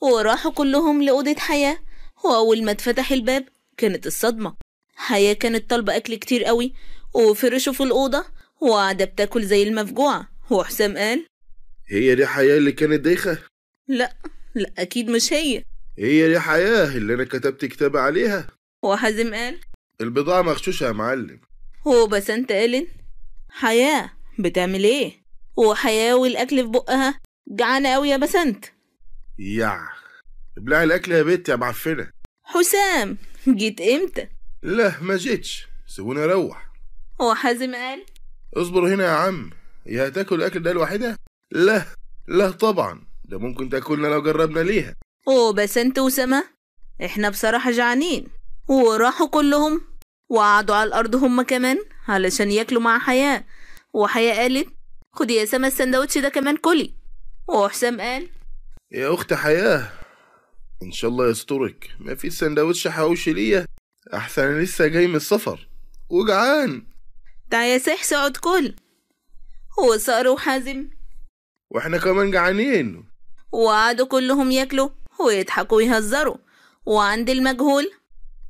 وراحوا كلهم لأوضة حياة وأول ما اتفتح الباب كانت الصدمة حياة كانت طالبة أكل كتير قوي وفرشوا في الأوضة وقاعدة بتاكل زي المفجوعة وحسام قال هي دي حياة اللي كانت دايخة؟ لا لا أكيد مش هي هي دي حياة اللي أنا كتبت كتاب عليها وحازم قال البضاعة مغشوشة يا معلم وبسنت قال حياة بتعمل ايه؟ وحياة والأكل في بقها جعانة أوي يا بسنت يع ابلعي الاكل يا بنت يا معفنه حسام جيت امتى لا ما جيتش سيبوني اروح هو حازم قال اصبر هنا يا عم يا هتاكل الاكل ده لوحدها لا لا طبعا ده ممكن تاكلنا لو جربنا ليها اوه بس انت وسما احنا بصراحه جعانين وراحوا كلهم وقعدوا على الارض هم كمان علشان ياكلوا مع حياه وحياه قالت خدي يا سما السندوتش ده كمان كلي وحسام قال يا أخت حياة إن شاء الله يسترك مفيش سندوتش حوشي ليا أحسن أنا لسه جاي من السفر وجعان تعا يا سحس اقعد كل هو صار وحازم وإحنا كمان جعانين وقعدوا كلهم ياكلوا ويضحكوا ويهزروا وعند المجهول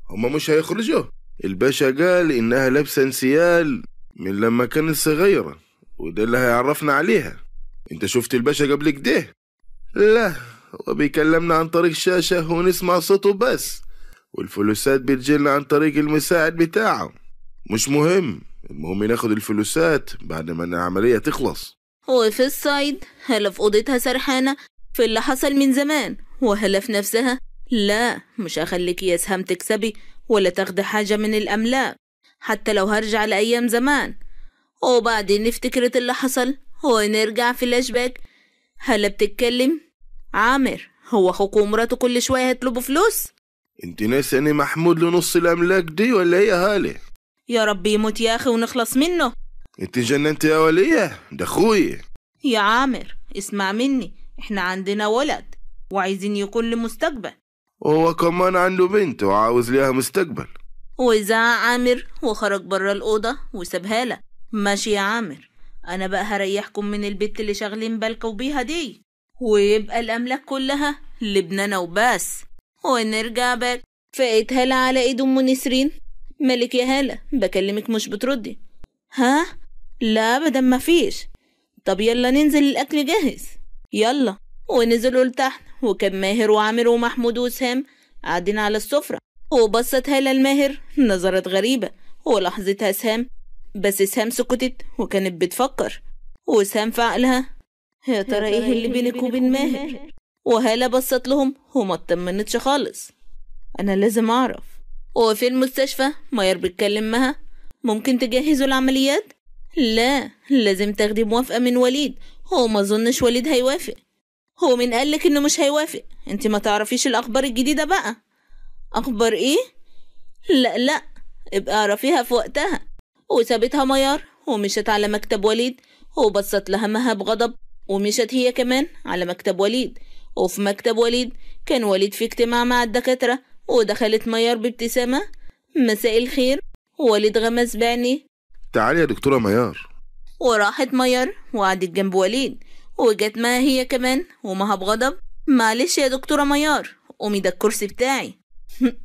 هما مش هيخرجوا الباشا قال إنها لابسة انسيال من لما كانت صغيرة وده اللي هيعرفنا عليها انت شفت الباشا قبل كده لا وبيكلمنا عن طريق شاشة ونسمع صوته بس والفلوسات بتجيلنا عن طريق المساعد بتاعه مش مهم المهم ناخد الفلوسات بعد ما العملية تخلص وفي الصعيد هلا في أوضتها سرحانة في اللي حصل من زمان وهلا في نفسها لا مش هخليكي يا سهام تكسبي ولا تاخدي حاجة من الأملاك حتى لو هرجع لأيام زمان وبعدين افتكرت اللي حصل ونرجع في الأشباك هلا بتتكلم عامر هو اخوك ومراته كل شويه هيطلبوا فلوس انت ناسي اني محمود لنص الاملاك دي ولا ايه يا هاله يا رب يموت يا اخي ونخلص منه انت جننت يا وليه ده اخويا يا عامر اسمع مني احنا عندنا ولد وعايزين يكون له مستقبل وهو كمان عنده بنت وعاوز ليها مستقبل وإذا عامر وخرج برا الأوضة وسابها لك ماشي يا عامر أنا بقى هريحكم من البت اللي شغلين بالكم بيها دي ويبقى الأملاك كلها لبنانة وبس ونرجع بقى فقت هلا على إيد أم نسرين مالك يا هلا بكلمك مش بتردي ها لا أبدا مفيش طب يلا ننزل الأكل جاهز يلا ونزلوا لتحت وكان ماهر وعامر ومحمود وسام قاعدين على السفرة وبصت هالة الماهر نظرت غريبة ولحظتها سام بس سهام سكتت وكانت بتفكر وسهام في عقلها يا ترى إيه, ايه اللي بينك وبين ماهر وهالة بصت لهم وما اطمنتش خالص انا لازم اعرف هو في المستشفى ماير بتكلم مها ممكن تجهزوا العمليات لا لازم تاخدي موافقة من وليد هو ما ظنش وليد هيوافق هو مين قالك انه مش هيوافق انت ما تعرفيش الاخبار الجديدة بقى اخبار ايه لا لا ابقى اعرفيها في وقتها وسابتها ميار ومشت على مكتب وليد وبصت مها بغضب ومشت هي كمان على مكتب وليد وفي مكتب وليد كان وليد في اجتماع مع الدكاترة ودخلت ميار بابتسامة مساء الخير وليد غمز بعني تعالي يا دكتورة ميار وراحت ميار وقعدت جنب وليد وجت معاها هي كمان ومها بغضب معلش يا دكتورة ميار قومي ده الكرسي بتاعي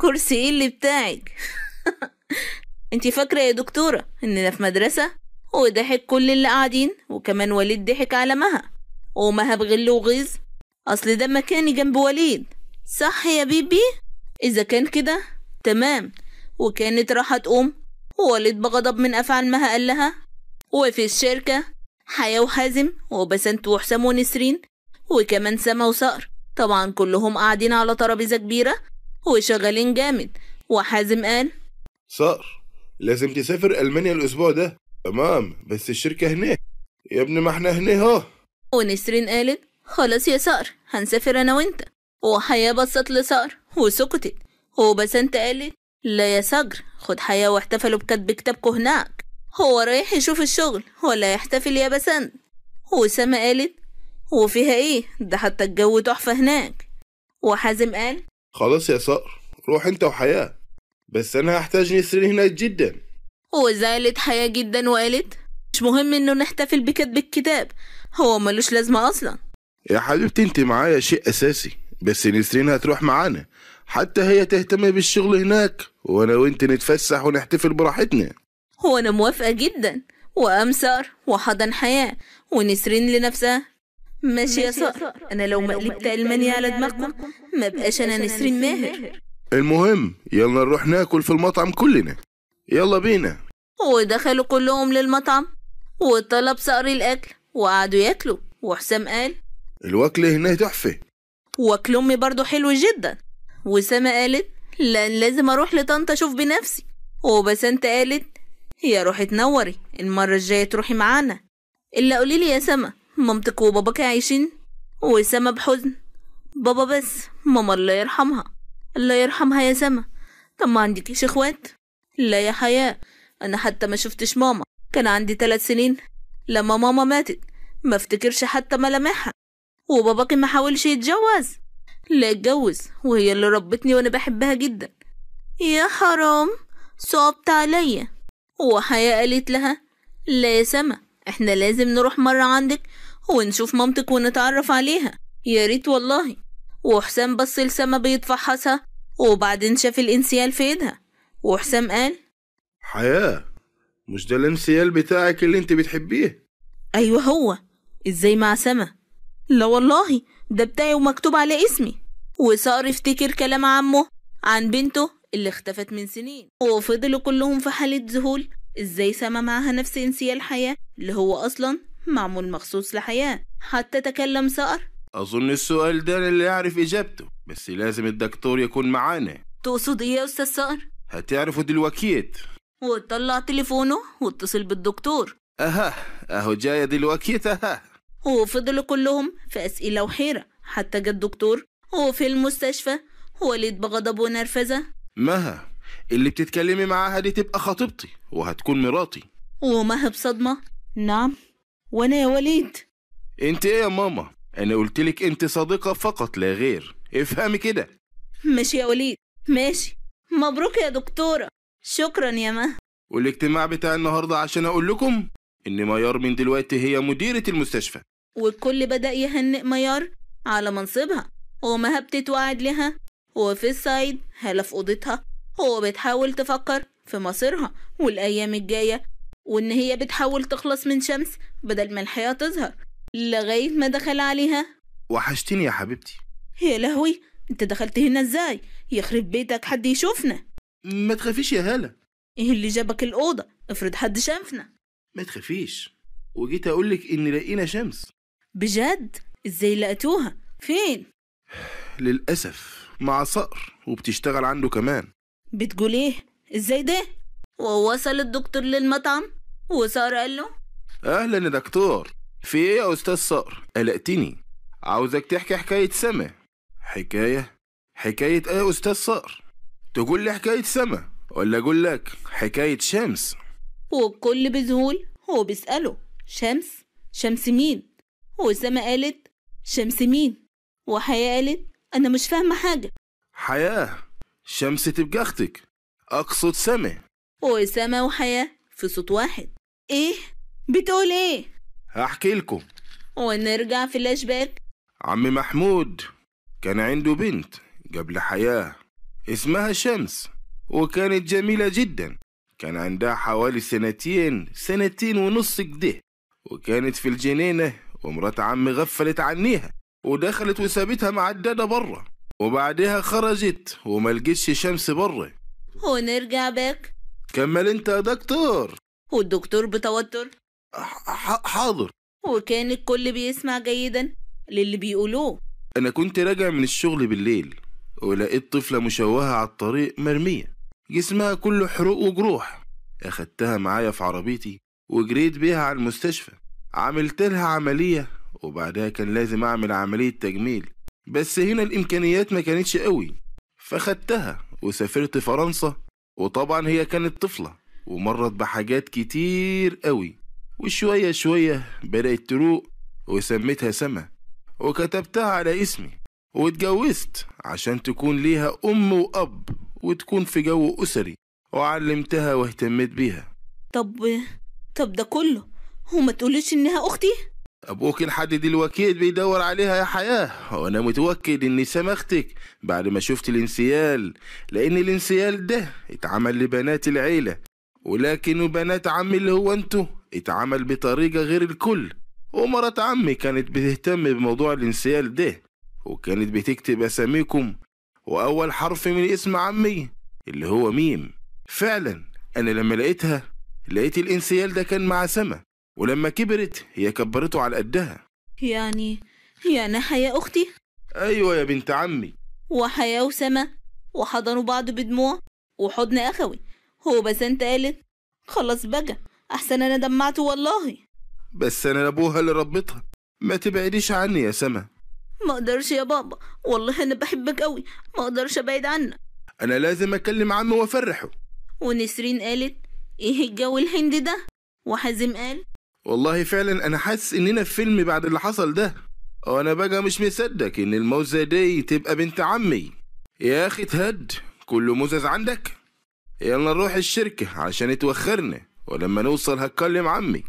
كرسي ايه اللي بتاعك انت فاكرة يا دكتورة اننا في مدرسة وضحك كل اللي قاعدين وكمان وليد ضحك على مها ومها بغل وغيظ اصل ده مكاني جنب وليد صح يا بيبي اذا كان كده تمام وكانت راحة تقوم ووليد بغضب من افعال مها قال لها وفي الشركة حياة وحازم وبسنت وحسام ونسرين وكمان سما وصقر طبعا كلهم قاعدين على ترابيزة كبيرة وشغالين جامد وحازم قال صقر لازم تسافر المانيا الاسبوع ده تمام بس الشركه هنا يا ابني ما احنا هنا اهو ونسرين قالت خلاص يا سار هنسافر انا وانت وحياة بصت لسار وسكتت وبسنت قالت لا يا صقر خد حياة واحتفلوا بكتب كتابكوا هناك هو رايح يشوف الشغل ولا يحتفل يا بسنت وسما قالت وفيها ايه ده حتى الجو تحفة هناك وحازم قال خلاص يا صقر روح انت وحياة بس أنا هحتاج نسرين هناك جدا وزعلت حياة جدا وقالت مش مهم إنه نحتفل بكتب الكتاب هو ملوش لازمة أصلا يا حبيبتي أنت معايا شيء أساسي بس نسرين هتروح معانا حتى هي تهتم بالشغل هناك وأنا وأنت نتفسح ونحتفل براحتنا وأنا موافقة جدا وأمسار وحضن حياة ونسرين لنفسها ماشي يا سار أنا لو ما قلبت ألمانيا على دماغكم ما بقاش أنا نسرين ماهر المهم يلا نروح ناكل في المطعم كلنا يلا بينا ودخلوا كلهم للمطعم وطلب صقر الأكل وقعدوا ياكلوا وحسام قال الوكل هنا تحفة واكل أمي برضه حلو جدا وسامة قالت لا لازم أروح لطنطا أشوف بنفسي وبسنت قالت يا روحي تنوري المرة الجاية تروحي معانا إلا قوليلي يا سما مامتك وباباك عايشين وسما بحزن بابا بس ماما الله يرحمها الله يرحمها يا سما طب ما عندكيش اخوات لا يا حياة انا حتى ما شفتش ماما كان عندي ثلاث سنين لما ماما ماتت ما افتكرش حتى ملامحها وباباكي ما حاولش يتجوز لا اتجوز وهي اللي ربتني وانا بحبها جدا يا حرام صعبت عليا وحياة قالت لها لا يا سما احنا لازم نروح مرة عندك ونشوف مامتك ونتعرف عليها يا ريت والله وحسام بص لسما بيتفحصها وبعدين شاف الانسيال في ايدها وحسام قال حياة مش ده الانسيال بتاعك اللي انت بتحبيه ايوه هو ازاي مع سما لا والله ده بتاعي ومكتوب على اسمي وصار افتكر كلام عمه عن بنته اللي اختفت من سنين وفضلوا كلهم في حالة ذهول ازاي سما معاها نفس انسيال حياة اللي هو اصلا معمول مخصوص لحياة حتى تكلم صقر أظن السؤال ده أنا اللي أعرف إجابته بس لازم الدكتور يكون معانا تقصد إيه يا أستاذ صقر؟ هتعرفه دلوقتي وتطلع تليفونه واتصل بالدكتور أها أهو جاية دلوقتي أها وفضلوا كلهم في أسئلة وحيرة حتى جه الدكتور وفي المستشفى وليد بغضب ونرفزة مها اللي بتتكلمي معاها دي تبقى خطيبتي وهتكون مراتي ومها بصدمة نعم وأنا يا وليد انت ايه يا ماما أنا قلتلك أنت صادقة فقط لا غير افهمي كده ماشي يا وليد ماشي مبروك يا دكتورة شكرا يا مها والاجتماع بتاع النهاردة عشان أقول لكم إن ميار من دلوقتي هي مديرة المستشفى والكل بدأ يهنئ ميار على منصبها ومها بتتوعد لها وفي الصعيد هالة في أوضتها وبتحاول تفكر في مصيرها والأيام الجاية وإن هي بتحاول تخلص من شمس بدل ما الحياة تظهر لغاية ما دخل عليها وحشتني يا حبيبتي يا لهوي انت دخلت هنا ازاي يخرب بيتك حد يشوفنا ما تخافيش يا هالة ايه اللي جابك الأوضة افرض حد شافنا ما تخافيش وجيت أقولك إن لقينا شمس بجد ازاي لقيتوها فين للأسف مع صقر وبتشتغل عنده كمان بتقول ايه ازاي ده ووصل الدكتور للمطعم وصار قال له اهلا يا دكتور في ايه يا استاذ صقر قلقتني عاوزك تحكي حكايه سما حكايه حكايه ايه يا استاذ صقر تقول لي حكايه سما ولا اقول لك حكايه شمس وبكل بذهول هو بيساله شمس شمس مين وسما قالت شمس مين وحياه قالت انا مش فاهمه حاجه حياه شمس تبقى اختك اقصد سما وسما وحياه في صوت واحد ايه بتقول ايه هحكي لكم ونرجع في الأشباك عم محمود كان عنده بنت قبل حياة اسمها شمس وكانت جميلة جدا كان عندها حوالي سنتين سنتين ونص كده وكانت في الجنينة ومرات عمي غفلت عنيها ودخلت وسابتها مع الدادة بره وبعدها خرجت وما لقيتش شمس بره ونرجع بك كمل انت يا دكتور والدكتور بتوتر حاضر وكان الكل بيسمع جيدا للي بيقولوه أنا كنت راجع من الشغل بالليل ولقيت طفلة مشوهة على الطريق مرمية جسمها كله حروق وجروح أخدتها معايا في عربيتي وجريت بيها على المستشفى عملت لها عملية وبعدها كان لازم أعمل عملية تجميل بس هنا الإمكانيات ما كانتش قوي فخدتها وسافرت فرنسا وطبعا هي كانت طفلة ومرت بحاجات كتير قوي وشوية شوية بدأت تروق وسميتها سما وكتبتها على اسمي واتجوزت عشان تكون ليها أم وأب وتكون في جو أسري وعلمتها واهتميت بيها طب طب ده كله وما تقوليش إنها أختي؟ أبوك لحد دلوقتي بيدور عليها يا حياة وأنا متوكد إني سمختك بعد ما شفت الانسيال لأن الانسيال ده اتعمل لبنات العيلة ولكن بنات عمي اللي هو أنتو اتعمل بطريقة غير الكل ومرات عمي كانت بتهتم بموضوع الانسيال ده وكانت بتكتب أساميكم وأول حرف من اسم عمي اللي هو ميم فعلا أنا لما لقيتها لقيت الانسيال ده كان مع سما ولما كبرت هي كبرته على قدها يعني يعني حياة أختي؟ أيوة يا بنت عمي وحياة وسما وحضنوا بعض بدموع وحضن أخوي هو بس أنت قالت خلاص بقى أحسن أنا دمعت والله بس أنا أبوها اللي ربطها ما تبعديش عني يا سما ما أقدرش يا بابا والله أنا بحبك أوي ما أقدرش أبعد عنك أنا لازم أكلم عمي وأفرحه ونسرين قالت إيه الجو الهندي ده وحازم قال والله فعلا أنا حاسس إننا في فيلم بعد اللي حصل ده وأنا بقى مش مصدق إن الموزة دي تبقى بنت عمي يا أخي تهد كل موزز عندك يلا نروح الشركة عشان توخرنا ولما نوصل هتكلم عمي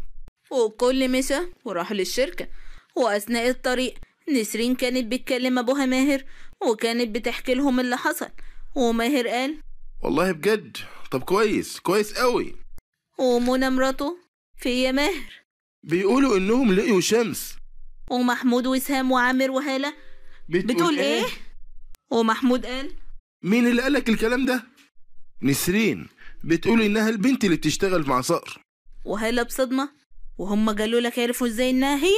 والكل مشى وراح للشركة وأثناء الطريق نسرين كانت بتكلم أبوها ماهر وكانت بتحكي لهم اللي حصل وماهر قال والله بجد طب كويس كويس قوي ومنى مراته في يا ماهر بيقولوا إنهم لقيوا شمس ومحمود وسهام وعامر وهالة بتقول, بتقول إيه؟, إيه؟ ومحمود قال مين اللي قالك الكلام ده؟ نسرين بتقول إنها البنت اللي بتشتغل مع صقر وهلا بصدمة وهم قالوا لك عرفوا إزاي إنها هي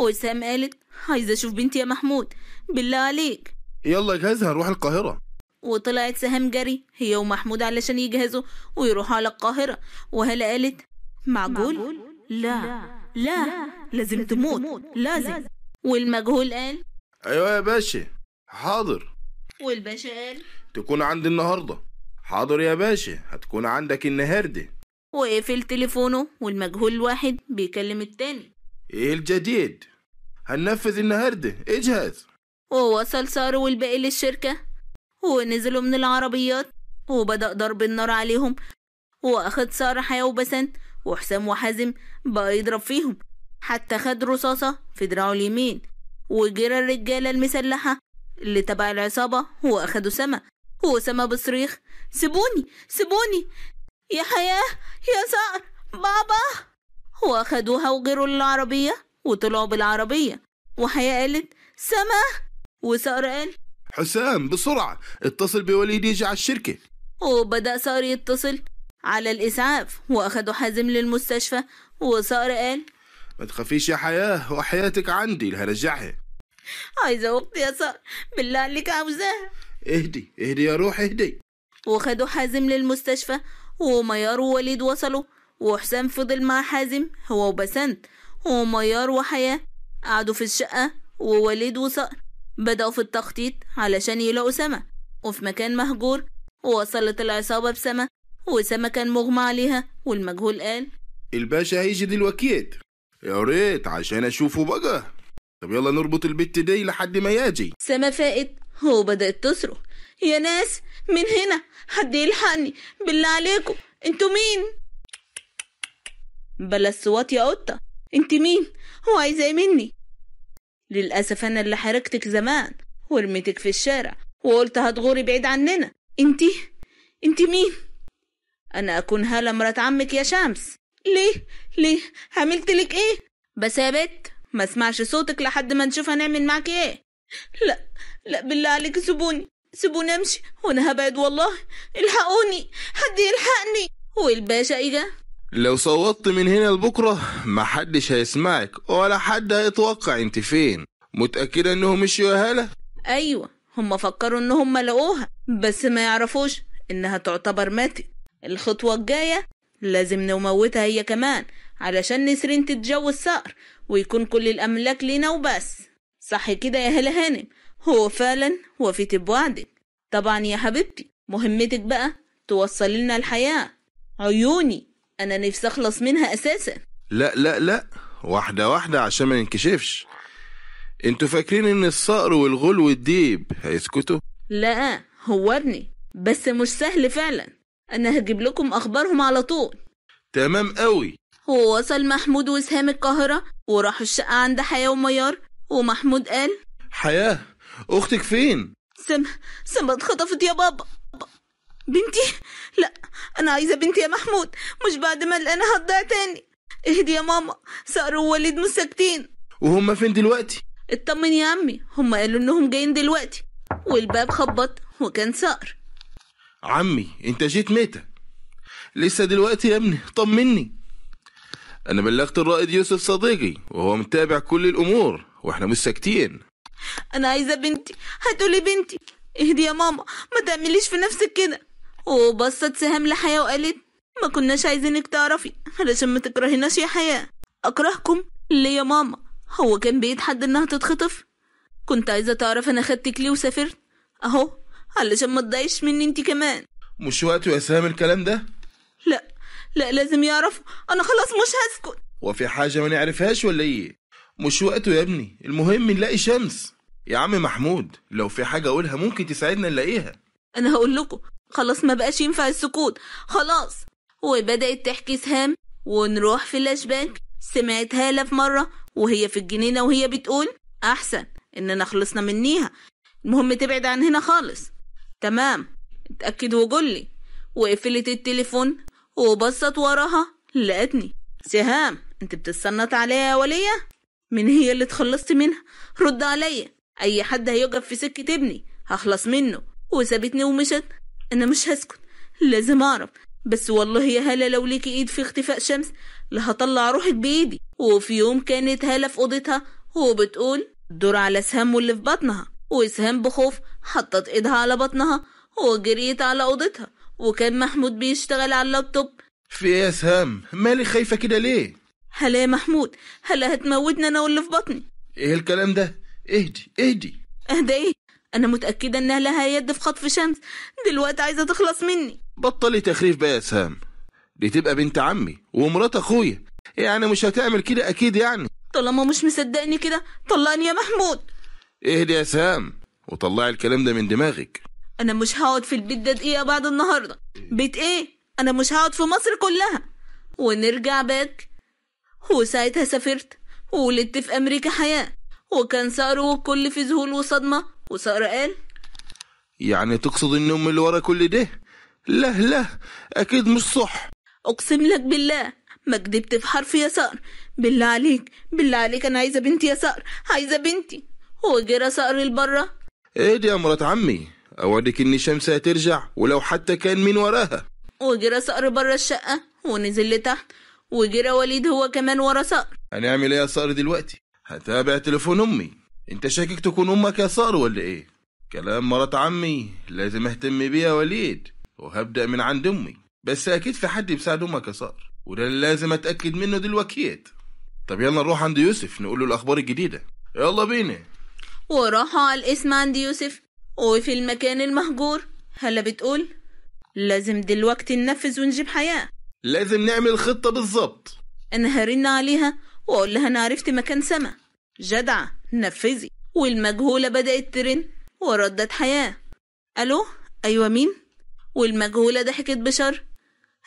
وسام قالت عايزة أشوف بنتي يا محمود بالله عليك يلا جهزها نروح القاهرة وطلعت سهام جري هي ومحمود علشان يجهزوا ويروحوا على القاهرة وهلا قالت معقول؟ معقول؟ لا لا, لا. لا. لازم, لازم تموت. تموت لازم, لازم. والمجهول قال أيوة يا باشا حاضر والباشا قال تكون عندي النهاردة حاضر يا باشا هتكون عندك النهاردة وقفل تليفونه والمجهول الواحد بيكلم التاني ايه الجديد هننفذ النهاردة اجهز ووصل ساره والباقي للشركة ونزلوا من العربيات وبدأ ضرب النار عليهم وأخد سارة حياة وبسنت وحسام وحازم بقى يضرب فيهم حتى خد رصاصة في دراعه اليمين وجرى الرجالة المسلحة اللي تبع العصابة وأخدوا سما وسما بصريخ سيبوني سيبوني يا حياة يا صقر بابا وأخدوها وغيروا للعربية وطلعوا بالعربية وحياة قالت سما وصقر قال حسام بسرعة اتصل بوليد يجي على الشركة وبدأ صقر يتصل على الإسعاف وأخدوا حازم للمستشفى وصقر قال ما تخافيش يا حياة وحياتك عندي هرجعها عايزة وقت يا صقر بالله عليك عاوزاها اهدي اهدي يا روح اهدي وخدوا حازم للمستشفى وميار ووليد وصلوا وحسام فضل مع حازم هو وبسنت وميار وحياة قعدوا في الشقة ووليد وصقر بدأوا في التخطيط علشان يلاقوا سما وفي مكان مهجور وصلت العصابة بسما وسما كان مغمى عليها والمجهول قال الباشا هيجي دلوقتي يا ريت عشان اشوفه بقى طب يلا نربط البت دي لحد ما يجي سما فائت وبدأت تصرخ يا ناس من هنا حد يلحقني بالله عليكم انتوا مين بلا الصوات يا قطة انت مين وعايزة ايه مني للأسف أنا اللي حركتك زمان ورميتك في الشارع وقلت هتغوري بعيد عننا انت انت مين أنا أكون هالة مرات عمك يا شمس ليه ليه عملت لك ايه بس يا بت ما اسمعش صوتك لحد ما نشوف هنعمل معاك ايه لا لا بالله عليك سيبوني سيبوني امشي وانا هبعد والله الحقوني حد يلحقني والباشا اجا لو صوتت من هنا لبكره محدش هيسمعك ولا حد هيتوقع انت فين متاكده انهم مشيوا يا ايوه هم فكروا ان لقوها بس ما يعرفوش انها تعتبر ماتت الخطوه الجايه لازم نموتها هي كمان علشان نسرين تتجوز صقر ويكون كل الاملاك لينا وبس صح كده يا هلا هانم هو فعلا وفيت بوعدك طبعا يا حبيبتي مهمتك بقى توصل لنا الحياة عيوني أنا نفسي أخلص منها أساسا لا لا لا واحدة واحدة عشان ما ننكشفش انتوا فاكرين ان الصقر والغول والديب هيسكتوا؟ لا هو ابني بس مش سهل فعلا انا هجيب لكم اخبارهم على طول تمام قوي وصل محمود وسهام القاهرة وراحوا الشقة عند حياة وميار ومحمود قال حياة أختك فين؟ سما سما اتخطفت يا بابا بنتي لا أنا عايزة بنتي يا محمود مش بعد ما أنا هتضيع تاني اهدي يا ماما سارة ووليد مساكتين وهم فين دلوقتي؟ اطمن يا عمي هم قالوا إنهم جايين دلوقتي والباب خبط وكان سار عمي انت جيت متى لسه دلوقتي يا ابني طمني انا بلغت الرائد يوسف صديقي وهو متابع كل الامور واحنا مش ساكتين انا عايزه بنتي هتقولي بنتي اهدي يا ماما ما تعمليش في نفسك كده وبصت سهام لحياة وقالت ما كناش عايزينك تعرفي علشان ما تكرهيناش يا حياة أكرهكم ليه يا ماما هو كان بإيد حد إنها تتخطف كنت عايزة تعرف أنا خدتك ليه وسافرت أهو علشان ما تضايقش مني أنت كمان مش وقته يا سهام الكلام ده لا لا لازم يعرفوا أنا خلاص مش هسكت وفي حاجة ما نعرفهاش ولا إيه مش وقته يا ابني المهم نلاقي شمس يا عم محمود لو في حاجة أقولها ممكن تساعدنا نلاقيها أنا هقول لكم خلاص ما بقاش ينفع السكوت خلاص وبدأت تحكي سهام ونروح في الأشباك سمعت هالة في مرة وهي في الجنينة وهي بتقول أحسن إننا خلصنا منيها المهم تبعد عن هنا خالص تمام اتأكد وقولي وقفلت التليفون وبصت وراها لقتني سهام انت بتتصنط عليا يا ولية من هي اللي اتخلصت منها رد عليا اي حد هيقف في سكة ابني هخلص منه وسابتني ومشت انا مش هسكت لازم اعرف بس والله يا هالة لو ليكي ايد في اختفاء شمس لهطلع روحك بايدي وفي يوم كانت هالة في اوضتها وبتقول دور على سهام واللي في بطنها وسهام بخوف حطت ايدها على بطنها وجريت على اوضتها وكان محمود بيشتغل على اللابتوب في ايه يا سهام مالي خايفة كده ليه هلا يا محمود هلا هتموتني انا واللي في بطني ايه الكلام ده اهدي اهدي اهدى ايه انا متاكده انها لها يد في خطف شمس دلوقتي عايزه تخلص مني بطلي تخريف بقى يا سام دي تبقى بنت عمي ومرات اخويا يعني مش هتعمل كده اكيد يعني طالما مش مصدقني كده طلقني يا محمود اهدي يا سام وطلعي الكلام ده من دماغك انا مش هقعد في البيت ده دقيقه بعد النهارده بيت ايه انا مش هقعد في مصر كلها ونرجع بيت وساعتها سافرت وولدت في أمريكا حياة وكان ثأره والكل في ذهول وصدمة وثأر قال يعني تقصد إن أمي اللي ورا كل ده؟ لا لا أكيد مش صح أقسم لك بالله ما كدبت في حرف يا ثأر بالله عليك بالله عليك أنا عايزة بنتي يا ثأر عايزة بنتي وجرى ثأر لبره ايه دي يا مرات عمي اوعدك ان الشمس هترجع ولو حتى كان من وراها وجرى ثأر بره الشقة ونزل لتحت وجرى وليد هو كمان ورا صقر هنعمل ايه يا صقر دلوقتي هتابع تليفون امي انت شاكك تكون امك يا صقر ولا ايه كلام مرات عمي لازم اهتم بيه يا وليد وهبدا من عند امي بس اكيد في حد بيساعد امك يا صقر وده اللي لازم اتاكد منه دلوقتي طب يلا نروح عند يوسف نقول له الاخبار الجديده يلا بينا وراحوا على الاسم عند يوسف وفي المكان المهجور هلا بتقول لازم دلوقتي ننفذ ونجيب حياه لازم نعمل خطة بالظبط هرن عليها وأقول لها أنا عرفت مكان سما جدعة نفذي والمجهولة بدأت ترن وردت حياة ألو أيوة مين والمجهولة ضحكت بشر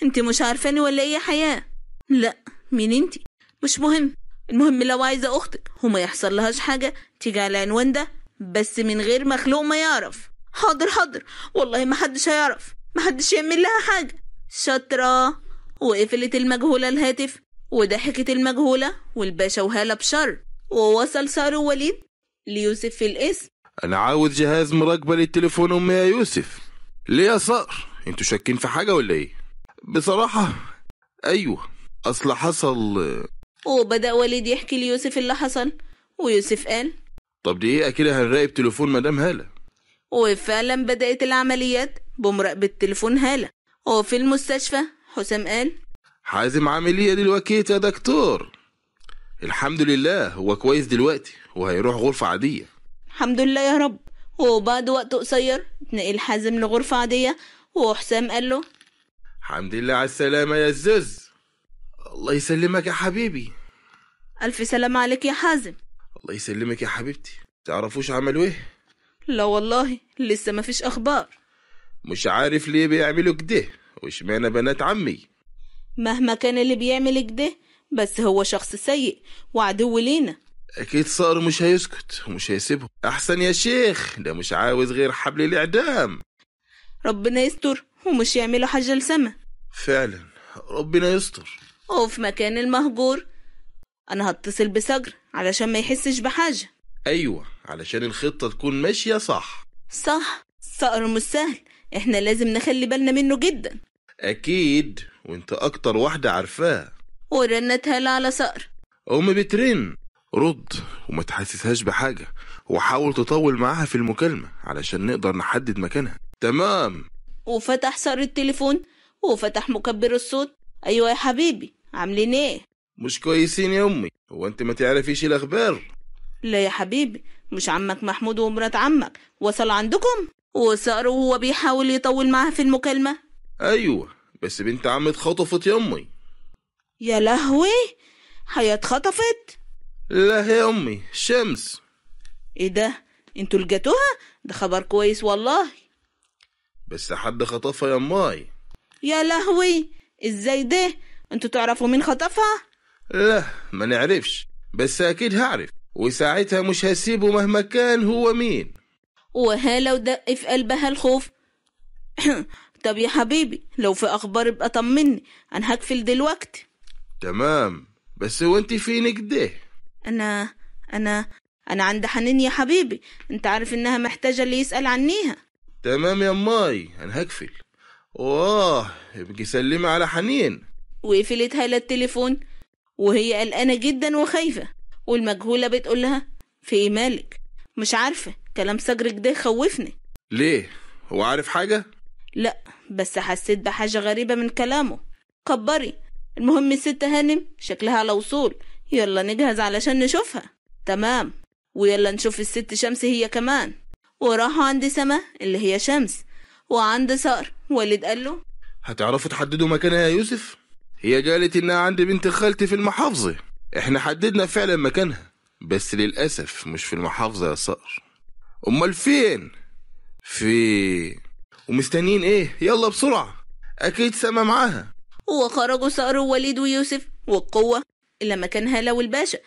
انت مش عارفاني ولا ايه يا حياة لا مين انت مش مهم المهم لو عايزة أختك وما يحصل لهاش حاجة تيجي على العنوان ده بس من غير مخلوق ما يعرف حاضر حاضر والله ما حدش هيعرف ما حدش يعمل لها حاجة شاطرة وقفلت المجهولة الهاتف وضحكت المجهولة والباشا وهالة بشر ووصل ثار وليد ليوسف في الاسم أنا عاوز جهاز مراقبة للتليفون أمي يا يوسف ليه يا صقر انتوا شاكين في حاجة ولا إيه بصراحة أيوة أصل حصل وبدأ وليد يحكي ليوسف اللي حصل ويوسف قال طب دي ايه أكيد هنراقب تليفون مدام هالة وفعلا بدأت العمليات بمراقبة تليفون هالة وفي المستشفى حسام قال حازم عامل ايه دلوقتي يا دكتور الحمد لله هو كويس دلوقتي وهيروح غرفة عادية الحمد لله يا رب وبعد وقت قصير اتنقل حازم لغرفة عادية وحسام قال له الحمد لله على السلامة يا زوز الله يسلمك يا حبيبي ألف سلامة عليك يا حازم الله يسلمك يا حبيبتي تعرفوش عملوا ايه لا والله لسه مفيش أخبار مش عارف ليه بيعملوا كده واشمعنى بنات عمي مهما كان اللي بيعمل كده بس هو شخص سيء وعدو لينا اكيد صقر مش هيسكت ومش هيسيبهم احسن يا شيخ ده مش عاوز غير حبل الاعدام ربنا يستر ومش يعملوا حاجه لسما فعلا ربنا يستر وفي مكان المهجور انا هتصل بسجر علشان ما يحسش بحاجه ايوه علشان الخطه تكون ماشيه صح صح صقر مش سهل احنا لازم نخلي بالنا منه جدا أكيد وانت أكتر واحدة عارفاه ورنتها هلا على صقر أمي بترن رد وما تحسسهاش بحاجة وحاول تطول معاها في المكالمة علشان نقدر نحدد مكانها تمام وفتح صقر التليفون وفتح مكبر الصوت أيوة يا حبيبي عاملين إيه؟ مش كويسين يا أمي هو أنت ما تعرفيش الأخبار لا يا حبيبي مش عمك محمود ومرات عمك وصل عندكم وصقر وهو بيحاول يطول معاها في المكالمة أيوة بس بنت عمي اتخطفت أمي يا لهوي هي اتخطفت لا يا أمي شمس ايه ده انتوا لجتوها ده خبر كويس والله بس حد خطفها يا يماي يا لهوي ازاي ده انتوا تعرفوا مين خطفها لا ما نعرفش بس أكيد هعرف وساعتها مش هسيبه مهما كان هو مين وها لو دق في قلبها الخوف طب يا حبيبي لو في اخبار ابقى طمني انا هقفل دلوقتي تمام بس وانت فينك ده انا انا انا عند حنين يا حبيبي انت عارف انها محتاجه اللي يسال عنيها تمام يا ماي انا هقفل واه ابقي سلمي على حنين وقفلت هالة التليفون وهي قلقانه جدا وخايفه والمجهوله بتقول لها في ايه مالك مش عارفه كلام سجرك ده خوفني ليه هو عارف حاجه لا بس حسيت بحاجة غريبة من كلامه كبري المهم الست هانم شكلها على وصول يلا نجهز علشان نشوفها تمام ويلا نشوف الست شمس هي كمان وراح عند سما اللي هي شمس وعند صقر والد قال له هتعرفوا تحددوا مكانها يا يوسف هي قالت انها عند بنت خالتي في المحافظة احنا حددنا فعلا مكانها بس للأسف مش في المحافظة يا صقر امال فين في ومستنيين ايه يلا بسرعة اكيد سما معاها وخرجوا سار ووليد ويوسف والقوة إلى مكان هالة والباشا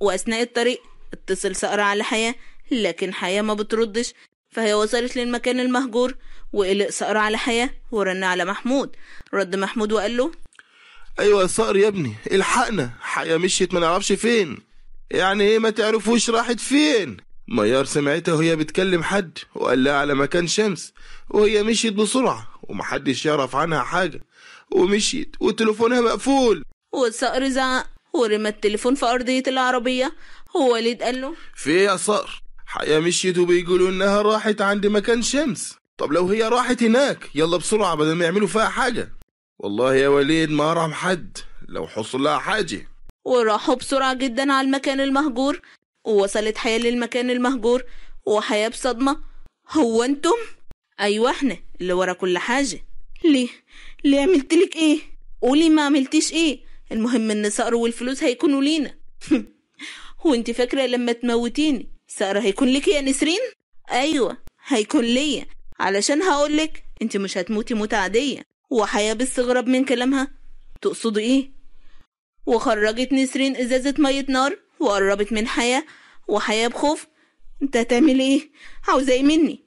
وأثناء الطريق اتصل سار على حياة لكن حياة ما بتردش فهي وصلت للمكان المهجور وقلق سار على حياة ورن على محمود رد محمود وقال له ايوه يا صقر يا ابني الحقنا حياة مشيت ما نعرفش فين يعني ايه ما تعرفوش راحت فين ميار سمعتها وهي بتكلم حد وقال لها على مكان شمس وهي مشيت بسرعة ومحدش يعرف عنها حاجة ومشيت وتليفونها مقفول والصقر زعق ورمى التليفون في أرضية العربية ووليد قال له في ايه يا صقر؟ حقيقة مشيت وبيقولوا إنها راحت عند مكان شمس طب لو هي راحت هناك يلا بسرعة بدل ما يعملوا فيها حاجة والله يا وليد ما أرحم حد لو حصل لها حاجة وراحوا بسرعة جدا على المكان المهجور ووصلت حياة للمكان المهجور وحياة بصدمة هو انتم؟ ايوه احنا اللي ورا كل حاجة ليه؟ ليه عملتلك ايه؟ قولي ما عملتيش ايه؟ المهم ان سقر والفلوس هيكونوا لينا وانت فاكرة لما تموتيني سقر هيكون لك يا نسرين؟ ايوه هيكون ليا علشان هقولك انت مش هتموتي موتة عادية وحياة باستغراب من كلامها تقصدي ايه؟ وخرجت نسرين ازازة مية نار وقربت من حياة وحياة بخوف انت هتعمل ايه عاوزة ايه مني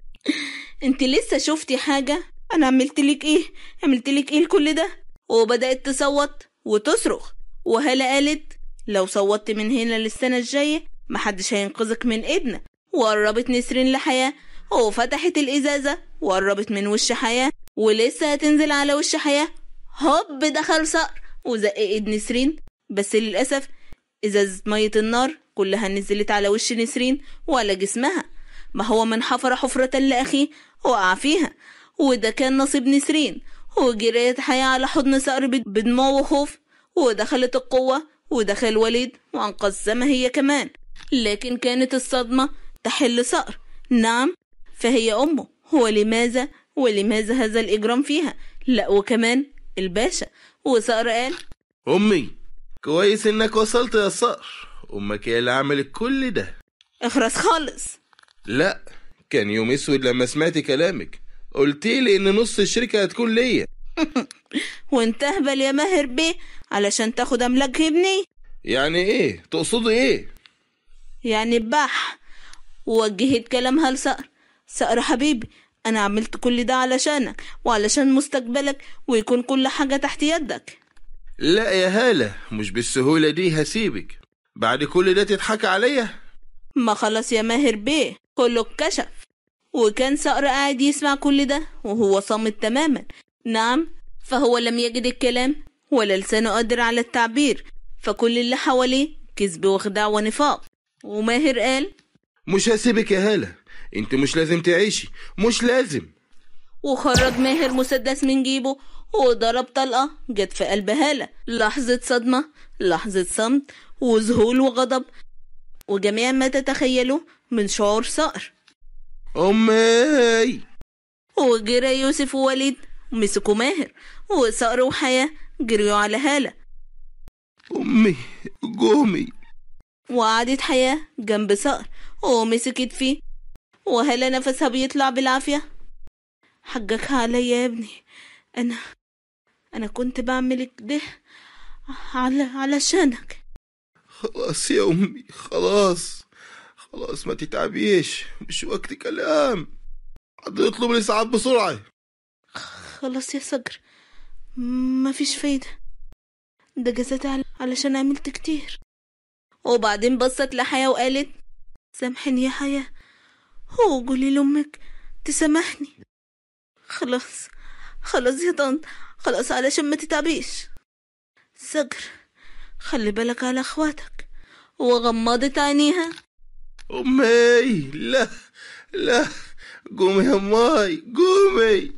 انت لسه شفتي حاجة انا عملت لك ايه عملت لك ايه لكل ده وبدأت تصوت وتصرخ وهالة قالت لو صوتت من هنا للسنة الجاية محدش هينقذك من ابنة وقربت نسرين لحياة وفتحت الإزازة وقربت من وش حياة ولسه هتنزل على وش حياة هوب دخل صقر وزققت نسرين بس للأسف إزازة مية النار كلها نزلت على وش نسرين ولا جسمها ما هو من حفر حفرة لأخيه وقع فيها وده كان نصيب نسرين وجريت حياة على حضن ثأر بدموع وخوف ودخلت القوة ودخل وليد وأنقذ سما هي كمان لكن كانت الصدمة تحل ثأر نعم فهي أمه ولماذا ولماذا هذا الإجرام فيها لا وكمان الباشا وثأر قال أمي كويس انك وصلت يا صقر امك هي اللي عملت كل ده اخرس خالص لا كان يوم اسود لما سمعت كلامك قلتي لي ان نص الشركه هتكون ليا وانت اهبل يا ماهر بيه علشان تاخد املاك ابني يعني ايه تقصدي ايه يعني بح ووجهت كلامها لصقر صقر حبيبي انا عملت كل ده علشانك وعلشان مستقبلك ويكون كل حاجه تحت يدك لا يا هالة مش بالسهولة دي هسيبك بعد كل ده تضحك عليا ما خلص يا ماهر بيه كله اتكشف وكان صقر قاعد يسمع كل ده وهو صامت تماما نعم فهو لم يجد الكلام ولا لسانه قادر على التعبير فكل اللي حواليه كذب وخداع ونفاق وماهر قال مش هسيبك يا هالة انت مش لازم تعيشي مش لازم وخرج ماهر مسدس من جيبه وضرب طلقة جت في قلب هالة لحظة صدمة لحظة صمت وذهول وغضب وجميع ما تتخيله من شعور صقر أمي وجرى يوسف ووليد مسكوا ماهر وصقر وحياة جريوا على هالة أمي جومي وقعدت حياة جنب صقر ومسكت فيه وهالة نفسها بيطلع بالعافية حقك عليا يا ابني أنا أنا كنت بعمل كده على علشانك خلاص يا أمي خلاص خلاص ما تتعبيش مش وقت كلام حد يطلب لي ساعات بسرعة خلاص يا صقر مفيش فايدة ده جزاتي علشان عملت كتير وبعدين بصت لحياة وقالت سامحني يا حياة وقولي لأمك تسامحني خلاص خلاص يا طنط خلاص علشان ما تتعبيش صقر خلي بالك على اخواتك وغمضت عينيها امي لا لا قومي يا ماي قومي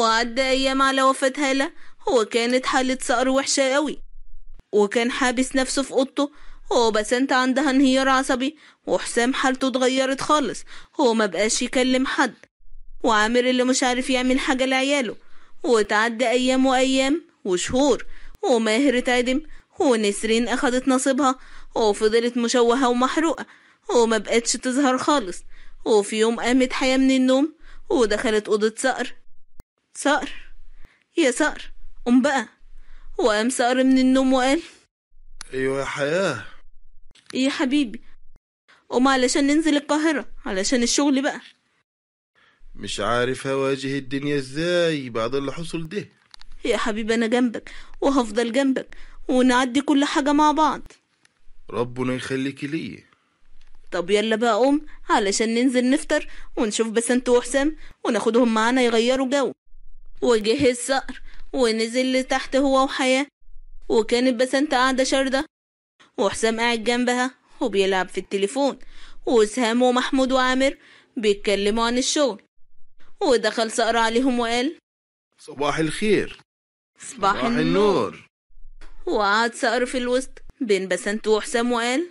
وعدى ايام على وفاة هالة وكانت حالة صقر وحشة قوي وكان حابس نفسه في اوضته وبسنت عندها انهيار عصبي وحسام حالته اتغيرت خالص هو ما بقاش يكلم حد وعامر اللي مش عارف يعمل حاجة لعياله وتعدى أيام وأيام وشهور وماهر اتعدم ونسرين أخدت نصيبها وفضلت مشوهة ومحروقة وما بقتش تظهر خالص وفي يوم قامت حياة من النوم ودخلت أوضة صقر صقر يا صقر قم بقى وقام صقر من النوم وقال أيوة يا حياة إيه يا حبيبي قوم علشان ننزل القاهرة علشان الشغل بقى مش عارف هواجه الدنيا ازاي بعد اللي حصل ده يا حبيبي انا جنبك وهفضل جنبك ونعدي كل حاجة مع بعض ربنا يخليكي ليا طب يلا بقى قوم علشان ننزل نفطر ونشوف بسنت وحسام وناخدهم معانا يغيروا جو وجه الصقر ونزل لتحت هو وحياة وكانت بسنت قاعدة شاردة وحسام قاعد جنبها وبيلعب في التليفون وسهام ومحمود وعامر بيتكلموا عن الشغل ودخل سأر عليهم وقال صباح الخير صباح, صباح النور. النور وقعد سأر في الوسط بين بسنت وحسام وقال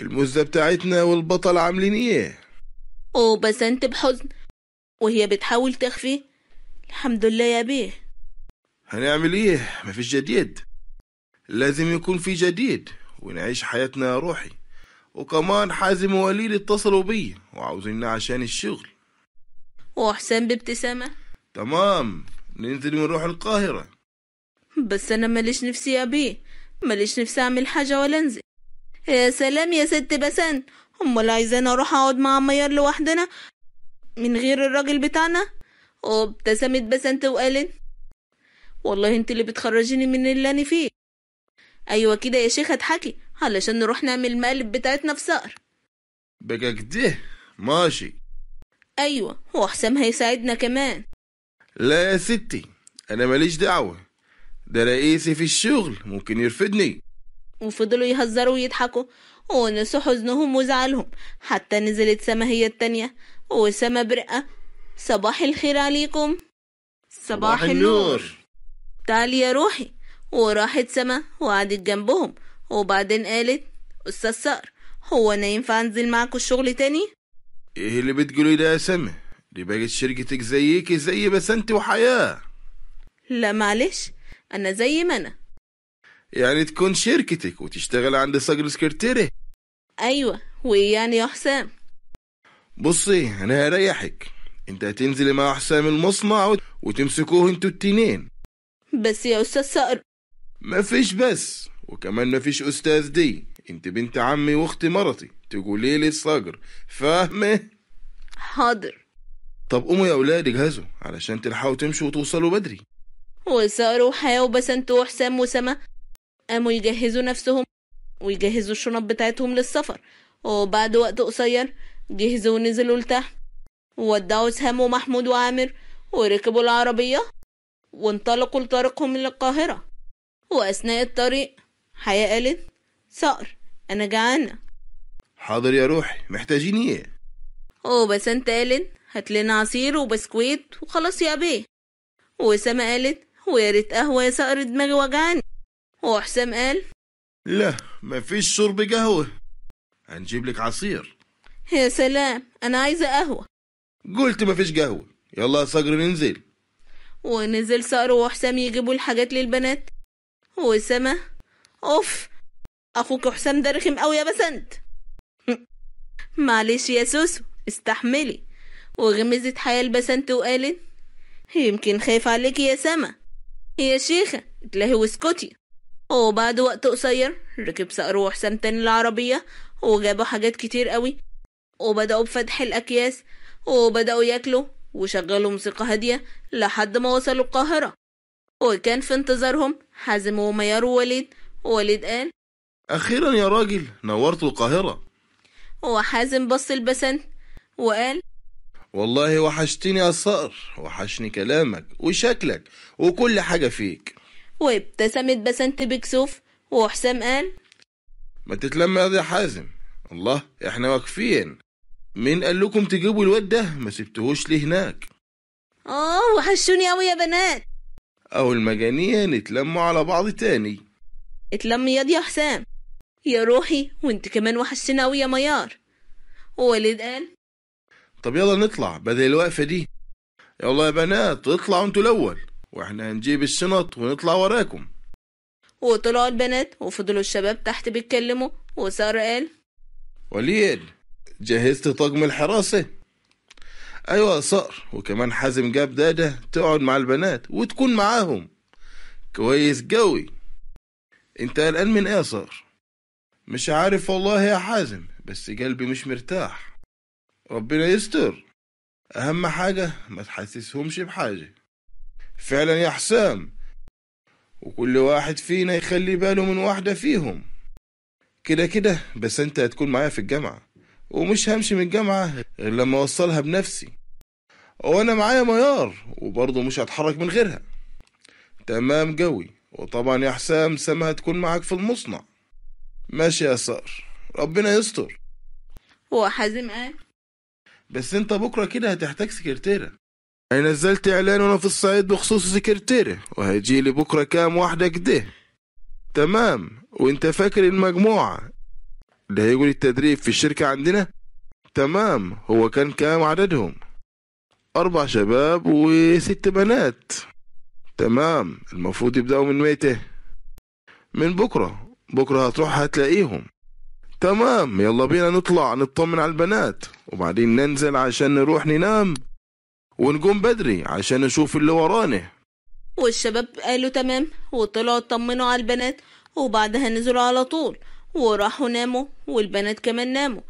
المزة بتاعتنا والبطل عاملين ايه وبسنت بحزن وهي بتحاول تخفي الحمد لله يا بيه هنعمل ايه مفيش جديد لازم يكون في جديد ونعيش حياتنا يا روحي وكمان حازم ووليد اتصلوا بي وعاوزيننا عشان الشغل وحسام بابتسامة تمام ننزل ونروح القاهرة بس أنا ماليش نفسي أبيه ماليش نفسي أعمل حاجة ولا أنزل يا سلام يا ست بسان أمال عايزين أروح أقعد مع عميار لوحدنا من غير الراجل بتاعنا وابتسمت بسنت وقالت والله انت اللي بتخرجيني من اللي انا فيه ايوه كده يا شيخه اضحكي علشان نروح نعمل المقلب بتاعتنا في صقر بكك ماشي ايوه وحسام هيساعدنا كمان لا يا ستي انا ماليش دعوه ده رئيسي في الشغل ممكن يرفدني وفضلوا يهزروا ويضحكوا ونسوا حزنهم وزعلهم حتى نزلت سما هي التانية وسما برقة صباح الخير عليكم صباح النور تعالي يا روحي وراحت سما وقعدت جنبهم وبعدين قالت أستاذ صقر هو أنا ينفع أنزل معاكوا الشغل تاني؟ ايه اللي بتقولي ده يا سما دي بقت شركتك زيكي زي بس انت وحياة لا معلش انا زي ما انا يعني تكون شركتك وتشتغل عند صقر سكرتيري ايوه ويعني يا حسام بصي انا هريحك انت هتنزلي مع حسام المصنع وتمسكوه انتوا التنين بس يا استاذ صقر مفيش بس وكمان مفيش استاذ دي انت بنت عمي واختي مرتي تقولي لي الصقر فاهمة؟ حاضر طب قوموا يا أولاد اجهزوا علشان تلحقوا تمشوا وتوصلوا بدري وسارة وحياة وبسنت وحسام وسما قاموا يجهزوا نفسهم ويجهزوا الشنط بتاعتهم للسفر وبعد وقت قصير جهزوا ونزلوا لتحت وودعوا سهام ومحمود وعامر وركبوا العربية وانطلقوا لطريقهم للقاهرة وأثناء الطريق حياة قالت صقر أنا جعانة حاضر يا روحي محتاجين ايه او بس انت قالت هات لنا عصير وبسكويت وخلاص يا بيه وسام قالت ويا ريت قهوه يا صقر دماغي وجعاني وحسام قال لا مفيش شرب قهوه هنجيب لك عصير يا سلام انا عايزه قهوه قلت مفيش قهوه يلا يا صقر ننزل ونزل صقر وحسام يجيبوا الحاجات للبنات وسما اوف اخوك حسام ده رخم قوي يا بسنت معلش يا سوسو استحملي وغمزت حياة البسنت وقالت يمكن خايف عليكي يا سما يا شيخة اتلهي واسكتي وبعد وقت قصير ركب سقر وحسام تاني العربية وجابوا حاجات كتير قوي وبدأوا بفتح الأكياس وبدأوا ياكلوا وشغلوا موسيقى هادية لحد ما وصلوا القاهرة وكان في انتظارهم حازم وميار ووليد ووليد قال أخيرا يا راجل نورت القاهرة وحازم بص لبسنت وقال والله وحشتني يا صقر وحشني كلامك وشكلك وكل حاجة فيك وابتسمت بسنت بكسوف وحسام قال ما تتلم يا حازم الله احنا واقفين مين قال لكم تجيبوا الواد ده ما سبتهوش ليه هناك اه وحشوني قوي يا بنات او المجانية نتلموا على بعض تاني اتلم ياض يا حسام يا روحي وانت كمان وحشتنا قوي يا ميار والد قال طب يلا نطلع بدل الوقفة دي يلا يا بنات اطلعوا انتوا الأول واحنا هنجيب الشنط ونطلع وراكم وطلعوا البنات وفضلوا الشباب تحت بيتكلموا وسارة قال وليد جهزت طقم الحراسة أيوة يا صقر وكمان حازم جاب دادة تقعد مع البنات وتكون معاهم كويس قوي انت قلقان من ايه يا صقر مش عارف والله يا حازم بس قلبي مش مرتاح ربنا يستر أهم حاجة ما تحسسهمش بحاجة فعلا يا حسام وكل واحد فينا يخلي باله من واحدة فيهم كده كده بس انت هتكون معايا في الجامعة ومش همشي من الجامعة غير لما اوصلها بنفسي وانا معايا ميار وبرضه مش هتحرك من غيرها تمام جوي وطبعا يا حسام سما هتكون معاك في المصنع ماشي يا سار ربنا يستر هو حازم قال بس انت بكره كده هتحتاج سكرتيره انا نزلت اعلان وانا في الصعيد بخصوص سكرتيره وهيجي لي بكره كام واحده كده تمام وانت فاكر المجموعه اللي هيجوا للتدريب في الشركه عندنا تمام هو كان كام عددهم اربع شباب وست بنات تمام المفروض يبداوا من متى من بكره بكرة هتروح هتلاقيهم تمام يلا بينا نطلع نطمن على البنات وبعدين ننزل عشان نروح ننام ونقوم بدري عشان نشوف اللي ورانا والشباب قالوا تمام وطلعوا اطمنوا على البنات وبعدها نزلوا على طول وراحوا ناموا والبنات كمان ناموا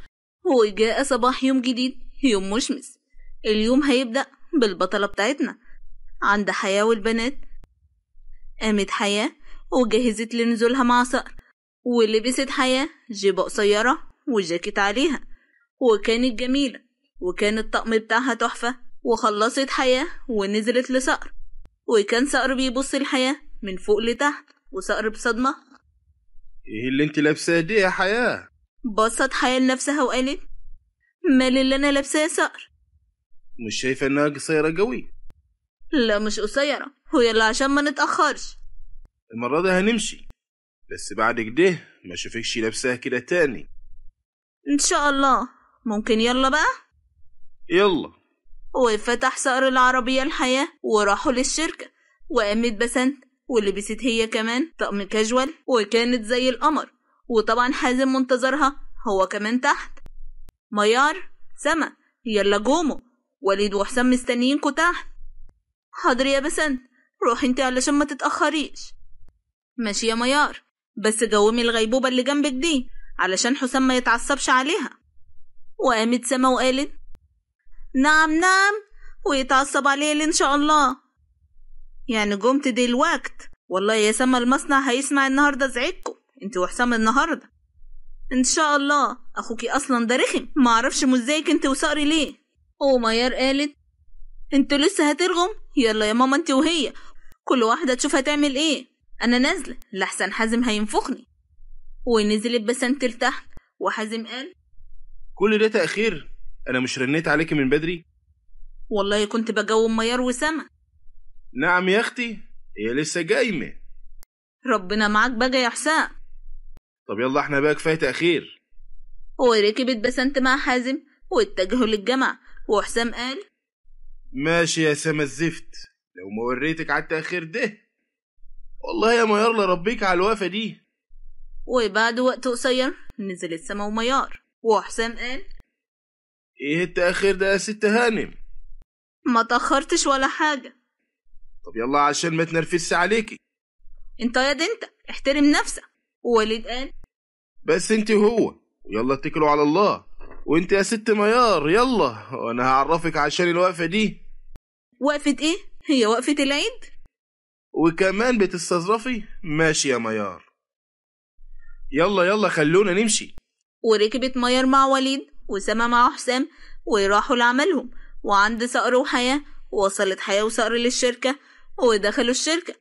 وجاء صباح يوم جديد يوم مشمس اليوم هيبدأ بالبطلة بتاعتنا عند حياة والبنات قامت حياة وجهزت لنزولها مع صقر ولبست حياة جيبة قصيرة وجاكيت عليها وكانت جميلة وكان الطقم بتاعها تحفة وخلصت حياة ونزلت لصقر وكان صقر بيبص الحياة من فوق لتحت وصقر بصدمة ايه اللي انت لابساه دي يا حياة بصت حياة لنفسها وقالت مال اللي انا لابساه يا صقر مش شايفة انها قصيرة قوي لا مش قصيرة هو يلا عشان ما نتأخرش المرة دي هنمشي بس بعد كده ما شافكش لابساها كده تاني ان شاء الله ممكن يلا بقى يلا وفتح صقر العربية الحياة وراحوا للشركة وقامت بسنت ولبست هي كمان طقم كاجوال وكانت زي القمر وطبعا حازم منتظرها هو كمان تحت ميار سما يلا جومو وليد وحسام مستنيينكوا تحت حاضر يا بسنت روحي انت علشان ما تتأخريش ماشي يا ميار بس جومي الغيبوبة اللي جنبك دي علشان حسام ما يتعصبش عليها وقامت سما وقالت نعم نعم ويتعصب عليه ان شاء الله يعني قمت دلوقت والله يا سما المصنع هيسمع النهارده زعيكوا انت وحسام النهارده ان شاء الله اخوكي اصلا ده رخم معرفش مزيك انت وصقري ليه وميار قالت انتوا لسه هترغم يلا يا ماما انت وهي كل واحده تشوف هتعمل ايه أنا نازلة لحسن حازم هينفخني ونزلت بسنتل تحت وحازم قال كل ده تأخير أنا مش رنيت عليكي من بدري والله كنت بجوم ميار وسما نعم يا أختي هي لسه جايمة ربنا معاك بقى يا حسام طب يلا احنا بقى كفاية تأخير وركبت بسنت مع حازم واتجهوا للجامعة وحسام قال ماشي يا سما الزفت لو ما وريتك على التأخير ده والله يا ميار لربيك على الوقفة دي وبعد وقت قصير نزل السما وميار وحسام قال ايه التأخير ده يا ست هانم ما تأخرتش ولا حاجة طب يلا عشان ما تنرفس عليكي انت يا دي انت احترم نفسك ووليد قال بس انت هو ويلا اتكلوا على الله وانت يا ست ميار يلا وانا هعرفك عشان الوقفة دي وقفة ايه؟ هي وقفة العيد؟ وكمان بتستظرفي ماشي يا ميار يلا يلا خلونا نمشي وركبت ميار مع وليد وسما مع حسام وراحوا لعملهم وعند صقر وحياة وصلت حياة وصقر للشركة ودخلوا الشركة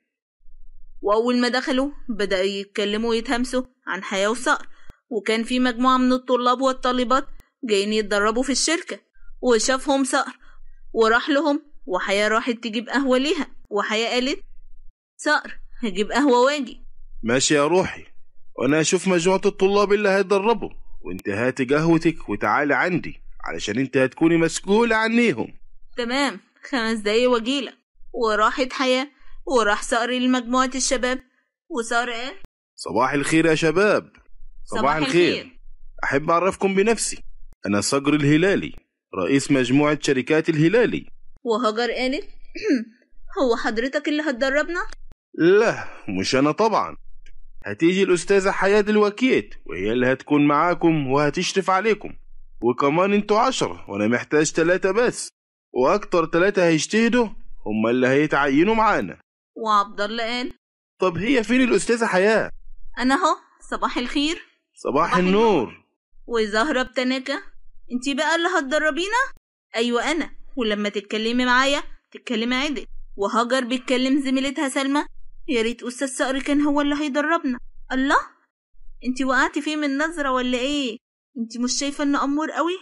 وأول ما دخلوا بدأوا يتكلموا ويتهمسوا عن حياة وصقر وكان في مجموعة من الطلاب والطالبات جايين يتدربوا في الشركة وشافهم صقر وراح لهم وحياة راحت تجيب قهوة ليها وحياة قالت صقر هجيب قهوة واجي ماشي يا روحي وأنا أشوف مجموعة الطلاب اللي هيدربوا وأنت هاتي قهوتك وتعالي عندي علشان أنت هتكوني مسؤولة عنيهم تمام خمس دقايق واجيلك وراحت حياة وراح صقر لمجموعة الشباب وصقر قال إيه؟ صباح الخير يا شباب صباح, صباح الخير. الخير أحب أعرفكم بنفسي أنا صقر الهلالي رئيس مجموعة شركات الهلالي وهجر قالت إيه؟ هو حضرتك اللي هتدربنا لا مش أنا طبعا هتيجي الأستاذة حياة الوكيت وهي اللي هتكون معاكم وهتشرف عليكم وكمان انتوا عشرة وأنا محتاج تلاتة بس وأكتر تلاتة هيجتهدوا هما اللي هيتعينوا معانا وعبد الله قال طب هي فين الأستاذة حياة؟ أنا أهو صباح الخير صباح, صباح النور, وزهرة بتنكة انت بقى اللي هتدربينا؟ أيوة أنا ولما تتكلمي معايا تتكلمي عدل وهاجر بيتكلم زميلتها سلمى يا ريت أستاذ صقر كان هو اللي هيدربنا الله انت وقعتي فيه من نظرة ولا ايه انت مش شايفة انه أمور قوي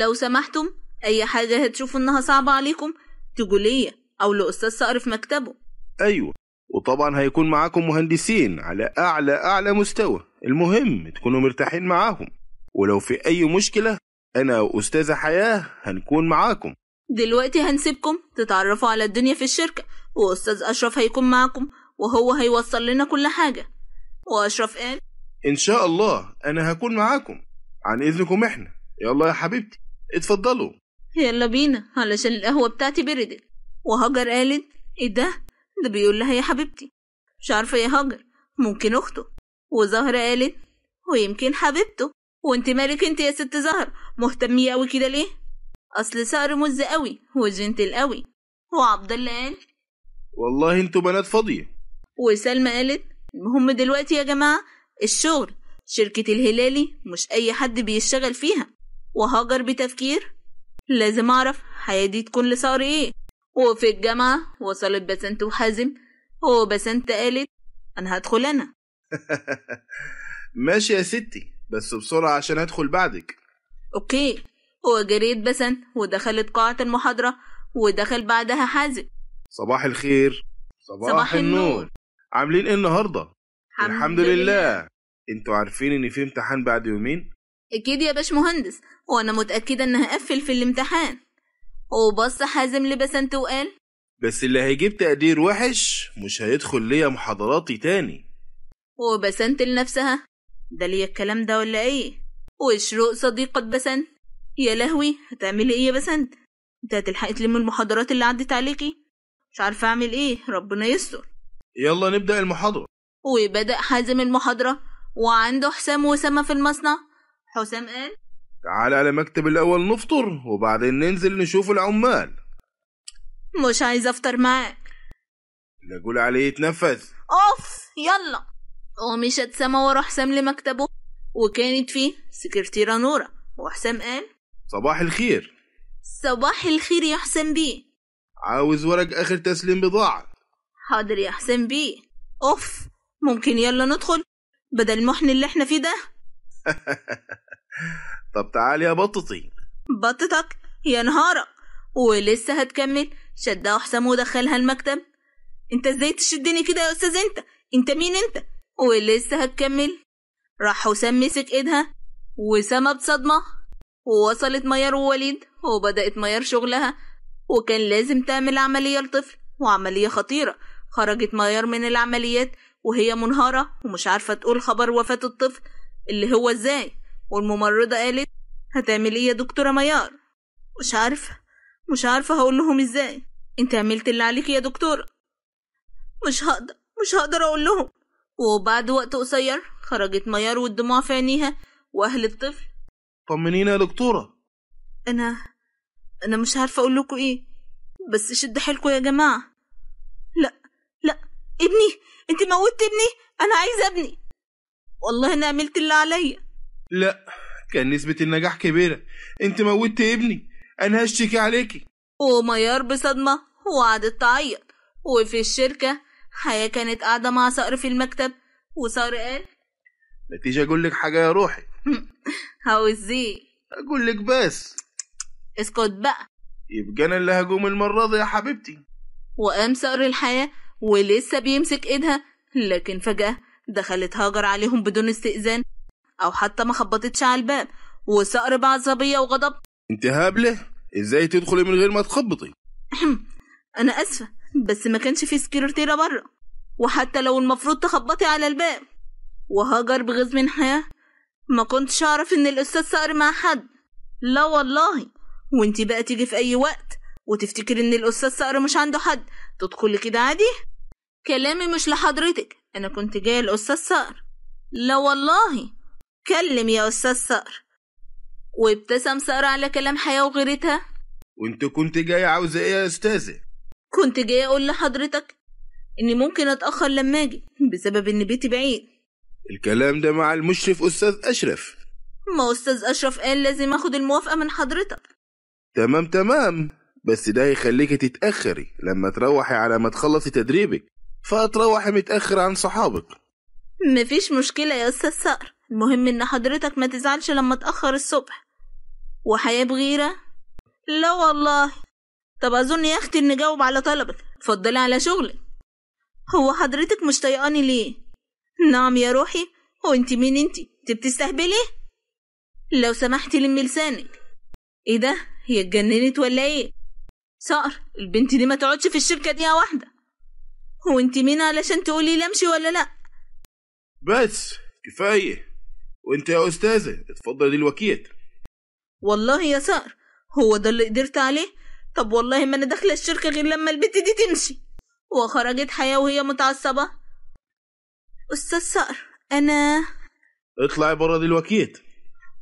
لو سمحتم اي حاجة هتشوفوا انها صعبة عليكم تجوا ليا او لأستاذ صقر في مكتبه ايوه وطبعا هيكون معاكم مهندسين على اعلى اعلى مستوى المهم تكونوا مرتاحين معاهم ولو في اي مشكله انا واستاذه حياه هنكون معاكم دلوقتي هنسيبكم تتعرفوا على الدنيا في الشركه واستاذ اشرف هيكون معاكم وهو هيوصل لنا كل حاجة وأشرف قال إن شاء الله أنا هكون معاكم عن إذنكم إحنا يلا يا حبيبتي اتفضلوا يلا بينا علشان القهوة بتاعتي بردت وهاجر قالت إيه ده ده بيقول لها يا حبيبتي مش عارفة يا هاجر ممكن أخته وزهرة قالت ويمكن حبيبته وانت مالك انت يا ست زهر مهتمية أوي كده ليه اصل سهر مز أوي وجنتل أوي وعبد الله قال والله انتوا بنات فاضيه وسلمى قالت المهم دلوقتي يا جماعة الشغل شركة الهلالي مش أي حد بيشتغل فيها وهاجر بتفكير لازم أعرف حياة دي تكون لصار إيه وفي الجامعة وصلت بسنت وحازم وبسنت قالت أنا هدخل أنا ماشي يا ستي بس بسرعة عشان أدخل بعدك أوكي وجريت بسنت ودخلت قاعة المحاضرة ودخل بعدها حازم صباح الخير صباح, صباح النور, النور. عاملين ايه النهارده الحمد, الحمد لله, لله. انتوا عارفين ان في امتحان بعد يومين اكيد يا باش مهندس وانا متاكده ان هقفل في الامتحان وبص حازم لبسنت وقال بس اللي هيجيب تقدير وحش مش هيدخل ليا محاضراتي تاني وبسنت لنفسها ده ليا الكلام ده ولا ايه وشروق صديقة بسنت يا لهوي هتعملي ايه يا بسنت انت هتلحقي تلمي المحاضرات اللي عدت عليكي مش عارفه اعمل ايه ربنا يستر يلا نبدأ المحاضرة وبدأ حازم المحاضرة وعنده حسام وسما في المصنع حسام قال إيه؟ تعال على مكتب الأول نفطر وبعدين ننزل نشوف العمال مش عايز أفطر معاك لا قول عليه يتنفس أوف يلا ومشت سما ورا حسام لمكتبه وكانت فيه سكرتيرة نورة وحسام قال إيه؟ صباح الخير صباح الخير يا حسام بيه عاوز ورق آخر تسليم بضاعة حاضر يا حسين بيه اوف ممكن يلا ندخل بدل المحن اللي احنا فيه ده طب تعالي يا بطتي بطتك يا نهارك ولسه هتكمل شدها حسام ودخلها المكتب انت ازاي تشدني كده يا استاذ انت انت مين انت ولسه هتكمل راح حسام مسك ايدها وسما بصدمة ووصلت ميار ووليد وبدأت ميار شغلها وكان لازم تعمل عملية لطفل وعملية خطيرة خرجت ميار من العمليات وهي منهارة ومش عارفة تقول خبر وفاة الطفل اللي هو ازاي والممرضة قالت هتعمل ايه يا دكتورة ميار مش عارفة مش عارفة هقول لهم ازاي انت عملت اللي عليك يا دكتورة مش هقدر مش هقدر اقول لهم وبعد وقت قصير خرجت ميار والدموع في عينيها واهل الطفل طمنينا يا دكتورة انا انا مش عارفة اقول لكم ايه بس شد حيلكم يا جماعة ابني انت موت ابني انا عايزه ابني والله انا عملت اللي عليا لا كان نسبة النجاح كبيرة انت موت ابني انا هشتكي عليكي وميار بصدمة وقعدت تعيط وفي الشركة حياة كانت قاعدة مع صقر في المكتب وصقر قال نتيجة اقول لك حاجة يا روحي عاوز ايه اقول لك بس اسكت بقى يبقى انا اللي هجوم المرة دي يا حبيبتي وقام صقر الحياة ولسه بيمسك ايدها لكن فجأة دخلت هاجر عليهم بدون استئذان أو حتى ما خبطتش على الباب وصقر بعصبية وغضب انت هابلة ازاي تدخلي من غير ما تخبطي أنا آسفة بس ما كانش في سكرتيرة بره وحتى لو المفروض تخبطي على الباب وهاجر بغز من حياة ما كنتش أعرف إن الأستاذ صقر مع حد لا والله وانت بقى تيجي في أي وقت وتفتكر إن الأستاذ صقر مش عنده حد تدخلي كده عادي كلامي مش لحضرتك انا كنت جايه الاستاذ صقر لا والله كلم يا استاذ صقر وابتسم صقر على كلام حياه وغيرتها وانت كنت جايه عاوزه ايه يا استاذه كنت جايه اقول لحضرتك اني ممكن اتاخر لما اجي بسبب ان بيتي بعيد الكلام ده مع المشرف استاذ اشرف ما استاذ اشرف قال لازم اخد الموافقه من حضرتك تمام تمام بس ده يخليك تتأخري لما تروحي على ما تخلصي تدريبك فهتروحي متأخر عن صحابك مفيش مشكلة يا أستاذ صقر المهم إن حضرتك ما تزعلش لما تأخر الصبح وحياة بغيرة لا والله طب أظن يا أختي إن جاوب على طلبك اتفضلي على شغلك هو حضرتك مش طايقاني ليه نعم يا روحي هو انت مين انت انت بتستهبلي لو سمحتي لمي لسانك ايه ده هي اتجننت ولا ايه صقر البنت دي ما تقعدش في الشركة دي واحدة هو انت مين علشان تقولي لي امشي ولا لا بس كفاية وانت يا أستاذة اتفضلي الوكيت والله يا صقر هو ده اللي قدرت عليه طب والله ما انا داخلة الشركة غير لما البنت دي تمشي وخرجت حياة وهي متعصبة أستاذ صقر أنا اطلعي برا دي الوكيت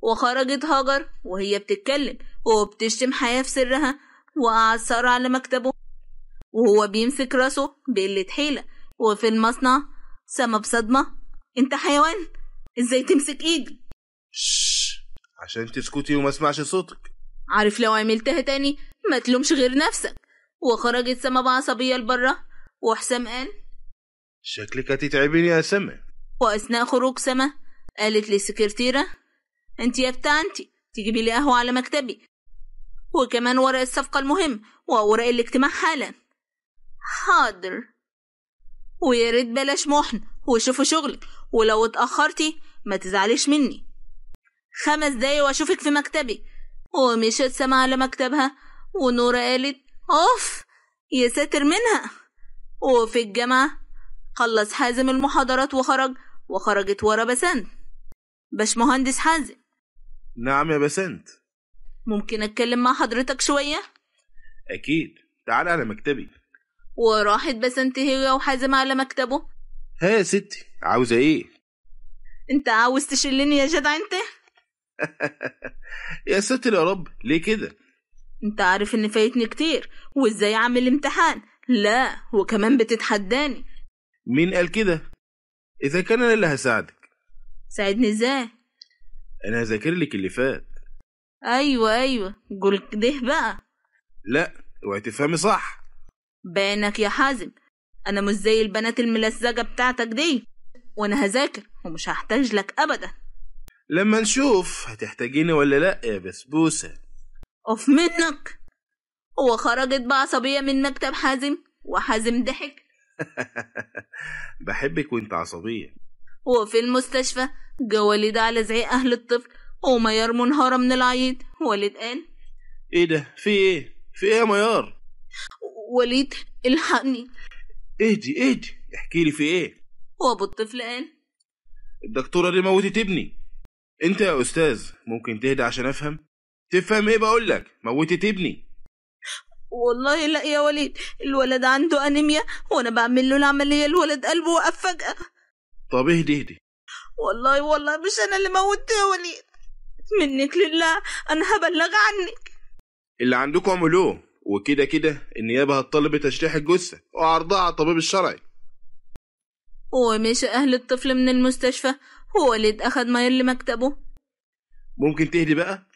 وخرجت هاجر وهي بتتكلم وبتشتم حياة في سرها وعثر على مكتبه وهو بيمسك راسه بقلة حيلة وفي المصنع سما بصدمة انت حيوان ازاي تمسك ايدي عشان تسكتي وما اسمعش صوتك عارف لو عملتها تاني ما تلومش غير نفسك وخرجت سما بعصبية لبرة وحسام قال شكلك هتتعبيني يا سما وأثناء خروج سما قالت للسكرتيرة انت يا بتاع انت تجيبي لي قهوة على مكتبي وكمان ورق الصفقة المهم وأوراق الاجتماع حالا حاضر ويا ريت بلاش محن وشوفوا شغلك ولو اتأخرتي ما تزعليش مني خمس دقايق وأشوفك في مكتبي ومشيت سما على مكتبها ونورة قالت أوف يا ساتر منها وفي الجامعة خلص حازم المحاضرات وخرج وخرجت ورا بسنت باشمهندس حازم نعم يا بسنت ممكن أتكلم مع حضرتك شوية؟ أكيد تعال على مكتبي وراحت بسنت بسنتهية وحازم على مكتبه ها يا ستي عاوزة إيه؟ أنت عاوز تشلني يا جدع أنت؟ يا ساتر يا رب ليه كده؟ أنت عارف إن فايتني كتير وإزاي أعمل امتحان لا وكمان بتتحداني مين قال كده؟ إذا كان أنا اللي هساعدك ساعدني إزاي؟ أنا هذاكر لك اللي فات ايوه ايوه قول كده بقى لا اوعي تفهمي صح بانك يا حازم انا مش زي البنات الملزقه بتاعتك دي وانا هذاكر ومش هحتاج لك ابدا لما نشوف هتحتاجيني ولا لا يا بسبوسه اوف منك هو خرجت بعصبيه منك مكتب حازم وحازم ضحك بحبك وانت عصبيه وفي المستشفى جوالي ده على زعيق اهل الطفل وميار منهارة من العيد وليد قال ايه ده في ايه في ايه يا ميار وليد الحقني اهدي اهدي احكي لي في ايه وابو الطفل قال الدكتوره دي موتت ابني انت يا استاذ ممكن تهدى عشان افهم تفهم ايه بقول لك موتت ابني والله لا يا وليد الولد عنده انيميا وانا بعمل له العمليه الولد قلبه وقف فجاه طب اهدي اهدي والله والله مش انا اللي موتت يا وليد منك لله أنا هبلغ عنك اللي عندكم اعملوه وكده كده النيابة هتطلب تشريح الجثة وعرضها على الطبيب الشرعي ومش أهل الطفل من المستشفى هو اللي اتأخد ما يلي مكتبه ممكن تهدي بقى؟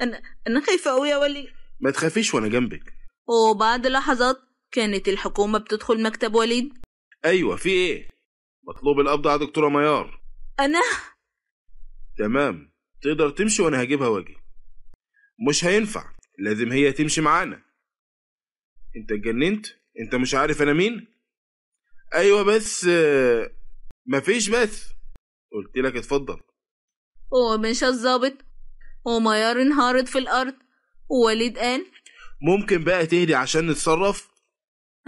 أنا أنا خايفة أوي يا ولي ما تخافيش وأنا جنبك وبعد لحظات كانت الحكومة بتدخل مكتب وليد أيوة في إيه؟ مطلوب القبض على دكتورة ميار أنا تمام تقدر تمشي وانا هجيبها واجي مش هينفع لازم هي تمشي معانا انت اتجننت انت مش عارف انا مين ايوه بس مفيش بس قلت لك اتفضل مش الظابط وميار انهارت في الارض ووليد قال ممكن بقى تهدي عشان نتصرف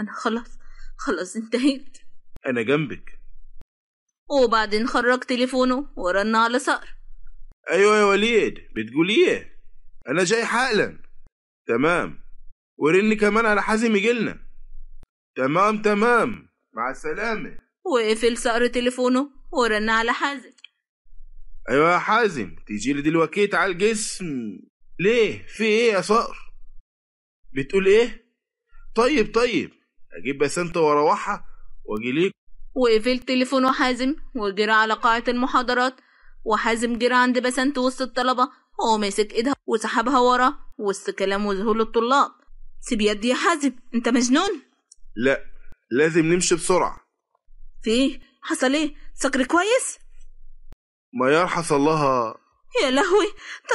انا خلاص خلاص انتهيت انا جنبك وبعدين خرج تليفونه ورن على صقر ايوه يا وليد بتقول ايه انا جاي حالا تمام وريني كمان على حازم يجيلنا تمام تمام مع السلامة وقفل صقر تليفونه ورن على حازم ايوه يا حازم تيجي لي دلوقتي على الجسم ليه في ايه يا صقر بتقول ايه طيب طيب اجيب انت واروحها واجي ليك وقفل تليفونه حازم وجرى على قاعة المحاضرات وحازم عند بسنت وسط الطلبة هو ماسك ايدها وسحبها وراه وسط كلام وذهول الطلاب سيب يدي يا حازم انت مجنون لا لازم نمشي بسرعة فيه حصل ايه سكر كويس ميار حصل لها يا لهوي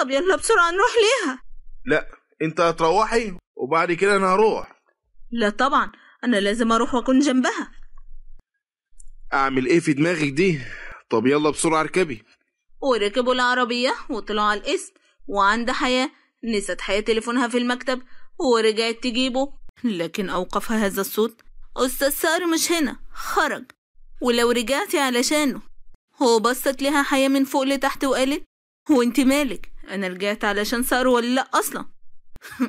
طب يلا بسرعة نروح ليها لا انت هتروحي وبعد كده انا هروح لا طبعا انا لازم اروح واكون جنبها اعمل ايه في دماغك دي طب يلا بسرعة اركبي وركبوا العربية وطلعوا على القسم وعند حياة نسيت حياة تليفونها في المكتب ورجعت تجيبه لكن أوقفها هذا الصوت أستاذ سار مش هنا خرج ولو رجعتي علشانه هو بصت لها حياة من فوق لتحت وقالت هو انت مالك أنا رجعت علشان سار ولا لأ أصلا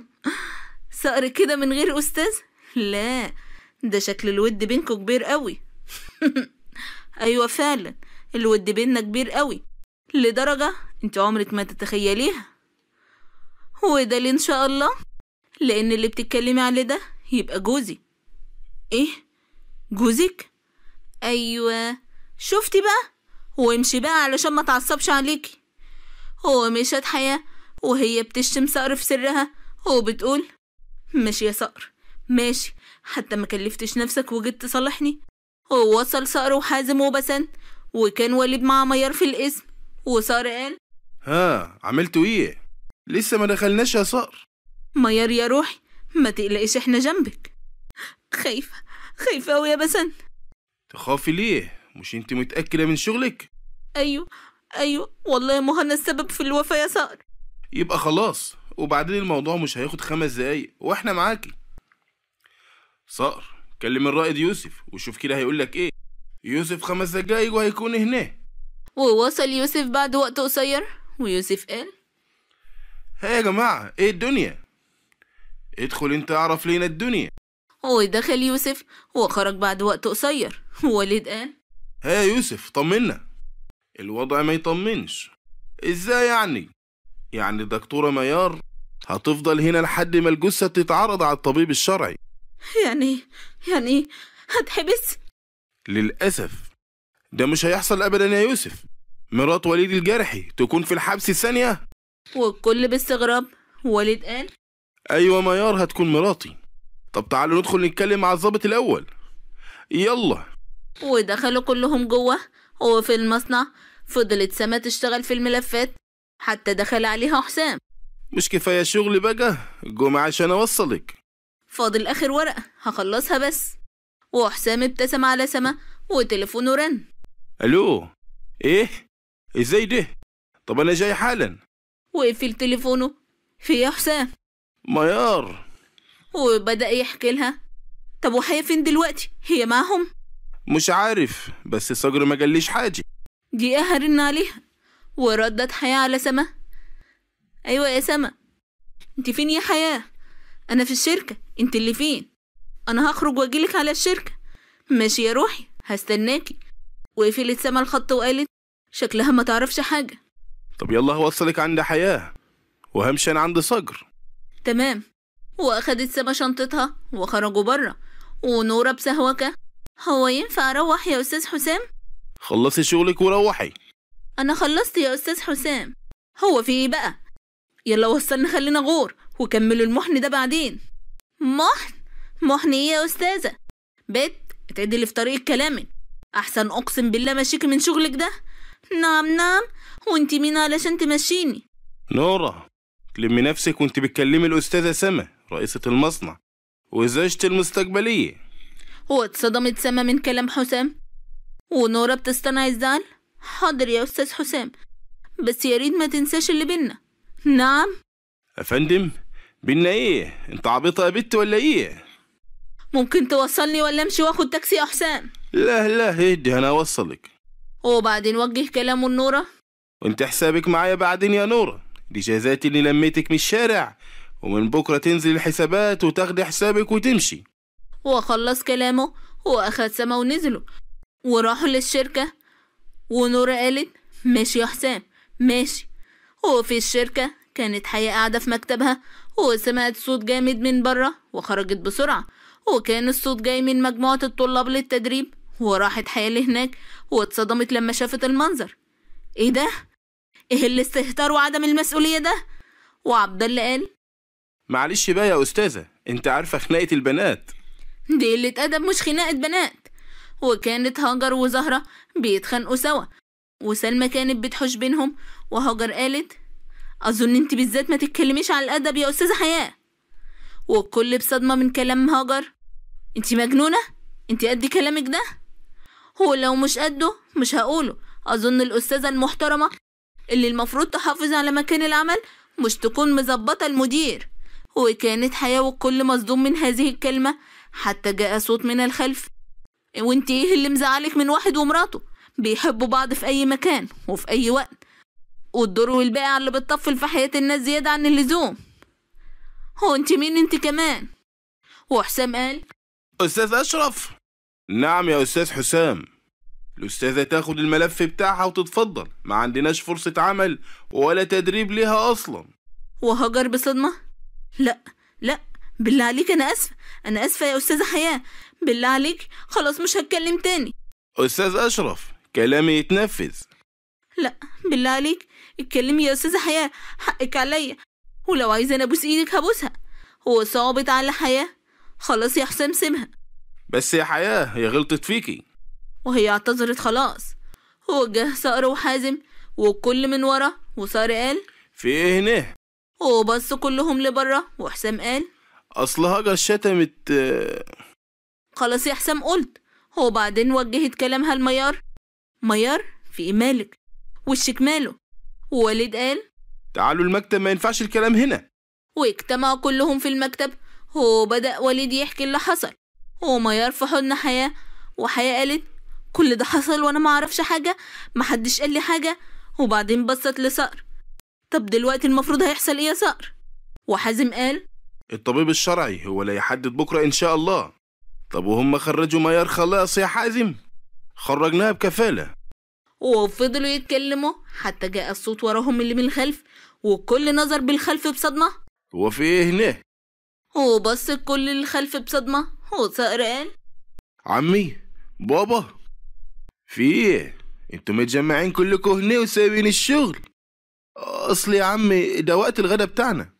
سار كده من غير أستاذ لا ده شكل الود بينكوا كبير قوي أيوة فعلا الود بينا كبير قوي لدرجة انت عمرك ما تتخيليها وده اللي ان شاء الله لان اللي بتتكلمي عليه ده يبقى جوزي ايه جوزك ايوه شفتي بقى وامشي بقى علشان ما تعصبش عليكي مشت حياة وهي بتشتم صقر في سرها وبتقول ماشي يا صقر ماشي حتى ما كلفتش نفسك وجيت تصالحني ووصل صقر وحازم وبسن وكان وليد مع ميار في الاسم وصار قال ها عملتوا ايه لسه ما دخلناش يا صقر ميار يا روحي ما تقلقيش احنا جنبك خايفة خايفة قوي يا بسن تخافي ليه مش انت متأكدة من شغلك أيوه أيوه والله مهنا السبب في الوفاة يا صقر يبقى خلاص وبعدين الموضوع مش هياخد خمس دقايق واحنا معاكي صقر كلم الرائد يوسف وشوف كده هيقولك ايه يوسف خمس دقايق وهيكون هناك ووصل يوسف بعد وقت قصير ويوسف قال ها يا جماعة ايه الدنيا ادخل انت اعرف لينا الدنيا ودخل يوسف وخرج بعد وقت قصير والد قال ها يا يوسف طمنا الوضع ما يطمنش ازاي يعني يعني دكتورة ميار هتفضل هنا لحد ما الجثة تتعرض على الطبيب الشرعي يعني يعني هتحبس للأسف ده مش هيحصل ابدا يا يوسف مرات وليد الجرحي تكون في الحبس ثانيه والكل باستغراب وليد قال ايوه ميار هتكون مراتي طب تعالوا ندخل نتكلم مع الظابط الاول يلا ودخلوا كلهم جوه وفي المصنع فضلت سما تشتغل في الملفات حتى دخل عليها حسام مش كفايه شغل بقى جمع عشان اوصلك فاضل اخر ورقه هخلصها بس وحسام ابتسم على سما وتليفونه رن الو ايه ازاي ده طب انا جاي حالا وقفل تليفونه في إيه يا حسام ميار وبدأ يحكي لها طب وحياه فين دلوقتي هي معاهم مش عارف بس صجر ما قاليش حاجة دي هرن عليها وردت حياة على سما أيوة يا سما انت فين يا حياة أنا في الشركة انت اللي فين أنا هخرج واجيلك على الشركة ماشي يا روحي هستناكي وقفلت سما الخط وقالت شكلها ما تعرفش حاجة طب يلا هوصلك عند حياة وهمشي أنا عند صقر تمام وأخدت سما شنطتها وخرجوا برا ونورة بسهوكة هو ينفع أروح يا أستاذ حسام؟ خلصي شغلك وروحي أنا خلصت يا أستاذ حسام هو في إيه بقى؟ يلا وصلنا خلينا غور وكملوا المحن ده بعدين محن؟ محن إيه يا أستاذة؟ بت اتعدلي في طريقة كلامك أحسن أقسم بالله مشيك من شغلك ده نعم نعم وانت مين علشان تمشيني نورة لمي نفسك وانت بتكلمي الأستاذة سما رئيسة المصنع وزوجتي المستقبلية هو اتصدمت سما من كلام حسام ونورة بتصطنع الزعل حاضر يا أستاذ حسام بس يا ريت ما تنساش اللي بينا نعم أفندم بينا إيه؟ أنت عبيطة يا بت ولا إيه؟ ممكن توصلني ولا امشي واخد تاكسي يا حسام لا لا اهدي انا اوصلك وبعدين وجه كلامه لنورة وانت حسابك معايا بعدين يا نورة دي جازاتي اللي لميتك من الشارع ومن بكرة تنزل الحسابات وتاخدي حسابك وتمشي وخلص كلامه وأخد سما ونزلوا وراحوا للشركة ونورة قالت ماشي يا حسام ماشي وفي الشركة كانت حياة قاعدة في مكتبها وسمعت صوت جامد من بره وخرجت بسرعة وكان الصوت جاي من مجموعة الطلاب للتدريب وراحت حيال هناك واتصدمت لما شافت المنظر ايه ده؟ ايه الاستهتار وعدم المسؤولية ده؟ وعبد الله قال معلش بقى يا أستاذة انت عارفة خناقة البنات دي اللي أدب مش خناقة بنات وكانت هاجر وزهرة بيتخانقوا سوا وسلمى كانت بتحوش بينهم وهاجر قالت أظن انت بالذات ما تتكلميش على الأدب يا أستاذة حياة والكل بصدمة من كلام هاجر انتي مجنونة؟ انتي قد كلامك ده؟ هو لو مش قده مش هقوله أظن الأستاذة المحترمة اللي المفروض تحافظ على مكان العمل مش تكون مظبطة المدير وكانت حياة والكل مصدوم من هذه الكلمة حتى جاء صوت من الخلف وانت ايه اللي مزعلك من واحد ومراته بيحبوا بعض في اي مكان وفي اي وقت والدور والبائع اللي بتطفل في حياة الناس زيادة عن اللزوم هو انت مين انت كمان وحسام قال أستاذ أشرف نعم يا أستاذ حسام الأستاذة تاخد الملف بتاعها وتتفضل ما عندناش فرصة عمل ولا تدريب ليها أصلا وهجر بصدمة؟ لا لا بالله عليك أنا آسفة أنا آسفة يا أستاذة حياة بالله عليك خلاص مش هتكلم تاني أستاذ أشرف كلامي يتنفذ لا بالله عليك اتكلمي يا أستاذة حياة حقك عليا ولو عايزة أنا أبوس إيدك هبوسها هو صعبت على حياة خلاص يا حسام سيبها بس يا حياة هي غلطت فيكي وهي اعتذرت خلاص وجه صقر وحازم والكل من ورا وصقر قال في ايه هنا وبص كلهم لبرا وحسام قال اصل هاجر شتمت آه، خلاص يا حسام قلت وبعدين وجهت كلامها لميار ميار في ايه مالك وشك ماله ووالد قال تعالوا المكتب ما ينفعش الكلام هنا واجتمعوا كلهم في المكتب وبدأ وليد يحكي اللي حصل وما في حضن حياة وحياة قالت كل ده حصل وأنا معرفش حاجة محدش قال لي حاجة وبعدين بصت لصقر طب دلوقتي المفروض هيحصل إيه يا صقر وحازم قال الطبيب الشرعي هو اللي هيحدد بكرة إن شاء الله طب وهم خرجوا ميار خلاص يا حازم خرجناها بكفالة وفضلوا يتكلموا حتى جاء الصوت وراهم اللي من الخلف وكل نظر بالخلف بصدمة وفي ايه هنا وبص كل اللي خلف بصدمة وسقران عمي بابا في ايه؟ انتوا متجمعين كلكم هنا وسايبين الشغل اصل يا عمي ده وقت الغدا بتاعنا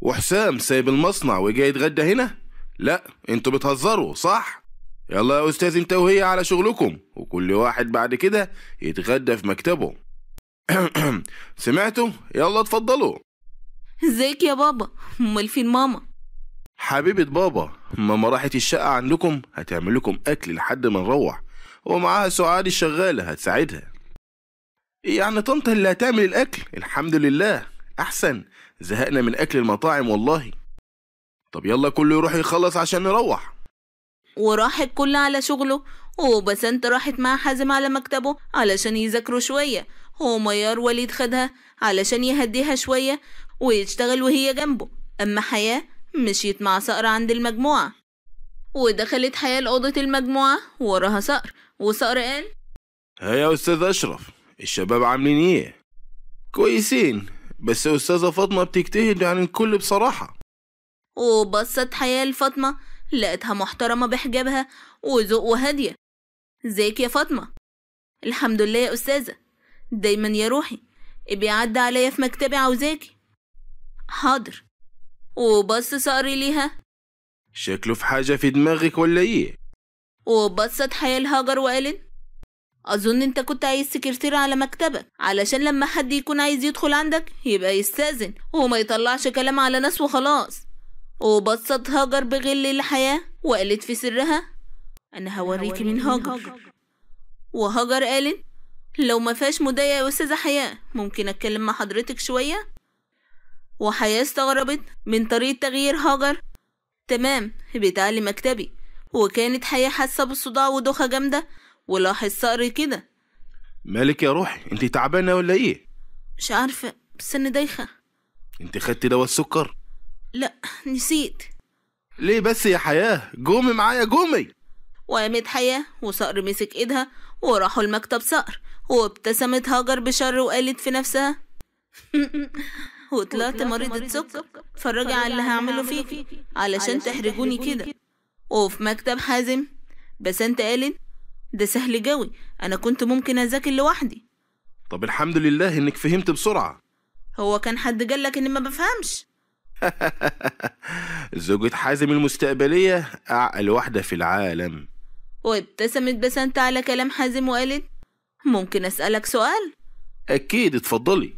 وحسام سايب المصنع وجاي يتغدى هنا لا انتوا بتهزروا صح يلا يا استاذ انت وهي على شغلكم وكل واحد بعد كده يتغدى في مكتبه سمعتوا يلا اتفضلوا ازيك يا بابا امال فين ماما حبيبة بابا ماما راحت الشقة عندكم هتعمل لكم أكل لحد ما نروح ومعاها سعاد الشغالة هتساعدها يعني طنطا اللي هتعمل الأكل الحمد لله أحسن زهقنا من أكل المطاعم والله طب يلا كله يروح يخلص عشان نروح وراحت الكل على شغله وبسنت راحت مع حازم على مكتبه علشان يذاكروا شوية وميار وليد خدها علشان يهديها شوية ويشتغل وهي جنبه أما حياة مشيت مع صقر عند المجموعة ودخلت حياة لأوضة المجموعة وراها صقر وصقر قال ها يا أستاذ أشرف الشباب عاملين إيه؟ كويسين بس أستاذة فاطمة بتجتهد عن يعني الكل بصراحة وبصت حياة لفاطمة لقيتها محترمة بحجابها وذوق وهادية زيك يا فاطمة الحمد لله يا أستاذة دايما يا روحي بيعدي عليا في مكتبي عاوزاكي حاضر وبص صقري ليها شكله في حاجة في دماغك ولا ايه؟ وبصت حياة الهاجر وقالت أظن أنت كنت عايز سكرتير على مكتبك علشان لما حد يكون عايز يدخل عندك يبقى يستأذن وما يطلعش كلام على ناس وخلاص وبصت هاجر بغل لحياة وقالت في سرها أنا هوريكي مين هاجر وهاجر قالت لو ما فيهاش مضايقة يا أستاذة حياة ممكن أتكلم مع حضرتك شوية وحياة استغربت من طريقة تغيير هاجر تمام بتاع مكتبي وكانت حياة حاسة بالصداع ودوخة جامدة ولاحظ صقر كده مالك يا روحي انت تعبانة ولا ايه؟ مش عارفة بس انا دايخة انت خدت دواء السكر؟ لا نسيت ليه بس يا حياة قومي معايا قومي وقامت حياة وصقر مسك ايدها وراحوا المكتب صقر وابتسمت هاجر بشر وقالت في نفسها وطلعت مريضة سكر اتفرجي على اللي هعمله فيكي علشان تحرجوني كده وفي مكتب حازم بسنت قالت ده سهل جوي أنا كنت ممكن أذاكر لوحدي طب الحمد لله إنك فهمت بسرعة هو كان حد قال لك إني ما بفهمش زوجة حازم المستقبلية أعقل واحدة في العالم وابتسمت طيب، بسنت على كلام حازم وقالت ممكن أسألك سؤال أكيد اتفضلي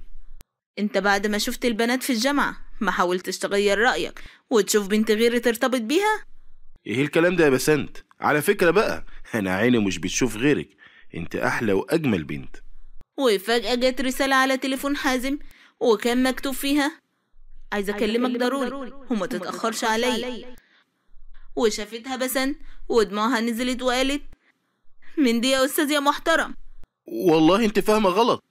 انت بعد ما شفت البنات في الجامعة ما حاولتش تغير رأيك وتشوف بنت غيري ترتبط بيها؟ ايه الكلام ده يا بسنت؟ على فكرة بقى انا عيني مش بتشوف غيرك انت احلى واجمل بنت وفجأة جت رسالة على تليفون حازم وكان مكتوب فيها عايز اكلمك ضروري وما تتأخرش عليا وشافتها بسنت ودموعها نزلت وقالت من دي يا استاذ يا محترم والله انت فاهمة غلط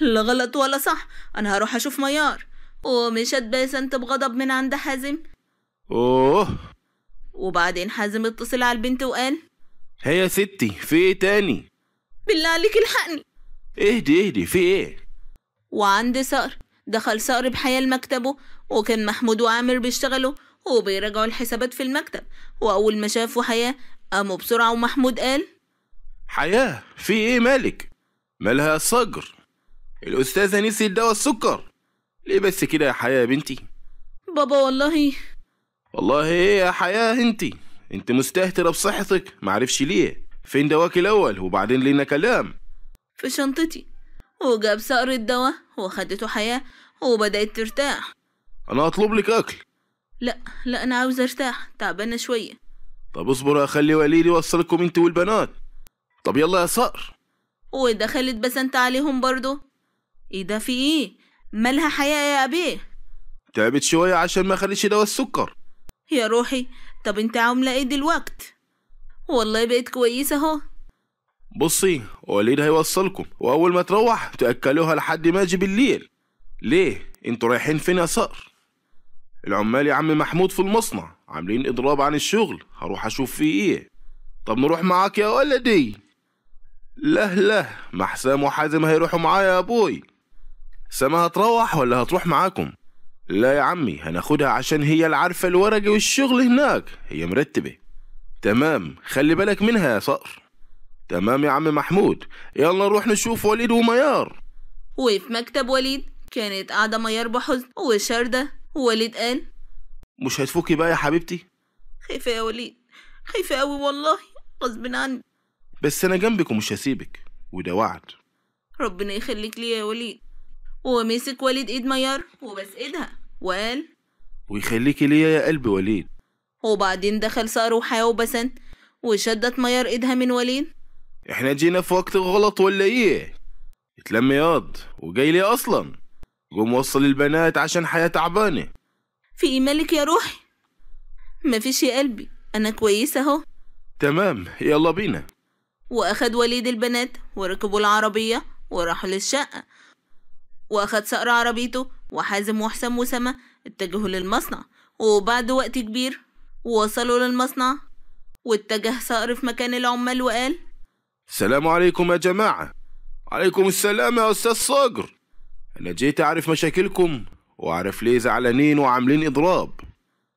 لا غلط ولا صح انا هروح اشوف ميار ومشت باسنت بغضب من عند حازم اوه وبعدين حازم اتصل على البنت وقال هي يا ستي في ايه تاني بالله عليك الحقني اهدي اهدي في ايه وعند صقر دخل صقر بحياة مكتبه وكان محمود وعامر بيشتغلوا وبيراجعوا الحسابات في المكتب وأول ما شافوا حياة قاموا بسرعة ومحمود قال حياة في ايه مالك مالها صقر الأستاذة نسي دواء السكر ليه بس كده يا حياة يا بنتي بابا والله والله ايه يا حياة انتي انت مستهترة بصحتك معرفش ليه فين دواك الأول وبعدين لينا كلام في شنطتي وجاب صقر الدواء وخدته حياة وبدأت ترتاح أنا هطلب لك أكل لا لا أنا عاوز أرتاح تعبانة شوية طب اصبر أخلي وليد يوصلكم انت والبنات طب يلا يا صقر ودخلت بسنت عليهم برضه ايه ده في ايه مالها حياة يا ابي تعبت شوية عشان ما خليش دواء السكر يا روحي طب انت عاملة ايه دلوقت والله بقيت كويسة اهو بصي وليد هيوصلكم واول ما تروح تاكلوها لحد ما اجي بالليل ليه انتوا رايحين فين يا صقر العمال يا عم محمود في المصنع عاملين اضراب عن الشغل هروح اشوف فيه ايه طب نروح معاك يا ولدي لا لا ما حسام وحازم هيروحوا معايا يا ابوي سما هتروح ولا هتروح معاكم لا يا عمي هناخدها عشان هي العارفة الورق والشغل هناك هي مرتبة تمام خلي بالك منها يا صقر تمام يا عم محمود يلا نروح نشوف وليد وميار وفي مكتب وليد كانت قاعدة ميار بحزن وشاردة ووليد قال مش هتفوكي بقى يا حبيبتي خايفة يا وليد خايفة أوي والله غصب عني بس أنا جنبك ومش هسيبك وده وعد ربنا يخليك لي يا وليد ومسك وليد ايد ميار وبس ايدها وقال ويخليكي إيه ليا يا قلبي وليد وبعدين دخل سارة وحياة وبسن وشدت ميار ايدها من وليد احنا جينا في وقت غلط ولا ايه اتلم ياض وجاي ليه اصلا قوم وصل البنات عشان حياة تعبانة في ايه مالك يا روحي مفيش يا قلبي انا كويسة اهو تمام يلا بينا واخد وليد البنات وركبوا العربية وراحوا للشقة وأخد صقر عربيته وحازم وحسام وسما اتجهوا للمصنع وبعد وقت كبير وصلوا للمصنع واتجه صقر في مكان العمال وقال السلام عليكم يا جماعة عليكم السلام يا أستاذ صقر أنا جيت أعرف مشاكلكم وأعرف ليه زعلانين وعاملين إضراب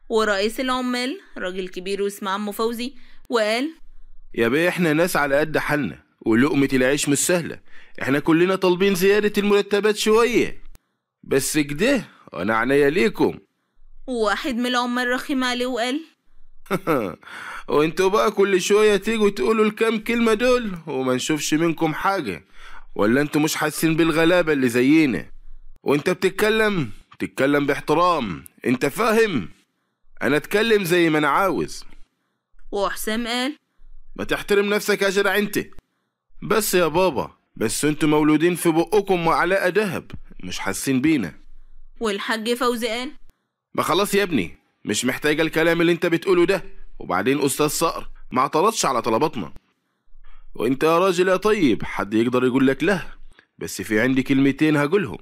ورئيس العمال راجل كبير واسمه عمه فوزي وقال يا بيه احنا ناس على قد حالنا ولقمة العيش مش سهلة احنا كلنا طالبين زيادة المرتبات شوية بس كده انا عناية ليكم واحد من العمال رخم عليه وقال وانتوا بقى كل شوية تيجوا تقولوا الكام كلمة دول وما نشوفش منكم حاجة ولا انتوا مش حاسين بالغلابة اللي زينا وانت بتتكلم تتكلم باحترام انت فاهم انا اتكلم زي ما انا عاوز وحسام قال ما تحترم نفسك يا جدع انت بس يا بابا بس انتوا مولودين في بقكم معلقة دهب مش حاسين بينا والحاج فوزي قال ما خلاص يا ابني مش محتاجة الكلام اللي انت بتقوله ده وبعدين أستاذ صقر ما اعترضش على طلباتنا وانت يا راجل يا طيب حد يقدر يقول لك لا بس في عندي كلمتين هقولهم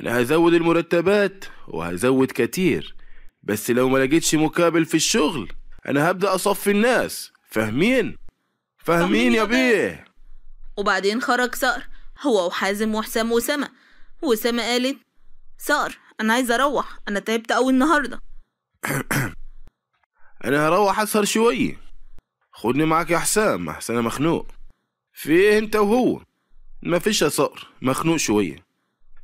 انا هزود المرتبات وهزود كتير بس لو ما لقيتش مقابل في الشغل انا هبدا اصفي الناس فاهمين فاهمين يا بيه وبعدين خرج سار هو وحازم وحسام وسما وسما قالت إيه؟ سار انا عايز اروح انا تعبت قوي النهارده انا هروح اسهر شويه خدني معاك يا حسام احسن انا مخنوق في ايه انت وهو مفيش يا صقر مخنوق شويه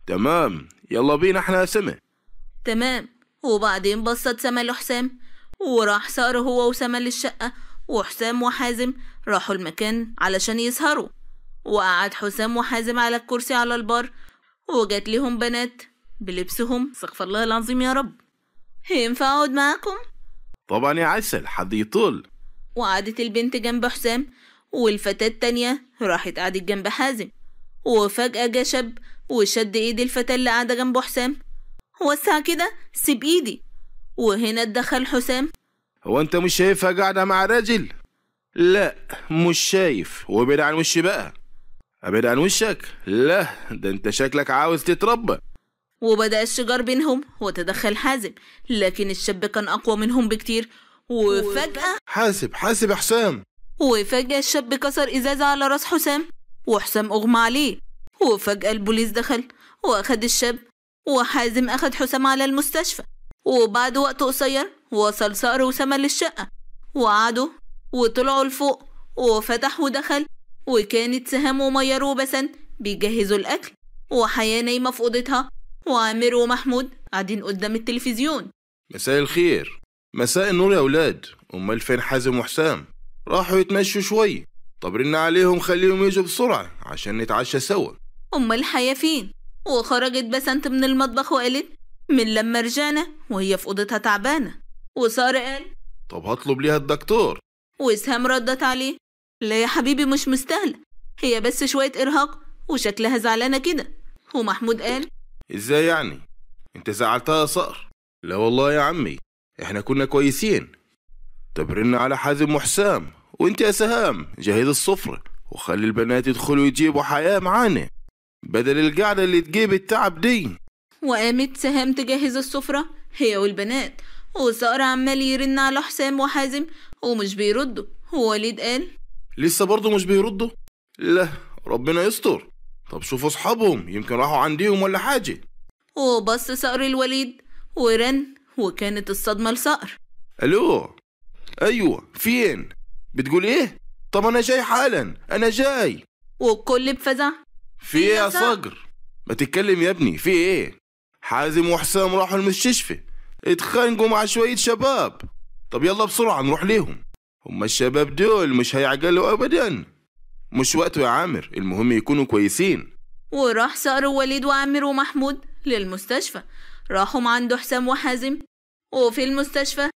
تمام يلا بينا احنا يا سما تمام وبعدين بصت سما لحسام وراح صقر هو وسما للشقه وحسام وحازم راحوا المكان علشان يسهروا وقعد حسام وحازم على الكرسي على البر وجات لهم بنات بلبسهم استغفر الله العظيم يا رب ينفع اقعد معاكم طبعا يا عسل حد يطول وقعدت البنت جنب حسام والفتاة التانية راحت قعدت جنب حازم وفجأة جه شاب وشد ايد الفتاة اللي قاعدة جنب حسام وسع كده سيب ايدي وهنا اتدخل حسام هو انت مش شايفها قاعدة مع راجل؟ لا مش شايف وبعد عن وشي بقى أبعد عن وشك لا ده أنت شكلك عاوز تتربى وبدأ الشجار بينهم وتدخل حازم لكن الشاب كان أقوى منهم بكتير وفجأة حاسب حاسب يا حسام وفجأة الشاب كسر إزازة على راس حسام وحسام أغمى عليه وفجأة البوليس دخل وأخد الشاب وحازم أخد حسام على المستشفى وبعد وقت قصير وصل صقر وسما للشقة وقعدوا وطلعوا لفوق وفتح ودخل وكانت سهام ومية وبسن بيجهزوا الأكل وحياة نايمة في أوضتها وعامر ومحمود قاعدين قدام التلفزيون مساء الخير مساء النور يا أولاد أمال فين حازم وحسام راحوا يتمشوا شوية طب رن عليهم خليهم يجوا بسرعة عشان نتعشى سوا أمال حياة فين وخرجت بسنت من المطبخ وقالت من لما رجعنا وهي في أوضتها تعبانة وسارة قال طب هطلب ليها الدكتور وسهام ردت عليه لا يا حبيبي مش مستاهلة هي بس شوية إرهاق وشكلها زعلانة كده ومحمود قال إزاي يعني؟ أنت زعلتها يا صقر لا والله يا عمي إحنا كنا كويسين طب على حازم وحسام وأنت يا سهام جهز السفرة وخلي البنات يدخلوا يجيبوا حياة معانا بدل القعدة اللي تجيب التعب دي وقامت سهام تجهز السفرة هي والبنات وصقر عمال يرن على حسام وحازم ومش بيردوا ووليد قال لسه برضه مش بيردوا لا ربنا يستر طب شوفوا اصحابهم يمكن راحوا عنديهم ولا حاجه وبص صقر الوليد ورن وكانت الصدمه لصقر الو ايوه فين بتقول ايه طب انا جاي حالا انا جاي والكل بفزع في ايه يا صقر ما تتكلم يا ابني في ايه حازم وحسام راحوا المستشفى اتخانقوا مع شويه شباب طب يلا بسرعه نروح ليهم هما الشباب دول مش هيعجلوا أبدا مش وقته يا عامر المهم يكونوا كويسين وراح صقر ووليد وعامر ومحمود للمستشفى راحوا عنده حسام وحازم وفي المستشفى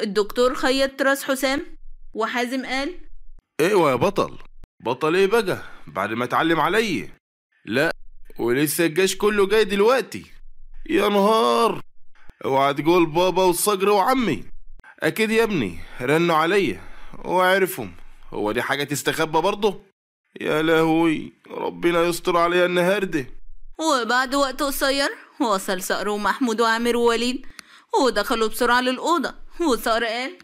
الدكتور خيط راس حسام وحازم قال ايوه يا بطل بطل ايه بقى بعد ما اتعلم عليا لا ولسه الجيش كله جاي دلوقتي يا نهار اوعى تقول بابا والصقر وعمي اكيد يا ابني رنوا عليا وعرفهم هو دي حاجة تستخبى برضه يا لهوي ربنا يستر عليا النهاردة وبعد وقت قصير وصل صقر ومحمود وعامر ووليد ودخلوا بسرعة للأوضة وصقر قال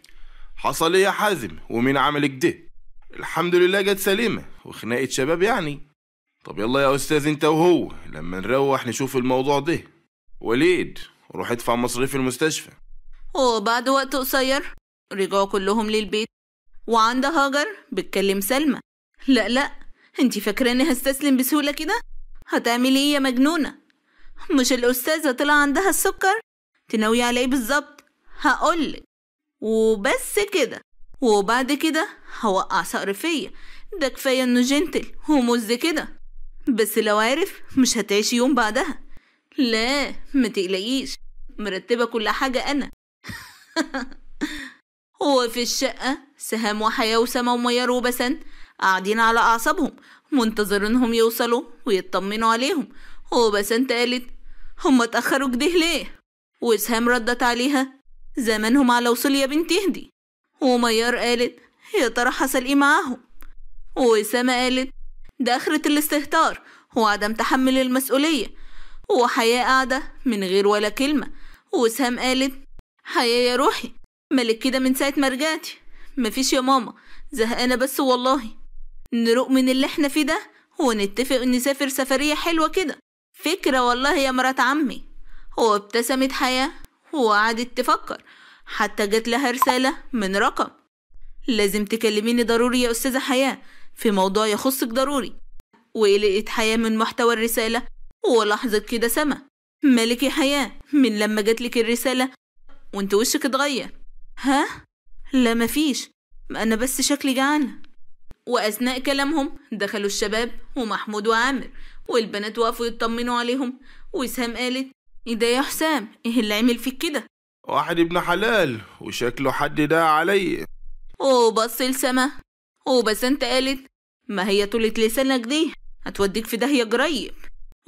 حصل ايه يا حازم ومين عملك ده الحمد لله جت سليمة وخناقة شباب يعني طب يلا يا أستاذ أنت وهو لما نروح نشوف الموضوع ده وليد روح ادفع مصاريف المستشفى وبعد وقت قصير رجعوا كلهم للبيت وعند هاجر بتكلم سلمى لا لا انتي فاكرة اني هستسلم بسهولة كده هتعملي ايه يا مجنونة مش الأستاذة طلع عندها السكر تناوي على ايه بالظبط هقولك وبس كده وبعد كده هوقع صقر فيا ده كفاية انه جنتل ومز كده بس لو عارف مش هتعيشي يوم بعدها لا ما تقلقيش مرتبة كل حاجة أنا وفي الشقة سهام وحياة وسما وميار وبسن قاعدين على أعصابهم منتظرينهم يوصلوا ويطمنوا عليهم وبسنت قالت هما اتأخروا كده ليه وسهام ردت عليها زمانهم على وصول يا بنت اهدي وميار قالت يا ترى حصل ايه معاهم وسما قالت ده آخرة الاستهتار وعدم تحمل المسؤولية وحياة قاعدة من غير ولا كلمة وسهام قالت حياة يا روحي ملك كده من ساعة ما رجعتي مفيش يا ماما زهقانة بس والله نروق من اللي احنا فيه ده ونتفق نسافر سفرية حلوة كده فكرة والله يا مرات عمي وابتسمت حياة وقعدت تفكر حتى جت لها رسالة من رقم لازم تكلميني ضروري يا أستاذة حياة في موضوع يخصك ضروري وقلقت حياة من محتوى الرسالة ولحظة كده سما مالك يا حياة من لما جاتلك الرسالة وانت وشك اتغير ها؟ لا مفيش أنا بس شكلي جعان وأثناء كلامهم دخلوا الشباب ومحمود وعامر والبنات وقفوا يطمنوا عليهم وسام قالت إيه ده يا حسام إيه اللي عمل فيك كده؟ واحد ابن حلال وشكله حد ده عليا وبص لسما وبسنت قالت ما هي طولة لسانك دي هتوديك في داهية جريب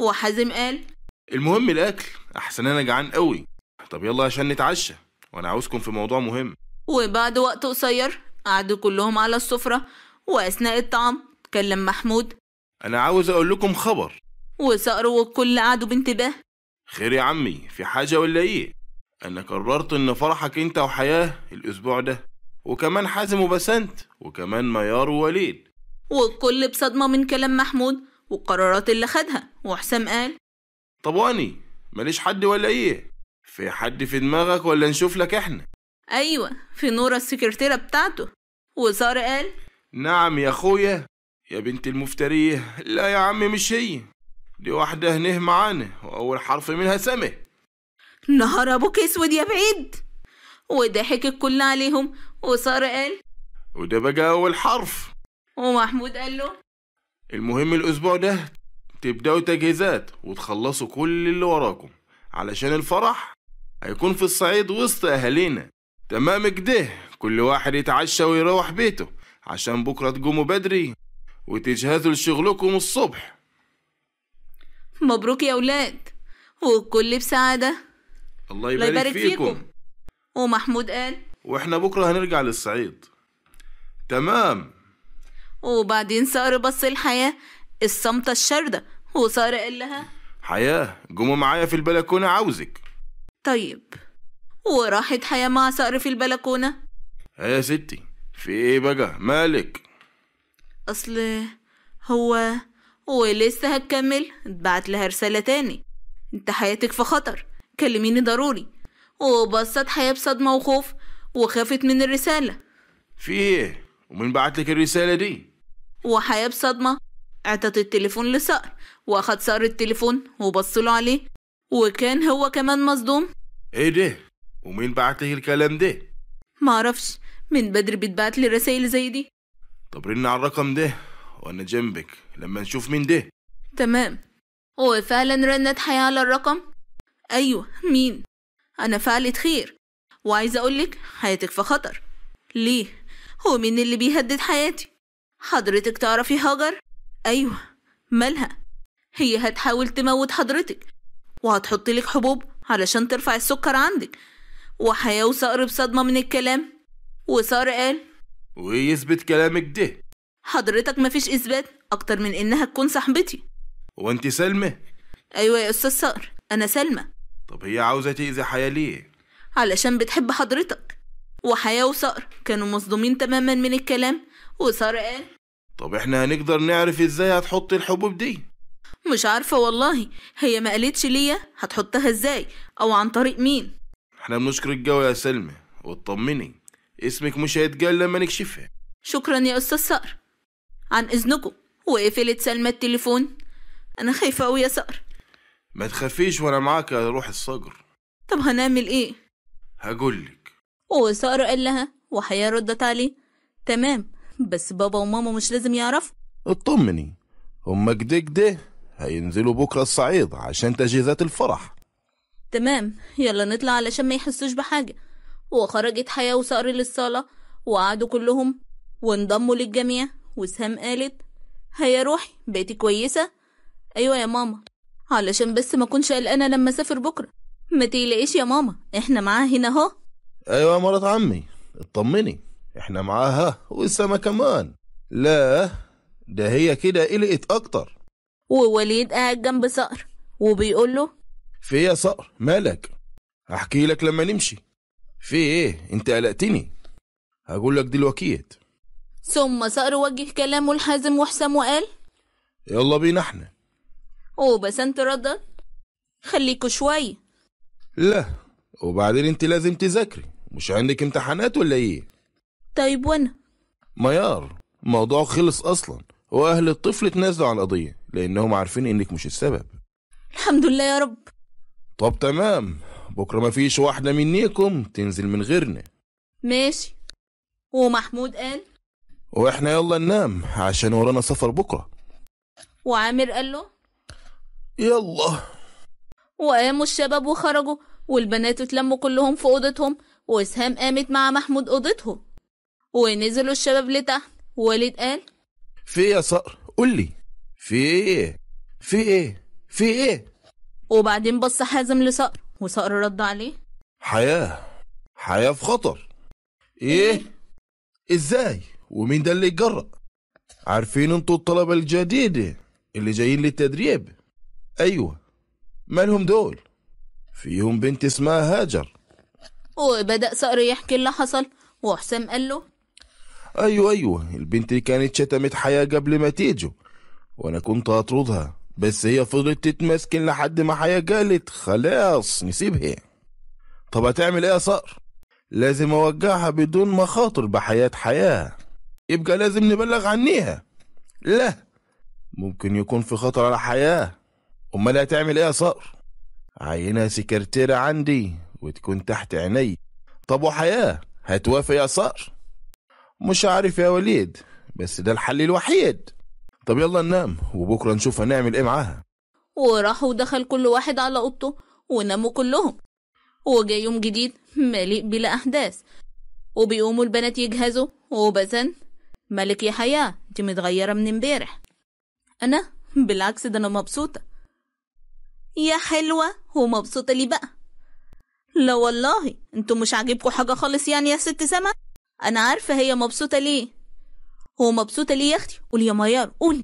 وحازم قال المهم الأكل أحسن أنا جعان قوي طب يلا عشان نتعشى وانا عاوزكم في موضوع مهم وبعد وقت قصير قعدوا كلهم على السفرة وأثناء الطعام تكلم محمود أنا عاوز أقول لكم خبر وصقر والكل قعدوا بانتباه خير يا عمي في حاجة ولا إيه؟ أنا قررت إن فرحك أنت وحياة الأسبوع ده وكمان حازم وبسنت وكمان ميار ووليد والكل بصدمة من كلام محمود والقرارات اللي خدها وحسام قال طب وأني ماليش حد ولا إيه؟ في حد في دماغك ولا نشوف لك احنا ايوه في نورة السكرتيرة بتاعته وسارة قال نعم يا اخويا يا بنت المفترية لا يا عم مش هي دي واحدة هنه معانا وأول حرف منها سمه نهار أبوك أسود يا بعيد وضحك الكل عليهم وسارة قال وده بقى أول حرف ومحمود قال له المهم الأسبوع ده تبدأوا تجهيزات وتخلصوا كل اللي وراكم علشان الفرح هيكون في الصعيد وسط أهالينا تمام كده كل واحد يتعشى ويروح بيته عشان بكرة تقوموا بدري وتجهزوا لشغلكم الصبح مبروك يا ولاد والكل بسعادة الله يبارك, يبارك فيكم. فيكم ومحمود قال واحنا بكرة هنرجع للصعيد تمام وبعدين سار بص الحياة الصمتة الشاردة وسار قال لها حياة قوموا معايا في البلكونة عاوزك طيب وراحت حياة مع صقر في البلكونة يا ستي في ايه بقى مالك اصل هو ولسه هتكمل اتبعت لها رسالة تاني انت حياتك في خطر كلميني ضروري وبصت حياة بصدمة وخوف وخافت من الرسالة في ايه ومين بعتلك الرسالة دي وحياة بصدمة اعطت التليفون لصقر واخد صقر التليفون وبصله عليه وكان هو كمان مصدوم ايه ده ومين بعت لي الكلام ده معرفش من بدري بتبعت لي رسائل زي دي طب رن على الرقم ده وانا جنبك لما نشوف مين ده تمام هو فعلا رنت حياة على الرقم ايوه مين انا فعلت خير وعايزه اقولك حياتك في خطر ليه هو مين اللي بيهدد حياتي حضرتك تعرفي هاجر ايوه مالها هي هتحاول تموت حضرتك وهتحط لك حبوب علشان ترفع السكر عندك وحياة وصقر بصدمة من الكلام وصقر قال ويثبت كلامك ده حضرتك مفيش إثبات أكتر من إنها تكون صاحبتي وأنت سلمى أيوة يا أستاذ صقر أنا سلمى طب هي عاوزة تأذي حياة ليه؟ علشان بتحب حضرتك وحياة وصقر كانوا مصدومين تماما من الكلام وصقر قال طب احنا هنقدر نعرف ازاي هتحطي الحبوب دي مش عارفة والله هي ما قالتش ليا هتحطها ازاي او عن طريق مين احنا بنشكر الجو يا سلمى واطمني اسمك مش هيتقال لما نكشفها شكرا يا استاذ صقر عن اذنكم وقفلت سلمى التليفون انا خايفة قوي يا صقر ما تخافيش وانا معاك يا روح الصقر طب هنعمل ايه هقولك وصقر قال لها وحياة ردت عليه تمام بس بابا وماما مش لازم يعرفوا اطمني امك ده كده هينزلوا بكرة الصعيد عشان تجهيزات الفرح تمام يلا نطلع علشان ما يحسوش بحاجة وخرجت حياة وصقر للصالة وقعدوا كلهم وانضموا للجميع وسهام قالت هيا روحي بقيتي كويسة أيوة يا ماما علشان بس ما أكونش قلقانة لما أسافر بكرة ما تقلقيش يا ماما احنا معاه هنا اهو أيوة يا مرات عمي اطمني احنا معاها والسما كمان لا ده هي كده قلقت أكتر ووليد قاعد جنب صقر وبيقول له في ايه يا صقر مالك هحكي لك لما نمشي في ايه انت قلقتني هقول لك دلوقيت ثم صقر وجه كلامه لحازم وحسام وقال يلا بينا احنا وبسنت ردد خليكوا شوية لا وبعدين انت لازم تذاكري مش عندك امتحانات ولا ايه طيب وانا ميار موضوع خلص اصلا واهل الطفل تنازلوا عن القضيه لأنهم عارفين إنك مش السبب الحمد لله يا رب طب تمام بكرة مفيش واحدة منيكم تنزل من غيرنا ماشي ومحمود قال واحنا يلا ننام عشان ورانا سفر بكرة وعامر قال له يلا وقاموا الشباب وخرجوا والبنات اتلموا كلهم في اوضتهم واسهام قامت مع محمود اوضتهم ونزلوا الشباب لتحت وليد قال في يا صقر قولي في ايه في ايه في ايه وبعدين بص حازم لصقر وصقر رد عليه حياة حياة في خطر ايه, إيه؟ ازاي ومين ده اللي يتجرأ عارفين انتوا الطلبة الجديدة اللي جايين للتدريب ايوه مالهم دول فيهم بنت اسمها هاجر وبدأ صقر يحكي اللي حصل وحسام قال له ايوه ايوه البنت اللي كانت شتمت حياة قبل ما تيجوا وانا كنت هطردها بس هي فضلت تتمسكن لحد ما حياة جالت خلاص نسيبها طب هتعمل ايه يا صقر لازم اوجعها بدون مخاطر بحياة حياة يبقى لازم نبلغ عنيها لا ممكن يكون في خطر على حياة امال هتعمل ايه يا صقر عينها سكرتيرة عندي وتكون تحت عيني طب وحياة هتوافق يا صقر مش عارف يا وليد بس ده الحل الوحيد طب يلا ننام وبكرة نشوف هنعمل ايه معاها وراح ودخل كل واحد على اوضته وناموا كلهم وجاي يوم جديد مليء بلا احداث وبيقوموا البنات يجهزوا وبسن ملك يا حياة انت متغيرة من امبارح انا بالعكس ده انا مبسوطة يا حلوة ومبسوطة ليه بقى لا والله انتوا مش عاجبكوا حاجة خالص يعني يا ست سما انا عارفة هي مبسوطة ليه هو مبسوطة ليه يا أختي قولي يا ميار قولي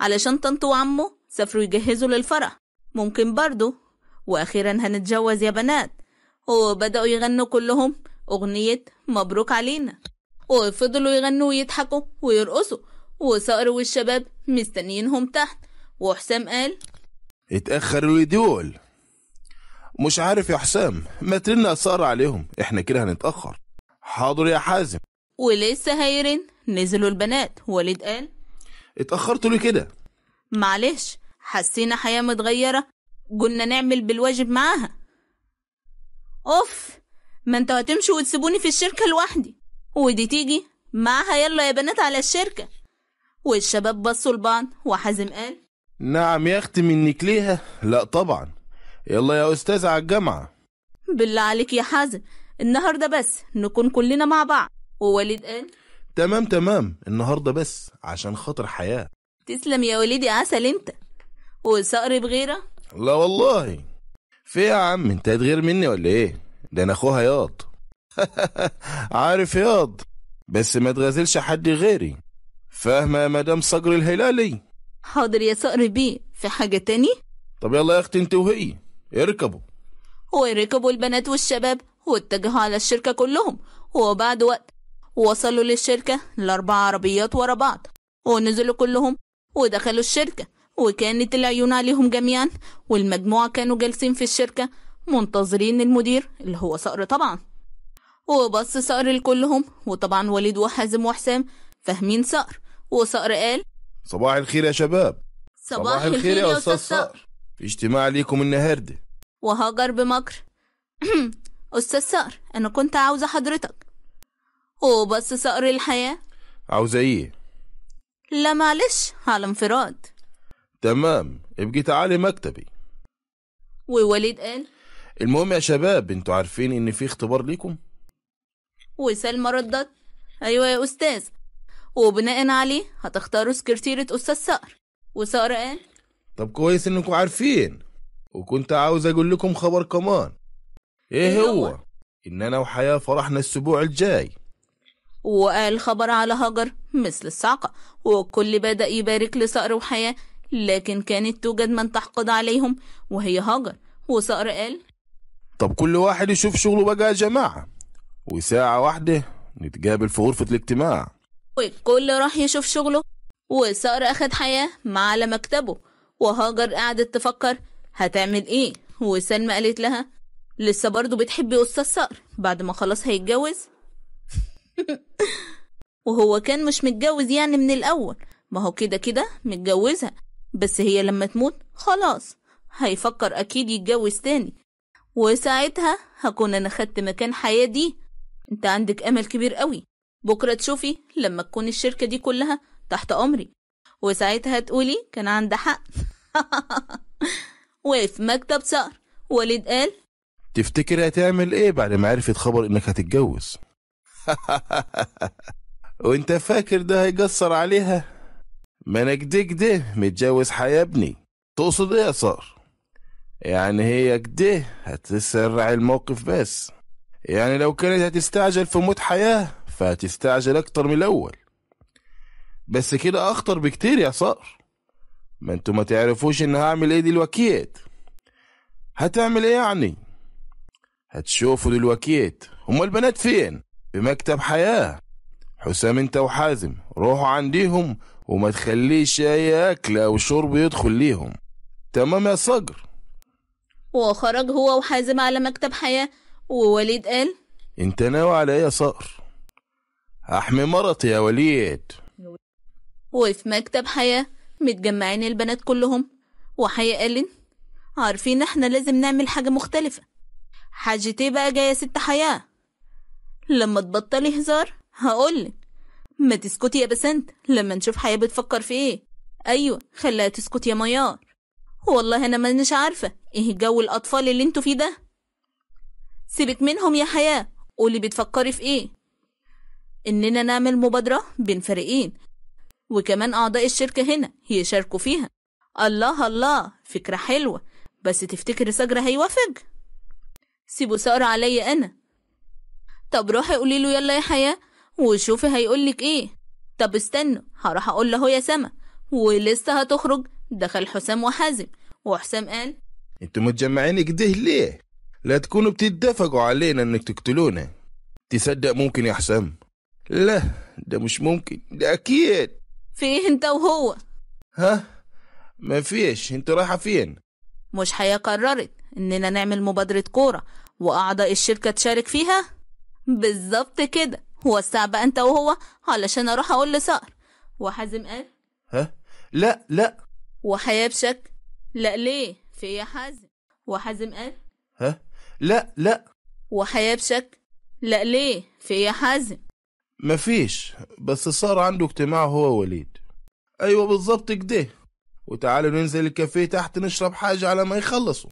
علشان طنط وعمه سافروا يجهزوا للفرح ممكن برضه وأخيرا هنتجوز يا بنات وبدأوا يغنوا كلهم أغنية مبروك علينا وفضلوا يغنوا ويضحكوا ويرقصوا وصقر والشباب مستنيينهم تحت وحسام قال اتأخروا لي دول مش عارف يا حسام ما ترن أسقر عليهم احنا كده هنتأخر حاضر يا حازم ولسه هيرن نزلوا البنات وليد قال اتأخرتوا ليه كده معلش حسينا حياة متغيرة قلنا نعمل بالواجب معاها اوف ما انتوا هتمشوا وتسيبوني في الشركة لوحدي ودي تيجي معاها يلا يا بنات على الشركة والشباب بصوا لبعض وحازم قال نعم يا اختي منك ليها لا طبعا يلا يا استاذ على الجامعة بالله عليك يا حازم النهاردة بس نكون كلنا مع بعض ووليد قال تمام تمام النهاردة بس عشان خاطر حياة تسلم يا وليدي عسل انت والصقر بغيرة لا والله في يا عم انت هتغير مني ولا ايه ده انا اخوها ياض عارف ياض بس ما تغازلش حد غيري فاهمة يا مدام صقر الهلالي حاضر يا صقر بيه في حاجة تاني طب يلا يا اختي انت وهي اركبوا واركبوا البنات والشباب واتجهوا على الشركة كلهم وبعد وقت وصلوا للشركة الأربع عربيات ورا بعض ونزلوا كلهم ودخلوا الشركة وكانت العيون عليهم جميعا والمجموعة كانوا جالسين في الشركة منتظرين المدير اللي هو صقر طبعا وبص صقر لكلهم وطبعا وليد وحازم وحسام فاهمين صقر وصقر قال صباح الخير يا شباب صباح, صباح الخير يا أستاذ صقر في اجتماع ليكم النهاردة وهاجر بمكر أستاذ صقر أنا كنت عاوزة حضرتك وبس صقر الحياة عاوزة ايه؟ لا معلش على انفراد تمام ابقي تعالي مكتبي ووليد قال المهم يا شباب انتوا عارفين ان في اختبار ليكم وسلمى ردت ايوه يا استاذ وبناء عليه هتختاروا سكرتيرة استاذ صقر وصقر قال طب كويس انكم عارفين وكنت عاوز اقول لكم خبر كمان ايه, إيه هو؟, هو ان انا وحياة فرحنا الاسبوع الجاي وقال خبر على هاجر مثل الصعقة والكل بدأ يبارك لصقر وحياة لكن كانت توجد من تحقد عليهم وهي هاجر وصقر قال طب كل واحد يشوف شغله بقى يا جماعة وساعة واحدة نتقابل في غرفة الاجتماع والكل راح يشوف شغله وصقر أخد حياة مع على مكتبه وهاجر قعدت تفكر هتعمل ايه وسلمى قالت لها لسه برضه بتحبي قصة الصقر بعد ما خلاص هيتجوز وهو كان مش متجوز يعني من الأول ما هو كده كده متجوزها بس هي لما تموت خلاص هيفكر أكيد يتجوز تاني وساعتها هكون أنا خدت مكان حياة دي أنت عندك أمل كبير قوي بكرة تشوفي لما تكون الشركة دي كلها تحت أمري وساعتها تقولي كان عندها حق وفي مكتب سقر وليد قال تفتكر هتعمل ايه بعد ما عرفت خبر انك هتتجوز وانت فاكر ده هيقصر عليها ما انا كده كده متجوز حياة ابني تقصد ايه يا صار يعني هي كده هتسرع الموقف بس يعني لو كانت هتستعجل في موت حياة فهتستعجل اكتر من الاول بس كده اخطر بكتير يا صار ما انتوا ما تعرفوش ان هعمل ايه دلوقتي هتعمل ايه يعني هتشوفوا دلوقتي هما البنات فين بمكتب حياة حسام انت وحازم روحوا عنديهم وما تخليش اي اكل او شرب يدخل ليهم تمام يا صقر وخرج هو وحازم على مكتب حياة ووليد قال انت ناوي على ايه يا صقر احمي مرتي يا وليد وفي مكتب حياة متجمعين البنات كلهم وحياة قال عارفين احنا لازم نعمل حاجة مختلفة حاجة ايه بقى جاية ست حياة لما تبطلي هزار هقولك ما تسكتي يا بسنت لما نشوف حياة بتفكر في ايه ايوه خليها تسكت يا ميار والله انا مانيش عارفة ايه جو الاطفال اللي انتوا فيه ده سيبك منهم يا حياة قولي بتفكري في ايه اننا نعمل مبادرة بين فريقين وكمان اعضاء الشركة هنا يشاركوا فيها الله الله فكرة حلوة بس تفتكر سجرة هيوافق سيبوا سقر عليا انا طب روحي قولي له يلا يا حياة وشوفي هيقولك ايه طب استنوا هروح اقول له يا سما ولسه هتخرج دخل حسام وحازم وحسام قال انتوا متجمعين كده ليه لا تكونوا بتتدفقوا علينا انك تقتلونا تصدق ممكن يا حسام لا ده مش ممكن ده اكيد فيه انت وهو ها ما فيش انت رايحه فين مش حياة قررت اننا نعمل مبادرة كورة واعضاء الشركة تشارك فيها بالظبط كده وسع بقى انت وهو علشان اروح اقول لسقر وحازم قال ها لا لا وحيابشك لا ليه في إيه يا حازم وحازم قال ها لا لا وحيابشك لا ليه في إيه يا حازم مفيش بس صار عنده اجتماع هو وليد ايوه بالظبط كده وتعالوا ننزل الكافيه تحت نشرب حاجة على ما يخلصوا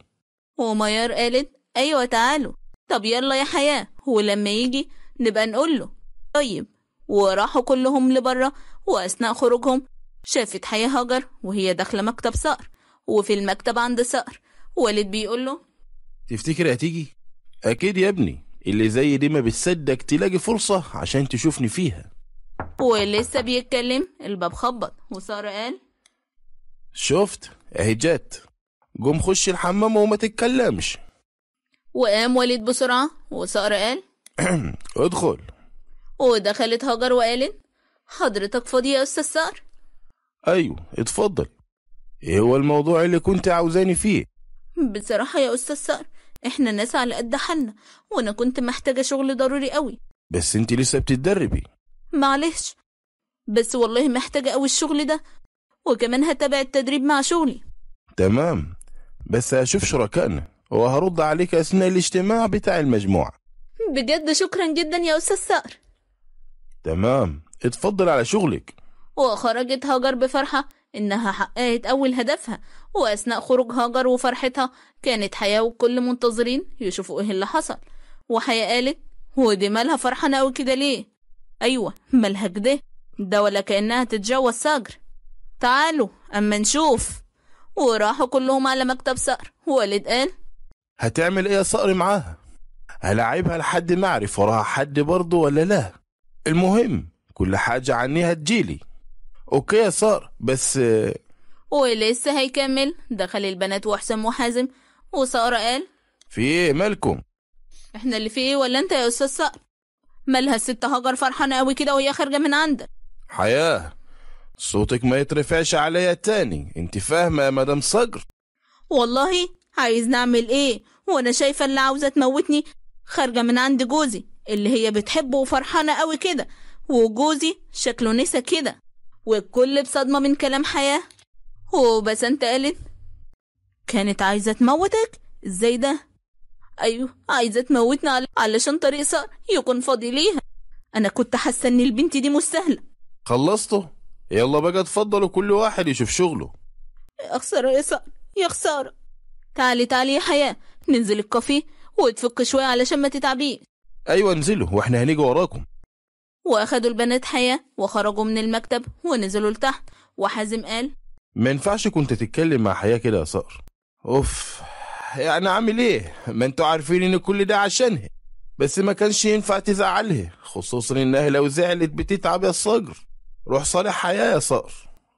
وميار قالت ايوه تعالوا طب يلا يا حياة ولما يجي نبقى نقول له طيب وراحوا كلهم لبرة وأثناء خروجهم شافت حياة هاجر وهي داخلة مكتب صقر وفي المكتب عند صقر والد بيقول له تفتكر هتيجي؟ أكيد يا ابني اللي زي دي ما بتصدق تلاقي فرصة عشان تشوفني فيها ولسه بيتكلم الباب خبط وسارة قال شفت اهي جت قوم خش الحمام وما تتكلمش وقام وليد بسرعة وصقر قال ادخل ودخلت هاجر وقالت حضرتك فاضي يا أستاذ صقر أيوه اتفضل ايه هو الموضوع اللي كنت عاوزاني فيه بصراحة يا أستاذ صقر احنا ناس على قد حالنا وانا كنت محتاجة شغل ضروري قوي بس انت لسه بتتدربي معلش بس والله محتاجة قوي الشغل ده وكمان هتابع التدريب مع شغلي تمام بس هشوف شركائنا وهرد عليك أثناء الاجتماع بتاع المجموعة بجد شكرا جدا يا أستاذ سقر تمام اتفضل على شغلك وخرجت هاجر بفرحة إنها حققت أول هدفها وأثناء خروج هاجر وفرحتها كانت حياة وكل منتظرين يشوفوا إيه اللي حصل وحياة قالت ودي مالها فرحانة أوي كده ليه أيوة مالها كده ده ولا كأنها تتجوز سجر تعالوا أما نشوف وراحوا كلهم على مكتب سقر والد قال هتعمل ايه يا صقر معاها هلاعبها لحد ما اعرف وراها حد برضه ولا لا المهم كل حاجة عنيها تجيلي اوكي يا صقر بس ولسه هيكمل دخل البنات وحسام وحازم وصقر قال في ايه مالكم احنا اللي في ايه ولا انت يا استاذ صقر مالها الست هاجر فرحانة قوي كده وهي خارجة من عندك حياة صوتك ما يترفعش عليا تاني انت فاهمة يا مدام صقر والله عايز نعمل ايه وانا شايفه اللي عاوزه تموتني خارجه من عند جوزي اللي هي بتحبه وفرحانه قوي كده وجوزي شكله نسى كده والكل بصدمه من كلام حياه انت قالت كانت عايزه تموتك ازاي ده ايوه عايزه تموتني علشان طريق صقر يكون فاضي ليها انا كنت حاسه ان البنت دي مش سهله خلصته يلا بقى اتفضلوا كل واحد يشوف شغله يا خساره يا صقر يا خساره تعالي تعالي يا حياة ننزل الكافيه وتفك شوية علشان ما تتعبيش أيوة انزلوا وإحنا هنيجي وراكم وأخدوا البنات حياة وخرجوا من المكتب ونزلوا لتحت وحازم قال ما ينفعش كنت تتكلم مع حياة كده يا صقر أوف يعني عامل إيه ما أنتوا عارفين إن كل ده عشانها بس ما كانش ينفع تزعلها خصوصا إنها لو زعلت بتتعب يا صقر روح صالح حياة يا صقر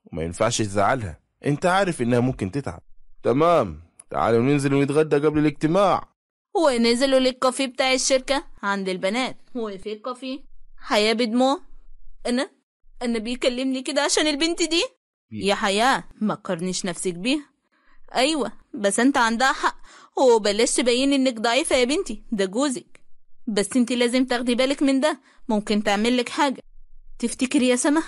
وما ينفعش تزعلها أنت عارف إنها ممكن تتعب تمام تعالوا ننزل ونتغدى قبل الاجتماع ونزلوا للكافيه بتاع الشركة عند البنات هو في الكافيه حياة بدمو أنا أنا بيكلمني كده عشان البنت دي يا حياة ما تقارنيش نفسك بيها أيوة بس أنت عندها حق وبلاش تبين إنك ضعيفة يا بنتي ده جوزك بس أنت لازم تاخدي بالك من ده ممكن تعمل لك حاجة تفتكري يا سما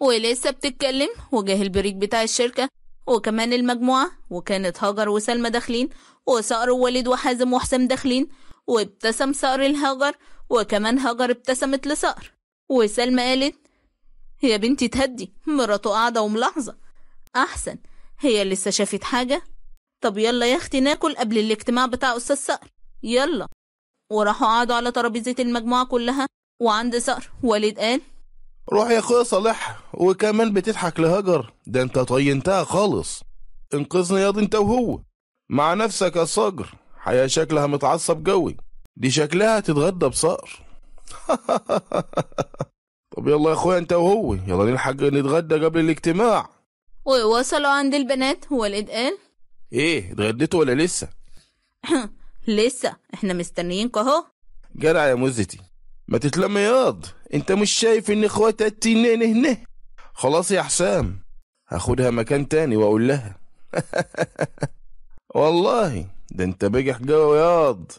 ولسه بتتكلم وجه البريك بتاع الشركة وكمان المجموعة وكانت هاجر وسلمى داخلين وصقر ووليد وحازم وحسام داخلين وابتسم صقر لهاجر وكمان هاجر ابتسمت لصقر وسلمى قالت يا بنتي تهدي مراته قاعدة وملاحظة أحسن هي لسه شافت حاجة طب يلا يا اختي ناكل قبل الاجتماع بتاع أستاذ صقر يلا وراحوا قعدوا على ترابيزة المجموعة كلها وعند صقر وليد قال روح يا اخويا صالح وكمان بتضحك لهجر ده انت طينتها خالص انقذني ياض انت وهو مع نفسك يا صقر حياة شكلها متعصب جوي دي شكلها تتغدى بصقر طب يلا يا اخويا انت وهو يلا نلحق نتغدى قبل الاجتماع ووصلوا عند البنات هو اللي ايه اتغديتوا ولا لسه لسه احنا مستنيينكوا اهو جدع يا مزتي ما تتلم ياض انت مش شايف ان اخواتها التنين هنا خلاص يا حسام هاخدها مكان تاني واقول لها والله ده انت بجح جوه ياض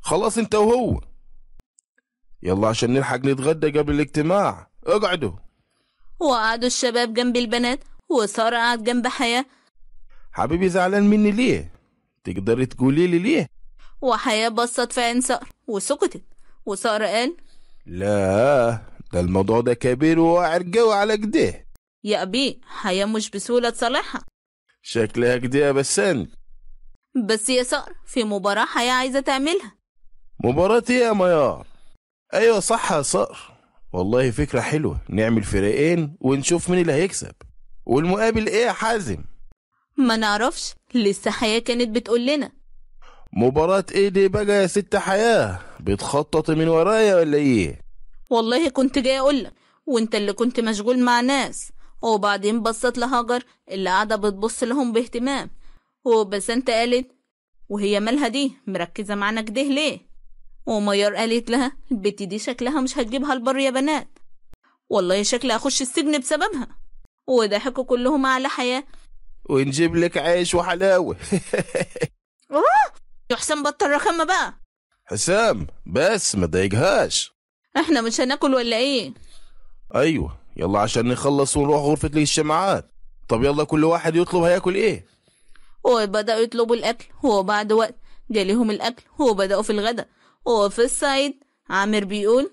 خلاص انت وهو يلا عشان نلحق نتغدى قبل الاجتماع اقعدوا وقعدوا الشباب جنب البنات وسارة قعد جنب حياة حبيبي زعلان مني ليه؟ تقدري تقولي لي ليه؟ وحياة بصت في عين صقر وسكتت وسارة قال لا ده الموضوع ده كبير وواعر قوي على كده يا أبي حياة مش بسهولة تصالحها شكلها كده يا بسان بس يا سار في مباراة حياة عايزة تعملها مباراة ايه يا ميار ايوه صح يا صقر والله فكرة حلوة نعمل فريقين ونشوف مين اللي هيكسب والمقابل ايه يا حازم ما نعرفش لسه حياة كانت بتقول لنا مباراة ايه دي بقى يا ست حياة بتخطط من ورايا ولا ايه والله كنت جاي اقولك وانت اللي كنت مشغول مع ناس وبعدين بصت لهاجر اللي قاعدة بتبص لهم باهتمام وبسنت قالت وهي مالها دي مركزة معانا كده ليه وميار قالت لها البت دي شكلها مش هتجيبها البر يا بنات والله شكلي هخش السجن بسببها وضحكوا كلهم على حياة ونجيب لك عيش وحلاوة آه حسام بطل رخامة بقى حسام بس ما تضايقهاش احنا مش هناكل ولا ايه ايوه يلا عشان نخلص ونروح غرفة الاجتماعات طب يلا كل واحد يطلب هياكل ايه وبدأوا يطلبوا الأكل هو بعد وقت جاليهم الأكل هو بدأوا في الغداء وفي الصعيد عامر بيقول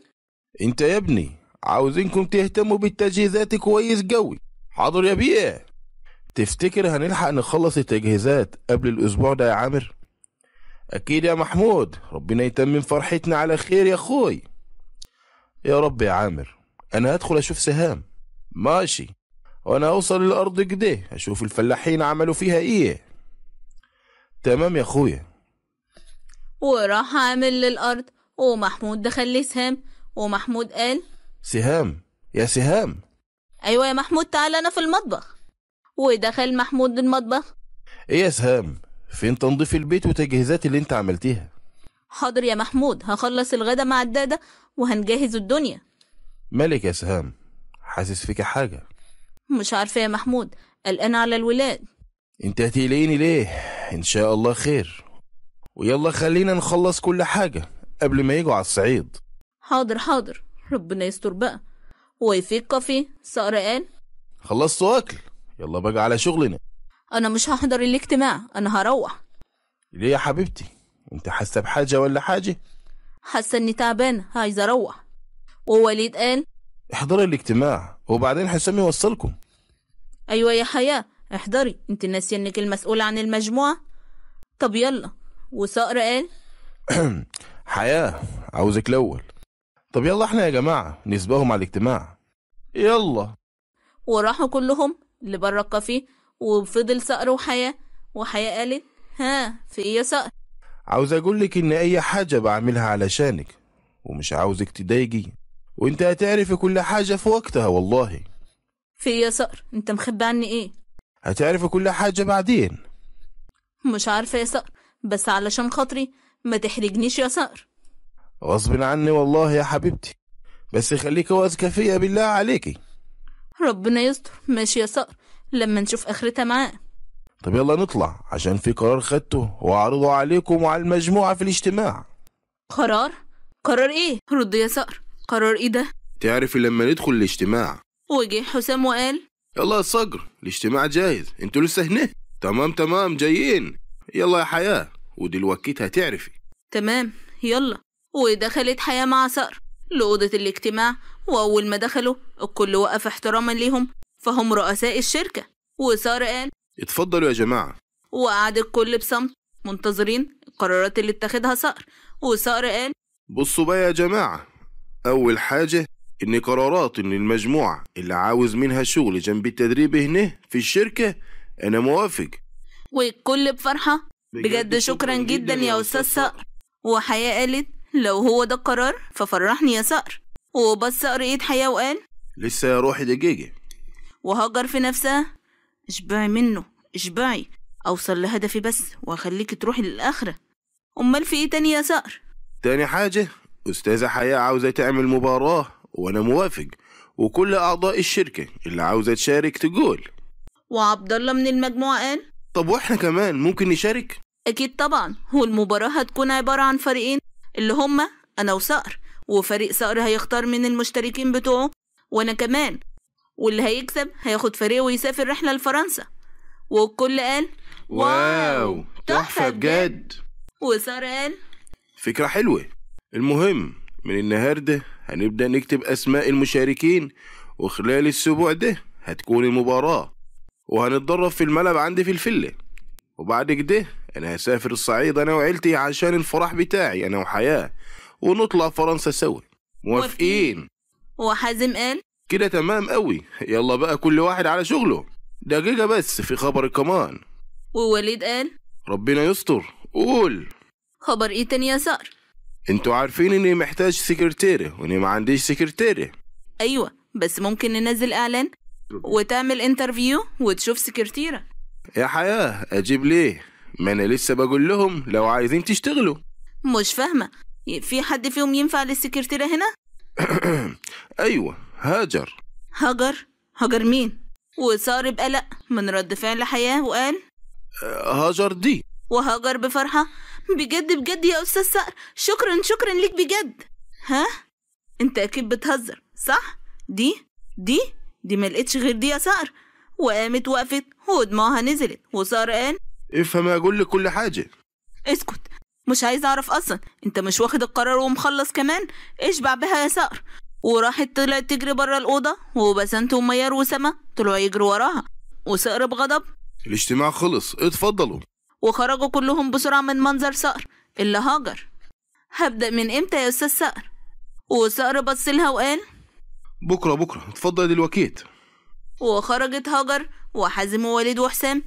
انت يا ابني عاوزينكم تهتموا بالتجهيزات كويس قوي حاضر يا بيه تفتكر هنلحق نخلص التجهيزات قبل الأسبوع ده يا عامر أكيد يا محمود ربنا يتمم فرحتنا على خير يا أخوي يا رب يا عامر أنا هدخل أشوف سهام ماشي وأنا أوصل الأرض كده أشوف الفلاحين عملوا فيها إيه تمام يا أخويا وراح عامل للأرض ومحمود دخل لي سهام ومحمود قال سهام يا سهام أيوة يا محمود تعال أنا في المطبخ ودخل محمود المطبخ إيه يا سهام فين تنظيف البيت وتجهيزات اللي انت عملتيها حاضر يا محمود هخلص الغدا مع الدادة وهنجهز الدنيا مالك يا سهام حاسس فيك حاجة مش عارفة يا محمود قلقان على الولاد انت هتقلقيني ليه ان شاء الله خير ويلا خلينا نخلص كل حاجة قبل ما يجوا على الصعيد حاضر حاضر ربنا يستر بقى ويفيق كافي سقر قال خلصتوا اكل يلا بقى على شغلنا انا مش هحضر الاجتماع انا هروح ليه يا حبيبتي انت حاسه بحاجه ولا حاجه حاسه اني تعبانه عايزه اروح ووليد قال احضري الاجتماع وبعدين حسام يوصلكم ايوه يا حياه احضري انت ناسيه انك المسؤوله عن المجموعه طب يلا وصقر قال حياه عاوزك الاول طب يلا احنا يا جماعه نسبهم على الاجتماع يلا وراحوا كلهم بره الكافيه وفضل صقر وحياة وحياة قالت ها في ايه يا صقر عاوز اقول لك ان اي حاجة بعملها علشانك ومش عاوزك تضايقي وانت هتعرفي كل حاجة في وقتها والله في ايه يا صقر انت مخبي عني ايه هتعرفي كل حاجة بعدين مش عارفة يا صقر بس علشان خاطري ما تحرجنيش يا صقر غصب عني والله يا حبيبتي بس خليكي واثقة فيا بالله عليكي ربنا يستر ماشي يا صقر لما نشوف اخرتها معاه طب يلا نطلع عشان في قرار خدته واعرضه عليكم وعلى المجموعة في الاجتماع قرار؟ قرار ايه؟ رد يا صقر قرار ايه ده؟ تعرف لما ندخل الاجتماع وجه حسام وقال يلا يا صقر الاجتماع جاهز انتوا لسه هنا تمام تمام جايين يلا يا حياة ودلوقتي هتعرفي تمام يلا ودخلت حياة مع صقر لأوضة الاجتماع وأول ما دخلوا الكل وقف احتراما ليهم فهم رؤساء الشركة وسارة قال اتفضلوا يا جماعة وقعد الكل بصمت منتظرين القرارات اللي اتخذها صقر وصقر قال بصوا بقى يا جماعة أول حاجة إن قرارات إن المجموعة اللي عاوز منها شغل جنب التدريب هنا في الشركة أنا موافق والكل بفرحة بجد, بجد شكرا جدا, جدا يا أستاذ صقر وحياة قالت لو هو ده القرار ففرحني يا صقر وبص صقر إيد حياة وقال لسه يا روحي دقيقة وهجر في نفسها اشبعي منه اشبعي اوصل لهدفي بس واخليك تروحي للاخره امال في ايه تاني يا صقر تاني حاجه استاذه حياه عاوزه تعمل مباراه وانا موافق وكل اعضاء الشركه اللي عاوزه تشارك تقول وعبد الله من المجموعه قال طب واحنا كمان ممكن نشارك اكيد طبعا والمباراه هتكون عباره عن فريقين اللي هما انا وصقر وفريق صقر هيختار من المشتركين بتوعه وانا كمان واللي هيكسب هياخد فريقه ويسافر رحلة لفرنسا والكل قال واو تحفة بجد وسارة قال فكرة حلوة المهم من النهاردة هنبدأ نكتب أسماء المشاركين وخلال الأسبوع ده هتكون المباراة وهنتدرب في الملعب عندي في الفلة وبعد كده أنا هسافر الصعيد أنا وعيلتي عشان الفرح بتاعي أنا وحياة ونطلع فرنسا سوا موافقين وحازم قال كده تمام قوي يلا بقى كل واحد على شغله دقيقة بس في خبر كمان ووليد قال ربنا يستر قول خبر ايه تاني يا سار انتوا عارفين اني محتاج سكرتيرة واني ما عنديش سكرتيرة ايوه بس ممكن ننزل اعلان وتعمل انترفيو وتشوف سكرتيرة يا حياة اجيب ليه ما انا لسه بقول لهم لو عايزين تشتغلوا مش فاهمة في حد فيهم ينفع للسكرتيرة هنا ايوه هاجر هاجر هاجر مين وصار بقلق من رد فعل حياة وقال آه، هاجر دي وهاجر بفرحة بجد بجد يا أستاذ سقر شكرا شكرا ليك بجد ها انت أكيد بتهزر صح دي دي دي ما غير دي يا سقر وقامت وقفت ودموعها نزلت وصار قال افهم أقول لك كل حاجة اسكت مش عايز أعرف أصلا انت مش واخد القرار ومخلص كمان اشبع بها يا سقر وراحت طلعت تجري بره الأوضة وبسنت وميار وسما طلعوا يجروا وراها وصقر بغضب الاجتماع خلص اتفضلوا وخرجوا كلهم بسرعة من منظر صقر اللي هاجر هبدأ من امتى يا أستاذ صقر؟ وصقر بص لها وقال بكرة بكرة اتفضل دلوكيت وخرجت هاجر وحازم ووليد وحسام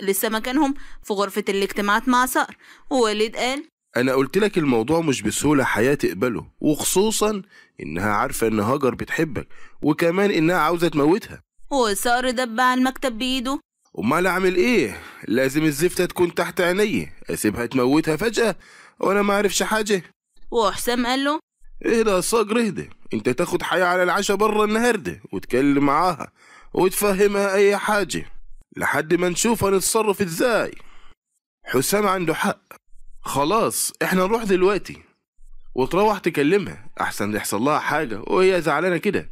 لسه مكانهم في غرفة الاجتماعات مع صقر ووالد قال انا قلت لك الموضوع مش بسهولة حياة تقبله وخصوصا انها عارفة ان هاجر بتحبك وكمان انها عاوزة تموتها وصار دب على المكتب بايده امال اعمل ايه لازم الزفتة تكون تحت عيني اسيبها تموتها فجأة وانا ما أعرفش حاجة وحسام قال له اهدى يا صقر اهدى انت تاخد حياة على العشاء بره النهاردة وتكلم معاها وتفهمها اي حاجة لحد ما نشوف هنتصرف ازاي حسام عنده حق خلاص احنا نروح دلوقتي وتروح تكلمها احسن يحصل لها حاجه وهي زعلانه كده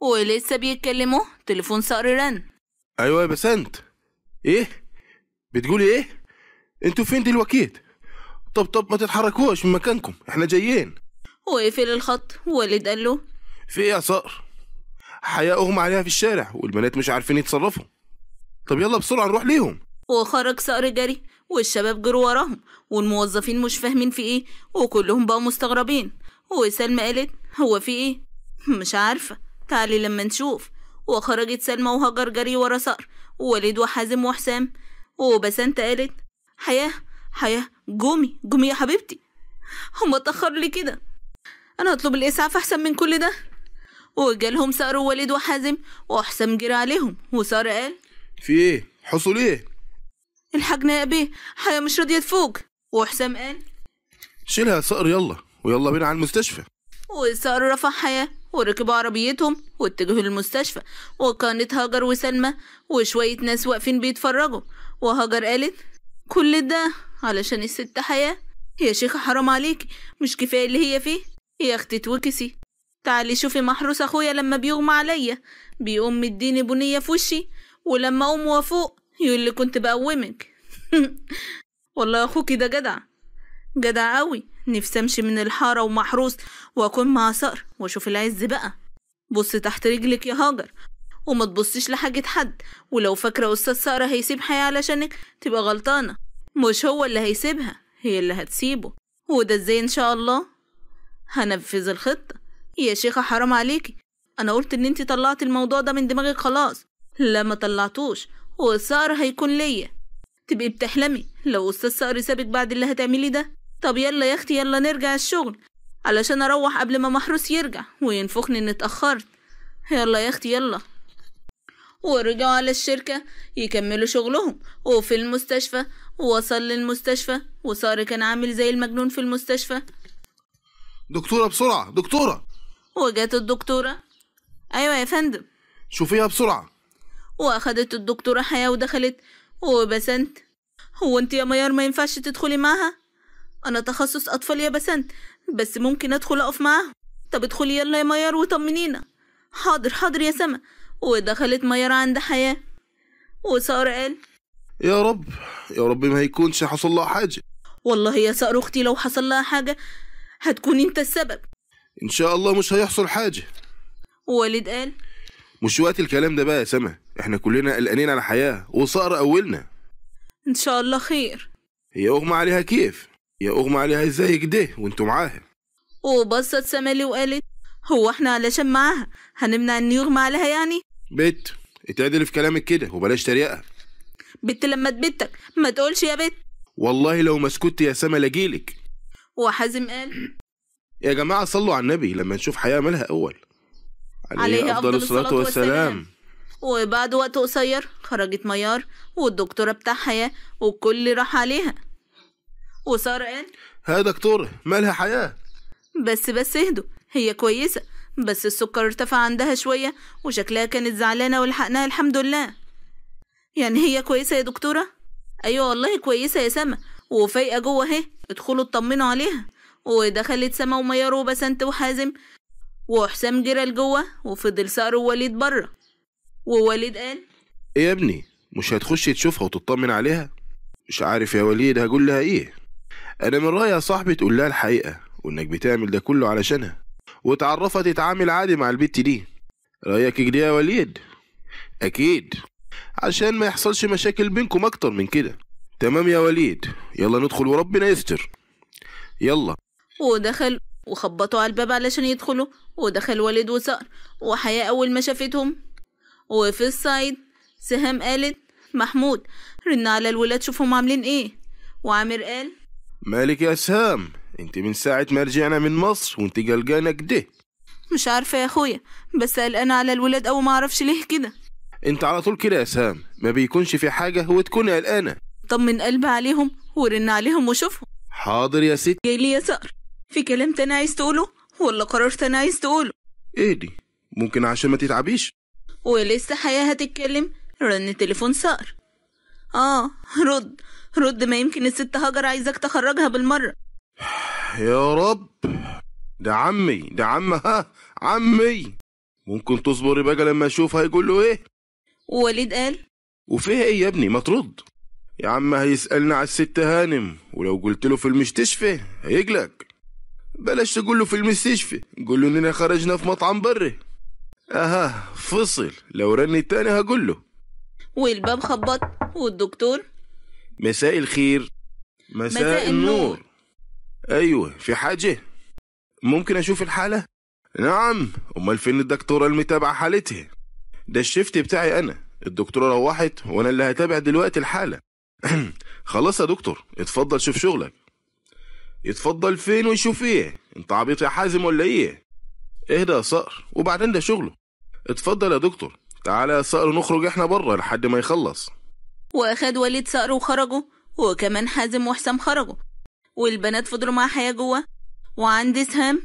ولسه بيتكلموا تليفون صقر رن ايوه يا بسنت ايه بتقولي ايه انتوا فين دلوقتي طب طب ما تتحركوش من مكانكم احنا جايين وقفل الخط والد قال له في ايه يا صقر حياة اغمى عليها في الشارع والبنات مش عارفين يتصرفوا طب يلا بسرعه نروح ليهم وخرج صقر جري والشباب جر وراهم والموظفين مش فاهمين في ايه وكلهم بقوا مستغربين وسلمى قالت هو في ايه مش عارفة تعالي لما نشوف وخرجت سلمى وهجر جري ورا صقر ووليد وحازم وحسام وبسنت قالت حياة حياة جومي جومي يا حبيبتي هما اتأخروا لي كده أنا هطلب الإسعاف أحسن من كل ده وجالهم صقر ووليد وحازم وحسام جري عليهم وسقر قال في ايه حصل ايه الحقنا يا بيه حياة مش راضية تفوق وحسام قال شيلها يا صقر يلا ويلا بينا على المستشفى والصقر رفع حياة وركبوا عربيتهم واتجهوا للمستشفى وكانت هاجر وسلمى وشوية ناس واقفين بيتفرجوا وهاجر قالت كل ده علشان الست حياة يا شيخة حرام عليكي مش كفاية اللي هي فيه يا اختي توكسي تعالي شوفي محروس اخويا لما بيغمى عليا بيقوم مديني بنية في وشي ولما اقوم وافوق يقول كنت بقومك والله اخوكي ده جدع جدع قوي نفسي امشي من الحاره ومحروس واكون مع صقر واشوف العز بقى بص تحت رجلك يا هاجر وما تبصيش لحاجة حد ولو فاكرة أستاذ سارة هيسيب حياة علشانك تبقى غلطانة مش هو اللي هيسيبها هي اللي هتسيبه وده ازاي إن شاء الله هنفذ الخطة يا شيخة حرام عليكي أنا قلت إن أنت طلعتي الموضوع ده من دماغك خلاص لا ما طلعتوش والثأر هيكون ليا تبقي بتحلمي لو أستاذ صقر سابك بعد اللي هتعملي ده طب يلا يا أختي يلا نرجع الشغل علشان أروح قبل ما محروس يرجع وينفخني إني اتأخرت يلا يا أختي يلا ورجعوا على الشركة يكملوا شغلهم وفي المستشفى وصل للمستشفى وصار كان عامل زي المجنون في المستشفى دكتورة بسرعة دكتورة وجات الدكتورة أيوة يا فندم شوفيها بسرعة واخدت الدكتورة حياة ودخلت وبسنت هو انت يا ميار ما ينفعش تدخلي معاها انا تخصص اطفال يا بسنت بس ممكن ادخل اقف معاها طب ادخلي يلا يا ميار وطمنينا حاضر حاضر يا سما ودخلت ميار عند حياة وصار قال يا رب يا رب ما يكونش حصل لها حاجة والله يا سار اختي لو حصل لها حاجة هتكون انت السبب ان شاء الله مش هيحصل حاجة والد قال مش وقت الكلام ده بقى يا سما احنا كلنا قلقانين على حياة وصقر أولنا إن شاء الله خير هي أغمى عليها كيف يا أغمى عليها إزاي كده وانتوا معاها وبصت سمالي وقالت هو احنا علشان معاها هنمنع ان يغمى عليها يعني بت اتعدل في كلامك كده وبلاش تريقة بت لما تبتك ما تقولش يا بت والله لو ما سكت يا سما لاجيلك وحازم قال يا جماعة صلوا على النبي لما نشوف حياة مالها أول عليه, عليه أفضل, أفضل الصلاة والسلام, والسلام. وبعد وقت قصير خرجت ميار والدكتورة بتاع حياة والكل راح عليها وسارة قال ها دكتورة مالها حياة بس بس اهدوا هي كويسة بس السكر ارتفع عندها شوية وشكلها كانت زعلانة ولحقناها الحمد لله يعني هي كويسة يا دكتورة؟ أيوة والله كويسة يا سما وفايقة جوه اهي ادخلوا اطمنوا عليها ودخلت سما وميار وبسنت وحازم وحسام جرى لجوه وفضل سقر ووليد بره ووليد قال ايه يا ابني مش هتخش تشوفها وتطمن عليها مش عارف يا وليد هقول لها ايه انا من رايي يا صاحبي تقول لها الحقيقه وانك بتعمل ده كله علشانها وتعرفها تتعامل عادي مع البت دي رايك كده يا وليد اكيد عشان ما يحصلش مشاكل بينكم اكتر من كده تمام يا وليد يلا ندخل وربنا يستر يلا ودخل وخبطوا على الباب علشان يدخلوا ودخل وليد وسار وحياة أول ما شافتهم وفي الصيد سهام قالت محمود رن على الولاد شوفهم عاملين ايه وعامر قال مالك يا سهام انت من ساعة ما رجعنا من مصر وانت قلقانة كده إيه؟ مش عارفة يا اخويا بس قلقانة على الولاد او ما اعرفش ليه كده انت على طول كده يا سهام ما بيكونش في حاجة وتكون قلقانة طمن قلبي عليهم ورن عليهم وشوفهم حاضر يا ست جاي لي يا سقر في كلام تاني عايز تقوله ولا قرار تاني عايز تقوله ايه دي ممكن عشان ما تتعبيش ولسه حياة هتتكلم رن التليفون صار اه رد رد ما يمكن الست هاجر عايزاك تخرجها بالمرة يا رب ده عمي ده عمها عمي ممكن تصبري بقى لما اشوف هيقول له ايه ووليد قال وفيها ايه يا ابني ما ترد يا عم هيسألنا على الست هانم ولو قلت له في المستشفى هيقلق بلاش تقول له في المستشفى قول له اننا خرجنا في مطعم بره اها فصل لو رني تاني هقول له والباب خبط والدكتور مساء الخير مساء, مساء النور. النور ايوه في حاجه ممكن اشوف الحاله نعم امال فين الدكتوره المتابعه حالتها ده الشفت بتاعي انا الدكتوره روحت وانا اللي هتابع دلوقتي الحاله خلاص يا دكتور اتفضل شوف شغلك يتفضل فين ويشوف ايه انت عبيط يا حازم ولا ايه اهدى يا صقر وبعدين ده شغله اتفضل يا دكتور تعالى يا صقر نخرج احنا بره لحد ما يخلص واخد وليد صقر وخرجوا وكمان حازم وحسام خرجوا والبنات فضلوا مع حياة جوه وعندي سهام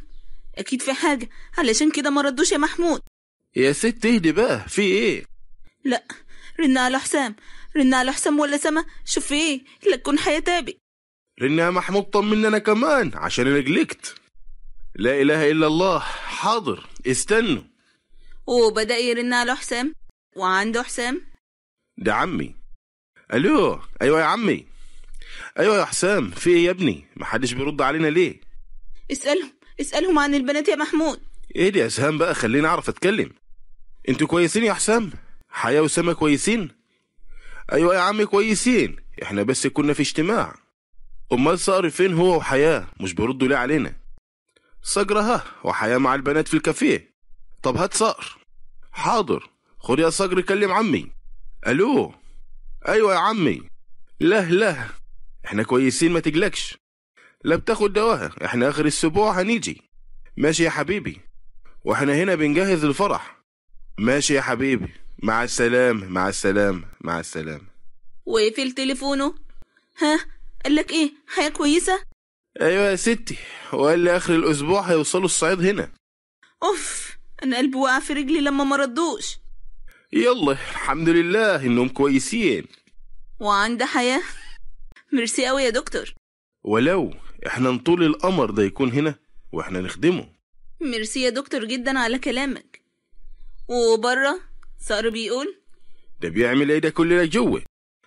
اكيد في حاجة علشان كده ما ردوش يا محمود يا ست اهدي بقى في ايه لا رن على حسام رن على حسام ولا سما شوف ايه لا تكون حياة تابي رن يا محمود طمني انا كمان عشان انا جلكت لا اله الا الله حاضر استنوا وبدأ يرن على حسام وعنده حسام ده عمي الو ايوه يا عمي ايوه يا حسام في ايه يا ابني محدش بيرد علينا ليه اسألهم اسألهم عن البنات يا محمود ايه دي يا اسهام بقى خليني اعرف اتكلم انتوا كويسين يا حسام حياة وسامة كويسين ايوه يا عمي كويسين احنا بس كنا في اجتماع امال صقر فين هو وحياة مش بيردوا ليه علينا صقرها وحياة مع البنات في الكافيه طب هات صقر حاضر خد يا صقر كلم عمي الو ايوه يا عمي له له احنا كويسين ما تقلقش لا بتاخد دواها احنا اخر الاسبوع هنيجي ماشي يا حبيبي واحنا هنا بنجهز الفرح ماشي يا حبيبي مع السلام مع السلام مع السلام وقفل تليفونه ها قال لك ايه حياة كويسة ايوه يا ستي وقال لي اخر الاسبوع هيوصلوا الصعيد هنا اوف أنا قلبي وقع في رجلي لما ما ردوش يلا الحمد لله إنهم كويسين وعند حياة ميرسي أوي يا دكتور ولو إحنا نطول القمر ده يكون هنا وإحنا نخدمه ميرسي يا دكتور جدا على كلامك وبره صار بيقول ده بيعمل ايه ده كلنا جوه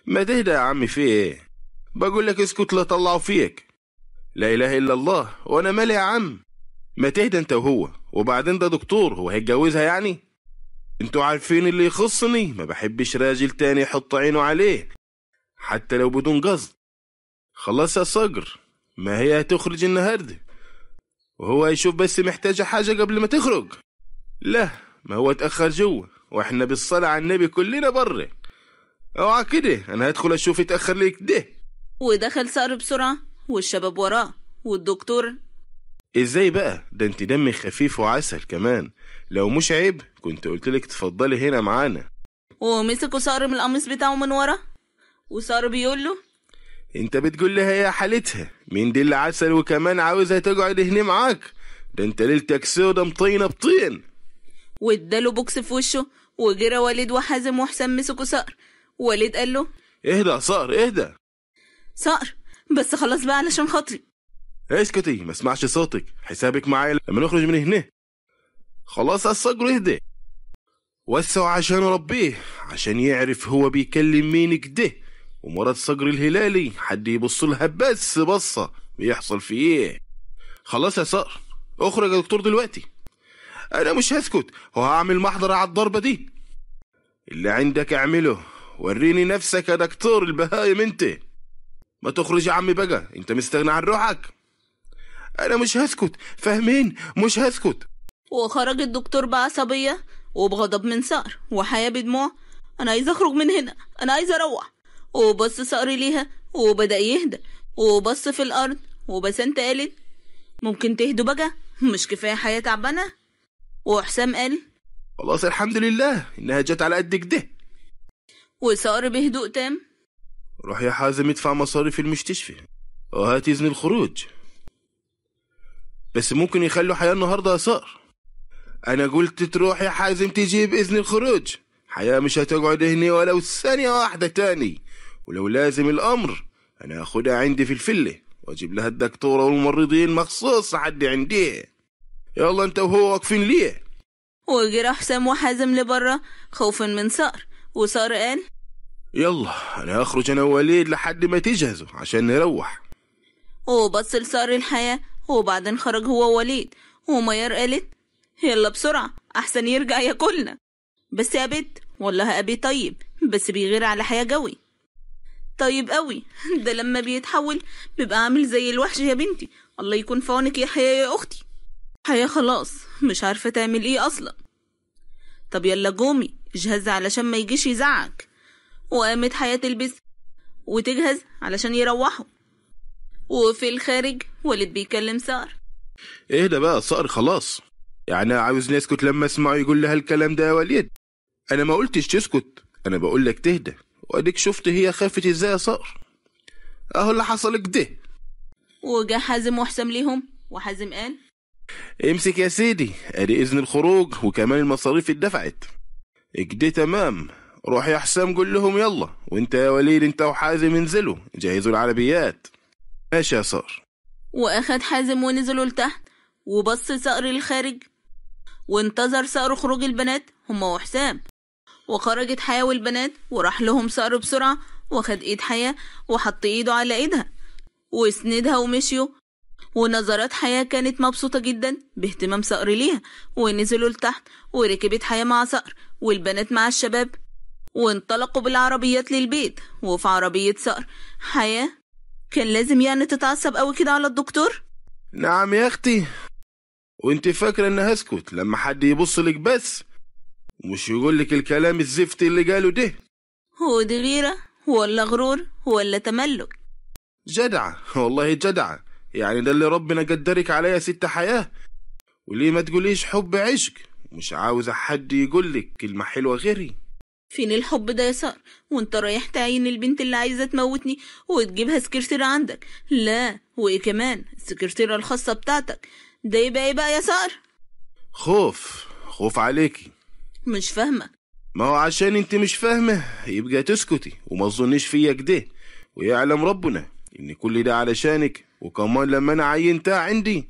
ما تهدى يا عم في ايه بقول لك اسكت لا طلعوا فيك لا اله الا الله وانا مالي يا عم ما تهدى انت وهو وبعدين ده دكتور هو هيتجوزها يعني انتوا عارفين اللي يخصني ما بحبش راجل تاني يحط عينه عليه حتى لو بدون قصد خلاص يا صقر ما هي هتخرج النهارده وهو هيشوف بس محتاجة حاجة قبل ما تخرج لا ما هو اتأخر جوه واحنا بالصلاة على النبي كلنا بره اوعى كده انا هدخل اشوف اتأخر ليك ده ودخل صقر بسرعة والشباب وراه والدكتور ازاي بقى ده انت دمك خفيف وعسل كمان لو مش عيب كنت قلتلك تفضلي هنا معانا ومسكوا صار من القميص بتاعه من ورا وصقر بيقول له انت بتقول لها يا حالتها مين دي اللي عسل وكمان عاوزها تقعد هنا معاك ده انت ليلتك سودا مطينة بطين واداله بوكس في وشه وجرى وليد وحازم وحسام مسكوا صقر وليد قال له اهدى يا صقر اهدى صقر بس خلاص بقى علشان خاطري اسكتي ما اسمعش صوتك حسابك معايا لما نخرج من هنا خلاص الصقر اهدى وسع عشان ربيه عشان يعرف هو بيكلم مين كده ومرات صقر الهلالي حد يبص لها بس بصة بيحصل في ايه خلاص يا صقر اخرج يا دكتور دلوقتي انا مش هسكت وهعمل محضر على الضربة دي اللي عندك اعمله وريني نفسك يا دكتور البهايم انت ما تخرج يا عم بقى انت مستغني عن روحك انا مش هسكت فاهمين مش هسكت وخرج الدكتور بعصبية وبغضب من سقر وحياة بدموع انا عايز اخرج من هنا انا عايز اروح وبص سقر ليها وبدأ يهدى وبص في الارض وبسنت قالت ممكن تهدوا بقى مش كفاية حياة تعبانة وحسام قال خلاص الحمد لله انها جت على قد كده وسقر بهدوء تام روح يا حازم ادفع مصاريف المستشفى وهات اذن الخروج بس ممكن يخلوا حياة النهاردة صار أنا قلت تروح يا حازم تجيب إذن الخروج حياة مش هتقعد هنا ولو ثانية واحدة تاني ولو لازم الأمر أنا هاخدها عندي في الفلة وأجيب لها الدكتورة والممرضين مخصوص حد عندي يلا أنت وهو واقفين ليه وجرى حسام وحازم لبرا خوفا من صقر وصار قال يلا أنا هخرج أنا ووليد لحد ما تجهزوا عشان نروح وبص لصقر الحياة وبعدين خرج هو ووليد وميار قالت يلا بسرعة أحسن يرجع ياكلنا بس يا بت والله أبي طيب بس بيغير على حياة جوي طيب قوي ده لما بيتحول بيبقى عامل زي الوحش يا بنتي الله يكون في عونك يا حياة يا أختي حياة خلاص مش عارفة تعمل إيه أصلا طب يلا قومي اجهزي علشان ما يجيش يزعك وقامت حياة تلبس وتجهز علشان يروحوا وفي الخارج ولد بيكلم سار إيه ده بقى صقر خلاص يعني عاوزني اسكت لما اسمعه يقول لها الكلام ده يا وليد انا ما قلتش تسكت انا بقول لك تهدى واديك شفت هي خافت ازاي يا صقر اهو اللي حصل كده وجا حازم وحسام ليهم وحازم قال امسك يا سيدي ادي اذن الخروج وكمان المصاريف اتدفعت كده تمام روح يا حسام قول لهم يلا وانت يا وليد انت وحازم انزلوا جهزوا العربيات ماشي يا صقر وأخد حازم ونزلوا لتحت وبص صقر الخارج وانتظر صقر خروج البنات هما وحسام وخرجت حياة والبنات وراح لهم صقر بسرعة واخد ايد حياة وحط ايده على ايدها وسندها ومشيوا ونظرات حياة كانت مبسوطة جدا باهتمام صقر ليها ونزلوا لتحت وركبت حياة مع صقر والبنات مع الشباب وانطلقوا بالعربيات للبيت وفي عربية صقر حياة كان لازم يعني تتعصب قوي كده على الدكتور نعم يا اختي وانت فاكره اني هسكت لما حد يبص لك بس ومش يقول لك الكلام الزفت اللي قاله ده هو دي غيره ولا غرور ولا تملك جدعه والله جدعه يعني ده اللي ربنا قدرك عليا ست حياه وليه ما تقوليش حب عشق مش عاوزه حد يقول لك كلمه حلوه غيري فين الحب ده يا سار وانت رايح تعين البنت اللي عايزة تموتني وتجيبها سكرتيرة عندك لا وايه كمان السكرتيرة الخاصة بتاعتك ده يبقى ايه بقى يا سار خوف خوف عليكي مش فاهمة ما هو عشان انت مش فاهمة يبقى تسكتي وما تظنيش فيا كده ويعلم ربنا ان كل ده علشانك وكمان لما انا عينتها عندي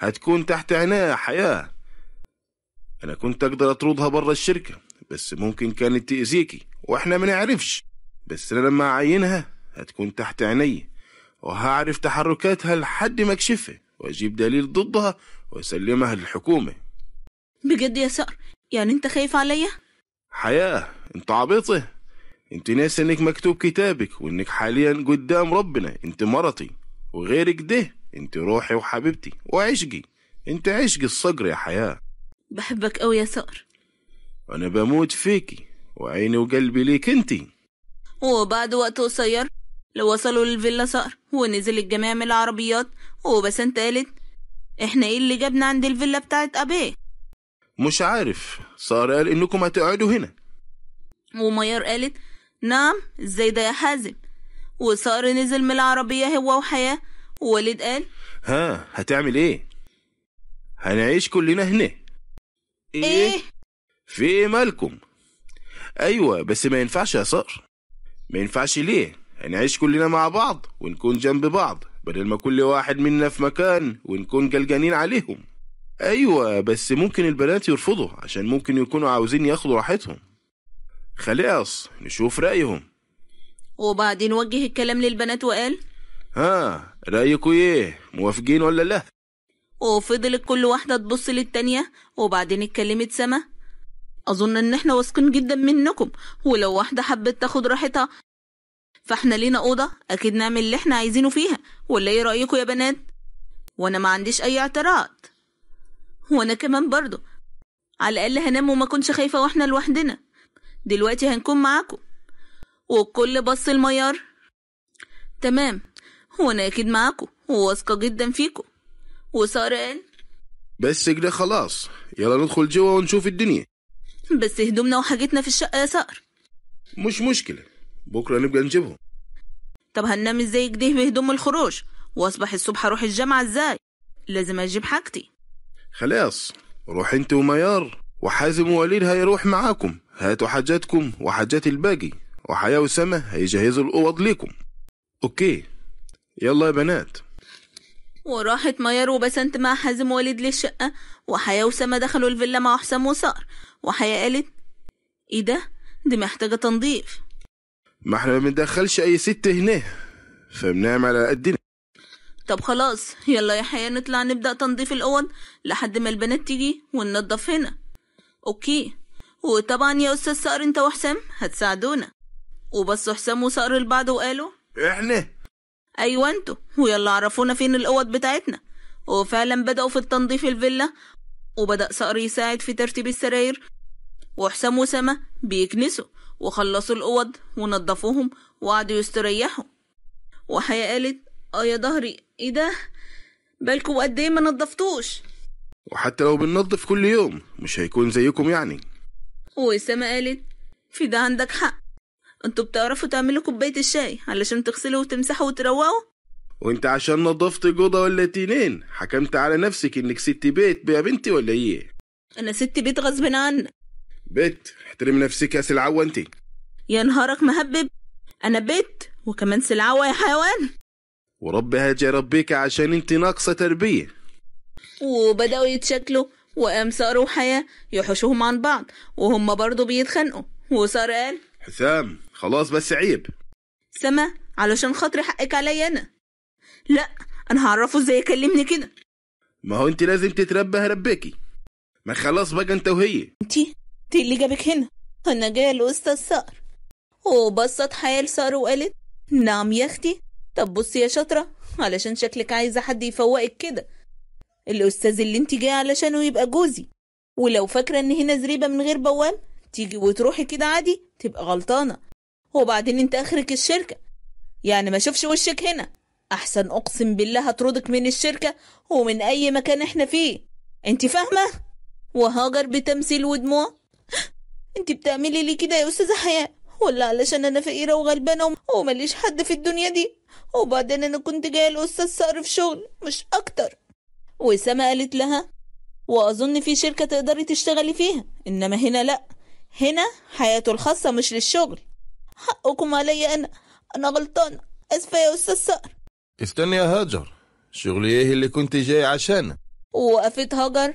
هتكون تحت عناية حياة انا كنت اقدر اطردها بره الشركه بس ممكن كانت تأذيكي واحنا ما نعرفش بس انا لما اعينها هتكون تحت عيني وهعرف تحركاتها لحد ما اكشفها واجيب دليل ضدها واسلمها للحكومة بجد يا سقر يعني انت خايف عليا؟ حياة انت عبيطة انت ناس انك مكتوب كتابك وانك حاليا قدام ربنا انت مرتي وغيرك ده انت روحي وحبيبتي وعشقي انت عشق الصقر يا حياة بحبك قوي يا سقر وأنا بموت فيكي وعيني وقلبي ليك انتي وبعد وقت قصير وصلوا للفيلا صقر ونزل الجميع من العربيات وبسنت قالت احنا ايه اللي جابنا عند الفيلا بتاعت ابيه مش عارف صار قال انكم هتقعدوا هنا وميار قالت نعم ازاي ده يا حازم وصقر نزل من العربية هو وحياة ووالد قال ها هتعمل ايه هنعيش كلنا هنا ايه, إيه؟ في مالكم ايوه بس ما ينفعش يا صقر ما ينفعش ليه هنعيش كلنا مع بعض ونكون جنب بعض بدل ما كل واحد منا في مكان ونكون قلقانين عليهم ايوه بس ممكن البنات يرفضوا عشان ممكن يكونوا عاوزين ياخدوا راحتهم خلاص نشوف رايهم وبعدين وجه الكلام للبنات وقال ها رايكوا ايه موافقين ولا لا وفضلت كل واحده تبص للتانيه وبعدين اتكلمت سما أظن إن إحنا واثقين جدا منكم ولو واحدة حبت تاخد راحتها فإحنا لينا أوضة أكيد نعمل اللي إحنا عايزينه فيها ولا إيه رأيكم يا بنات؟ وأنا ما عنديش أي اعتراض وأنا كمان برضه على الأقل هنام وما كنش خايفة وإحنا لوحدنا دلوقتي هنكون معاكم والكل بص الميار تمام وأنا أكيد معاكم وواثقة جدا فيكم وسارة قال بس كده خلاص يلا ندخل جوا ونشوف الدنيا بس هدومنا وحاجتنا في الشقة يا صقر مش مشكلة بكرة نبقى نجيبهم طب هننام ازاي كده بهدوم الخروج واصبح الصبح اروح الجامعة ازاي لازم اجيب حاجتي خلاص روح انت وميار وحازم ووليد هيروح معاكم هاتوا حاجاتكم وحاجات الباقي وحياة وسما هيجهزوا الأوض ليكم أوكي يلا يا بنات وراحت ماير وبسنت مع حازم والد للشقة وحياة وسما دخلوا الفيلا مع حسام وسار وحياة قالت ايه ده دي محتاجة تنظيف ما احنا ما بندخلش اي ست هنا فبنعمل على قدنا طب خلاص يلا يا حياة نطلع نبدأ تنظيف الأوض لحد ما البنات تيجي وننضف هنا أوكي وطبعا يا أستاذ صقر أنت وحسام هتساعدونا وبصوا حسام وصقر لبعض وقالوا إحنا أيوة انتوا ويلا عرفونا فين الأوض بتاعتنا وفعلا بدأوا في التنظيف الفيلا وبدأ صقر يساعد في ترتيب السراير وحسام وسما بيكنسوا وخلصوا الأوض ونضفوهم وقعدوا يستريحوا وحياة قالت اه يا ضهري ايه ده بالكم قد ايه ما نضفتوش وحتى لو بننظف كل يوم مش هيكون زيكم يعني وسما قالت في ده عندك حق انتوا بتعرفوا تعملوا كوباية الشاي علشان تغسلوا وتمسحوا وتروقوا وانت عشان نظفت جوضة ولا تنين حكمت على نفسك انك ست بيت يا بنتي ولا ايه انا ست بيت غصب عنك بيت احترم نفسك يا سلعوة انت يا نهارك مهبب انا بيت وكمان سلعوة يا حيوان وربي هاجي ربيك عشان انت ناقصة تربية وبدأوا يتشكلوا وقام صار وحياة يحوشوهم عن بعض وهم برضه بيتخانقوا وصار قال حسام خلاص بس عيب سما علشان خاطري حقك عليا انا لا انا هعرفه ازاي يكلمني كده ما هو انت لازم تتربى هربكي ما خلاص بقى انت وهي انت انت اللي جابك هنا انا جايه لوسط الصقر وبصت حياة الصقر وقالت نعم يا اختي طب بصي يا شاطره علشان شكلك عايزه حد يفوقك كده الاستاذ اللي انت جايه علشانه يبقى جوزي ولو فاكره ان هنا زريبه من غير بواب تيجي وتروحي كده عادي تبقى غلطانه وبعدين انت اخرك الشركة يعني ما شوفش وشك هنا احسن اقسم بالله هطردك من الشركة ومن اي مكان احنا فيه انت فاهمة وهاجر بتمثيل ودموع انت بتعملي لي كده يا استاذة حياة ولا علشان انا فقيرة وغلبانة ومليش حد في الدنيا دي وبعدين انا كنت جاية الاستاذ صقر في شغل مش اكتر وسامة قالت لها واظن في شركة تقدري تشتغلي فيها انما هنا لا هنا حياته الخاصة مش للشغل حقكم عليا أنا أنا غلطانة آسفة يا أستاذ صقر استني يا هاجر شغلي إيه اللي كنت جاي عشانه وقفت هاجر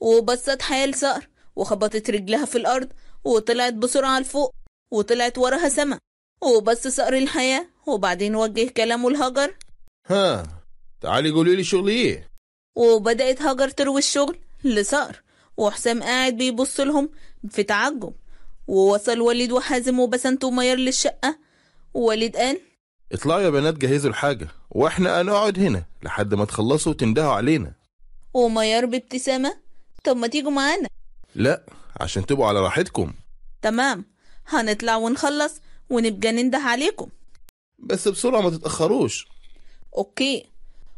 وبصت حيال صقر وخبطت رجلها في الأرض وطلعت بسرعة لفوق وطلعت وراها سما وبص صقر الحياة وبعدين وجه كلامه لهاجر ها تعالي قولي لي شغلي ايه وبدأت هاجر تروي الشغل لصقر وحسام قاعد بيبص لهم في تعجب ووصل وليد وحازم وبسنت ومير للشقة ووليد قال اطلعوا يا بنات جهزوا الحاجة واحنا هنقعد هنا لحد ما تخلصوا وتندهوا علينا وميار بابتسامة طب ما تيجوا معانا لا عشان تبقوا على راحتكم تمام هنطلع ونخلص ونبقى ننده عليكم بس بسرعة ما تتأخروش اوكي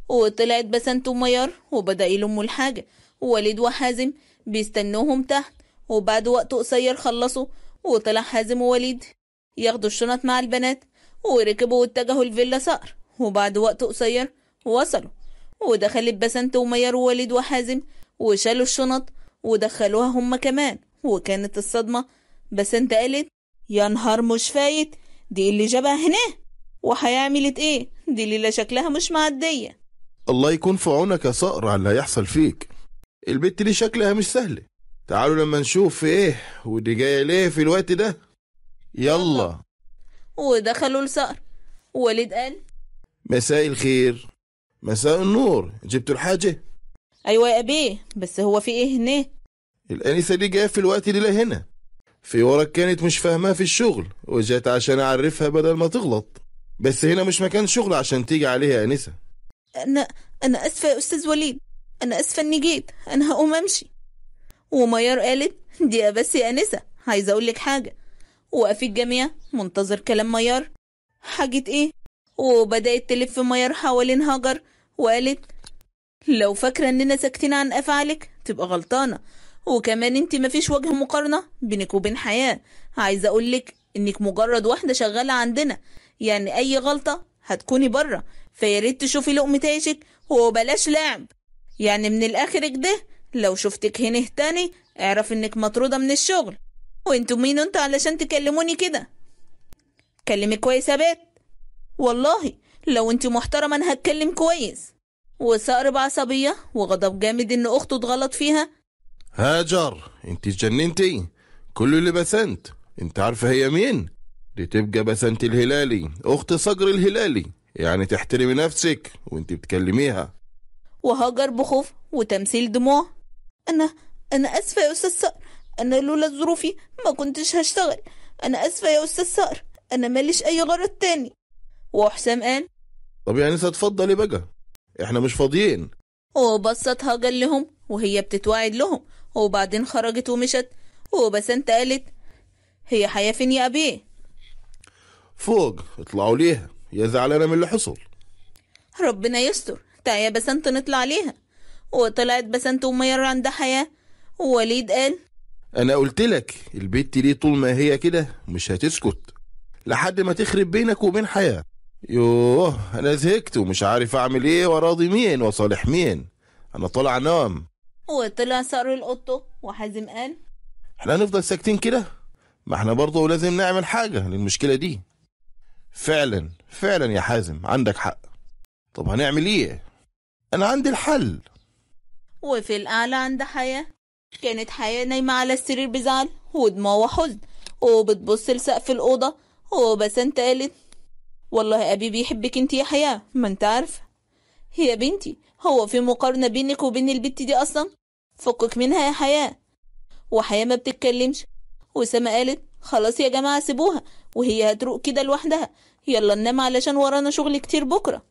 وطلعت بسنت وميار وبدأ يلموا الحاجة ووالد وحازم بيستنوهم تحت وبعد وقت قصير خلصوا وطلع حازم ووليد ياخدوا الشنط مع البنات وركبوا واتجهوا الفيلا صقر وبعد وقت قصير وصلوا ودخلت بسنت ومير ووليد وحازم وشالوا الشنط ودخلوها هما كمان وكانت الصدمة بسنت قالت يا نهار مش فايت دي اللي جابها هنا وهيعملت ايه دي ليلة شكلها مش معدية الله يكون في عونك يا صقر على اللي هيحصل فيك البت دي شكلها مش سهلة تعالوا لما نشوف في ايه ودي جايه ليه في الوقت ده يلا ودخلوا لصقر وليد قال مساء الخير مساء النور جبتوا الحاجة أيوة يا أبي بس هو في إيه هنا؟ الأنسة دي جاية في الوقت اللي هنا في وراك كانت مش فاهماه في الشغل وجات عشان أعرفها بدل ما تغلط بس هنا مش مكان شغل عشان تيجي عليها أنسة أنا أنا أسفة يا أستاذ وليد أنا أسفة إني جيت أنا هقوم أمشي وميار قالت دقيقة بس يا أنسة عايزة أقولك حاجة وقف الجميع منتظر كلام ميار حاجة إيه؟ وبدأت تلف ميار حوالين هاجر وقالت لو فاكرة إننا ساكتين عن أفعالك تبقى غلطانة وكمان انت مفيش وجه مقارنة بينك وبين حياة عايزة أقولك إنك مجرد واحدة شغالة عندنا يعني أي غلطة هتكوني بره فياريت تشوفي لقمة عيشك وبلاش لعب يعني من الآخر كده لو شفتك هنا تاني اعرف انك مطرودة من الشغل وانتوا مين انتوا علشان تكلموني كده كلمي كويس يا بيت والله لو انت محترمة انا هتكلم كويس وثأر بعصبية وغضب جامد ان اخته اتغلط فيها هاجر انت اتجننتي كله اللي بسنت انت عارفة هي مين دي تبقى بسنت الهلالي اخت صقر الهلالي يعني تحترمي نفسك وانت بتكلميها وهاجر بخوف وتمثيل دموع أنا أنا آسفة يا أستاذ صقر أنا لولا ظروفي ما كنتش هشتغل أنا آسفة يا أستاذ صقر أنا ماليش أي غرض تاني وحسام قال طب يعني ستفضلي بقى احنا مش فاضيين وبصتها قال لهم وهي بتتوعد لهم وبعدين خرجت ومشت وبسنت قالت هي حياة فين يا أبي فوق اطلعوا ليها يا زعلانة من اللي حصل ربنا يستر تعالى بسنت نطلع ليها وطلعت بسنت ومير عند حياة ووليد قال أنا قلت لك البت ليه طول ما هي كده مش هتسكت لحد ما تخرب بينك وبين حياة يوه أنا زهقت ومش عارف أعمل إيه وراضي مين وصالح مين أنا طالع نام وطلع سقر القطة وحازم قال احنا هنفضل ساكتين كده ما احنا برضه لازم نعمل حاجة للمشكلة دي فعلا فعلا يا حازم عندك حق طب هنعمل ايه انا عندي الحل وفي الأعلى عند حياة كانت حياة نايمة على السرير بزعل ودموع وحزن وبتبص لسقف الأوضة وبسنت قالت والله أبي بيحبك انت يا حياة ما انت عارفة يا بنتي هو في مقارنة بينك وبين البت دي أصلا فكك منها يا حياة وحياة ما بتتكلمش وسما قالت خلاص يا جماعة سيبوها وهي هتروق كده لوحدها يلا ننام علشان ورانا شغل كتير بكرة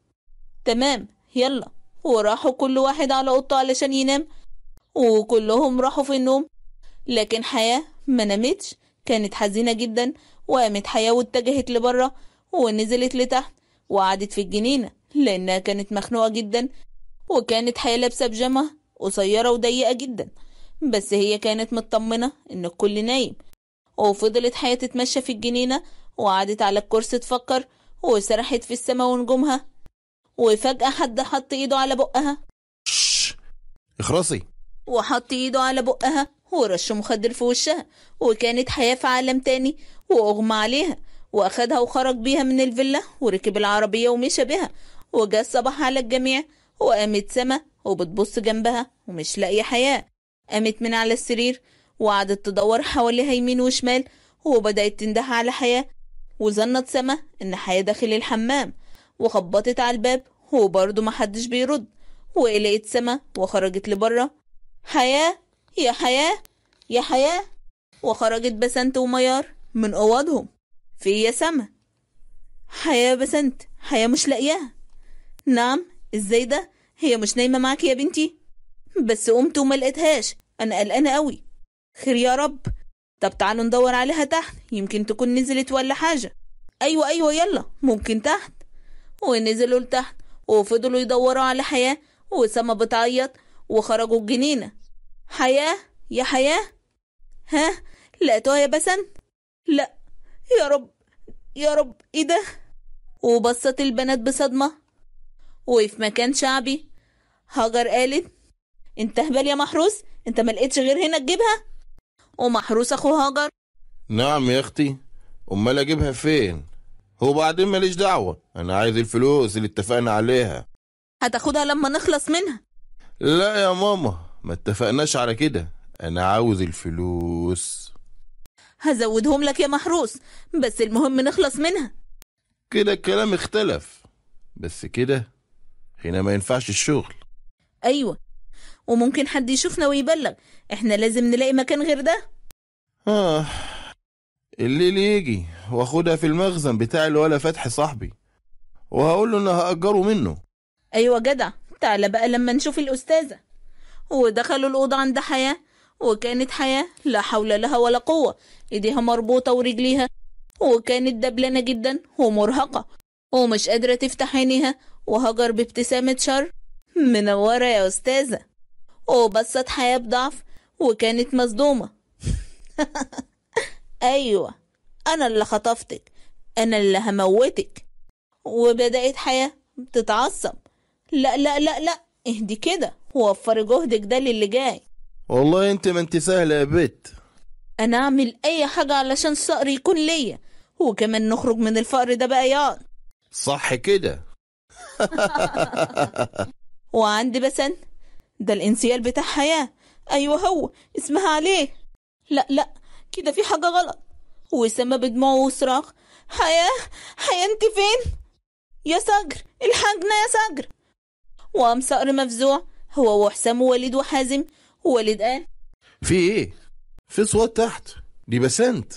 تمام يلا وراحوا كل واحد على أوضته علشان ينام وكلهم راحوا في النوم لكن حياة ما نامتش كانت حزينة جدا وقامت حياة واتجهت لبره ونزلت لتحت وقعدت في الجنينة لأنها كانت مخنوقة جدا وكانت حياة لابسة بجامة قصيرة وضيقة جدا بس هي كانت مطمنة إن الكل نايم وفضلت حياة تتمشى في الجنينة وقعدت على الكرسي تفكر وسرحت في السماء ونجومها وفجأة حد حط ايده على بقها شش اخرصي وحط ايده على بقها ورش مخدر في وشها وكانت حياة في عالم تاني وأغمى عليها وأخدها وخرج بيها من الفيلا وركب العربية ومشى بيها وجا الصباح على الجميع وقامت سما وبتبص جنبها ومش لاقية حياة قامت من على السرير وقعدت تدور حواليها يمين وشمال وبدأت تنده على حياة وظنت سما إن حياة داخل الحمام وخبطت على الباب وبرضه محدش بيرد ولقيت سما وخرجت لبره حياة يا حياة يا حياة وخرجت بسنت وميار من أوضهم في يا سما حياة بسنت حياة مش لاقياها نعم ازاي ده هي مش نايمة معاك يا بنتي بس قمت وما لقيتهاش انا قلقانة قوي خير يا رب طب تعالوا ندور عليها تحت يمكن تكون نزلت ولا حاجة ايوه ايوه يلا ممكن تحت ونزلوا لتحت وفضلوا يدوروا على حياة وسما بتعيط وخرجوا الجنينة حياة يا حياة ها لقيتوها يا بسن لا يا رب يا رب ايه ده وبصت البنات بصدمة وفي مكان شعبي هاجر قالت انت هبل يا محروس انت ما لقيتش غير هنا تجيبها ومحروس اخو هاجر نعم يا اختي امال اجيبها فين وبعدين ماليش دعوة أنا عايز الفلوس اللي اتفقنا عليها هتاخدها لما نخلص منها لا يا ماما ما اتفقناش على كده أنا عاوز الفلوس هزودهم لك يا محروس بس المهم نخلص منها كده الكلام اختلف بس كده هنا ما ينفعش الشغل أيوة وممكن حد يشوفنا ويبلغ احنا لازم نلاقي مكان غير ده آه الليل يجي واخدها في المخزن بتاع الولا فتح صاحبي وهقول له انها هاجره منه ايوه جدع تعالى بقى لما نشوف الاستاذه ودخلوا الاوضه عند حياه وكانت حياه لا حول لها ولا قوه ايديها مربوطه ورجليها وكانت دبلانه جدا ومرهقه ومش قادره تفتح عينيها وهجر بابتسامه شر منوره يا استاذه وبصت حياه بضعف وكانت مصدومه أيوة أنا اللي خطفتك أنا اللي هموتك وبدأت حياة بتتعصب لا لا لا لا اهدي كده ووفري جهدك ده للي جاي والله انت ما انت سهلة يا بت انا اعمل اي حاجة علشان صقري يكون ليا وكمان نخرج من الفقر ده بقى ياض صح كده وعندي بسن ده الانسيال بتاع حياة ايوه هو اسمها عليه لا لا كده في حاجة غلط وسما بدموعه وصراخ حياة حياة انت فين يا سجر الحاجنا يا سجر وقام صقر مفزوع هو وحسام ووليد وحازم ووليد قال في ايه في صوت تحت دي بسنت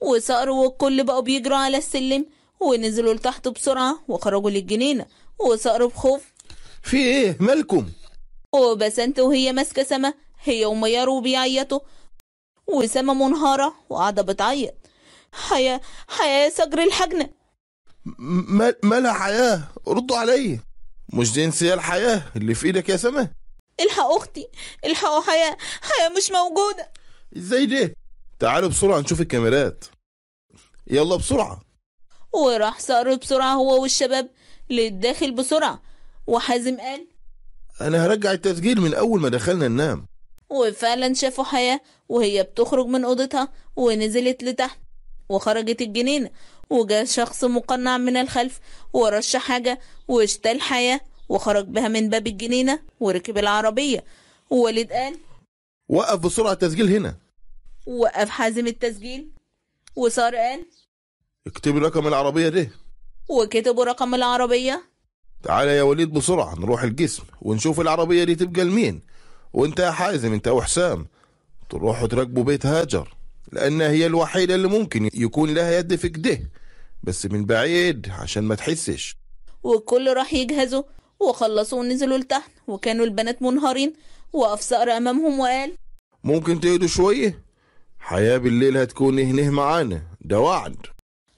وصقر والكل بقوا بيجروا على السلم ونزلوا لتحت بسرعة وخرجوا للجنينة وصقر بخوف في ايه مالكم وبسنت وهي ماسكة سما هي وميار وبيعيطوا وسامة منهارة وقاعدة بتعيط حياة حياة يا سجر الحجنة مالها حياة ردوا عليا مش دي انسية الحياة اللي في ايدك يا سما الحق اختي الحقوا حياة حياة مش موجودة ازاي ده تعالوا بسرعة نشوف الكاميرات يلا بسرعة وراح صقر بسرعة هو والشباب للداخل بسرعة وحازم قال انا هرجع التسجيل من اول ما دخلنا ننام وفعلا شافوا حياة وهي بتخرج من أوضتها ونزلت لتحت وخرجت الجنينة وجاء شخص مقنع من الخلف ورش حاجة واشتال حياة وخرج بها من باب الجنينة وركب العربية ووالد قال وقف بسرعة التسجيل هنا وقف حازم التسجيل وصار قال اكتبي رقم العربية ده وكتبوا رقم العربية تعالى يا وليد بسرعة نروح الجسم ونشوف العربية دي تبقى لمين وانت يا حازم انت وحسام تروحوا تركبوا بيت هاجر لان هي الوحيدة اللي ممكن يكون لها يد في كده بس من بعيد عشان ما تحسش والكل راح يجهزوا وخلصوا ونزلوا لتحت وكانوا البنات منهارين وقف صقر أمامهم وقال ممكن تهدوا شوية حياة بالليل هتكون هنه معانا ده وعد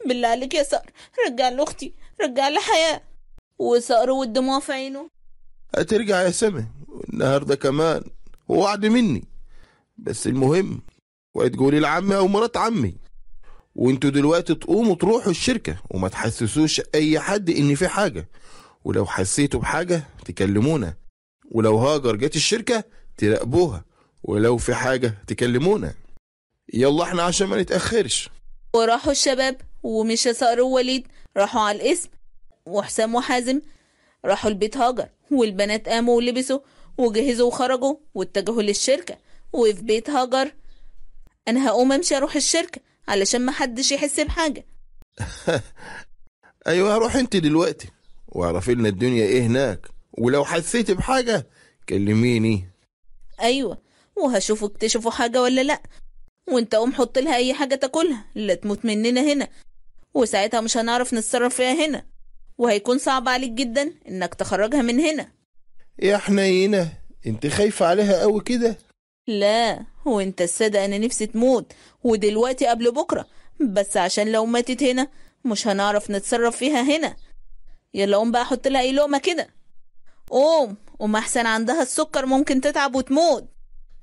بالله عليك يا صقر رجع لأختي رجع لحياة وصقر والدموع في عينه هترجع يا سما النهارده كمان ووعد مني بس المهم وتقولي لعمي او مرات عمي وانتوا دلوقتي تقوموا تروحوا الشركه وما تحسسوش اي حد ان في حاجه ولو حسيتوا بحاجه تكلمونا ولو هاجر جت الشركه تراقبوها ولو في حاجه تكلمونا يلا احنا عشان ما نتاخرش وراحوا الشباب ومشى صقر ووليد راحوا على الاسم وحسام وحازم راحوا البيت هاجر والبنات قاموا ولبسوا وجهزوا وخرجوا واتجهوا للشركة وفي بيت هاجر أنا هقوم أمشي أروح الشركة علشان محدش يحس بحاجة أيوة هروح أنت دلوقتي واعرفي لنا الدنيا إيه هناك ولو حسيتي بحاجة كلميني أيوة وهشوف اكتشفوا حاجة ولا لأ وانت قوم حط لها أي حاجة تاكلها لا تموت مننا هنا وساعتها مش هنعرف نتصرف فيها هنا وهيكون صعب عليك جدا إنك تخرجها من هنا يا حنينة انت خايفة عليها قوي كده لا هو انت انا نفسي تموت ودلوقتي قبل بكرة بس عشان لو ماتت هنا مش هنعرف نتصرف فيها هنا يلا قوم بقى حط لها اي لقمة كده قوم قوم احسن عندها السكر ممكن تتعب وتموت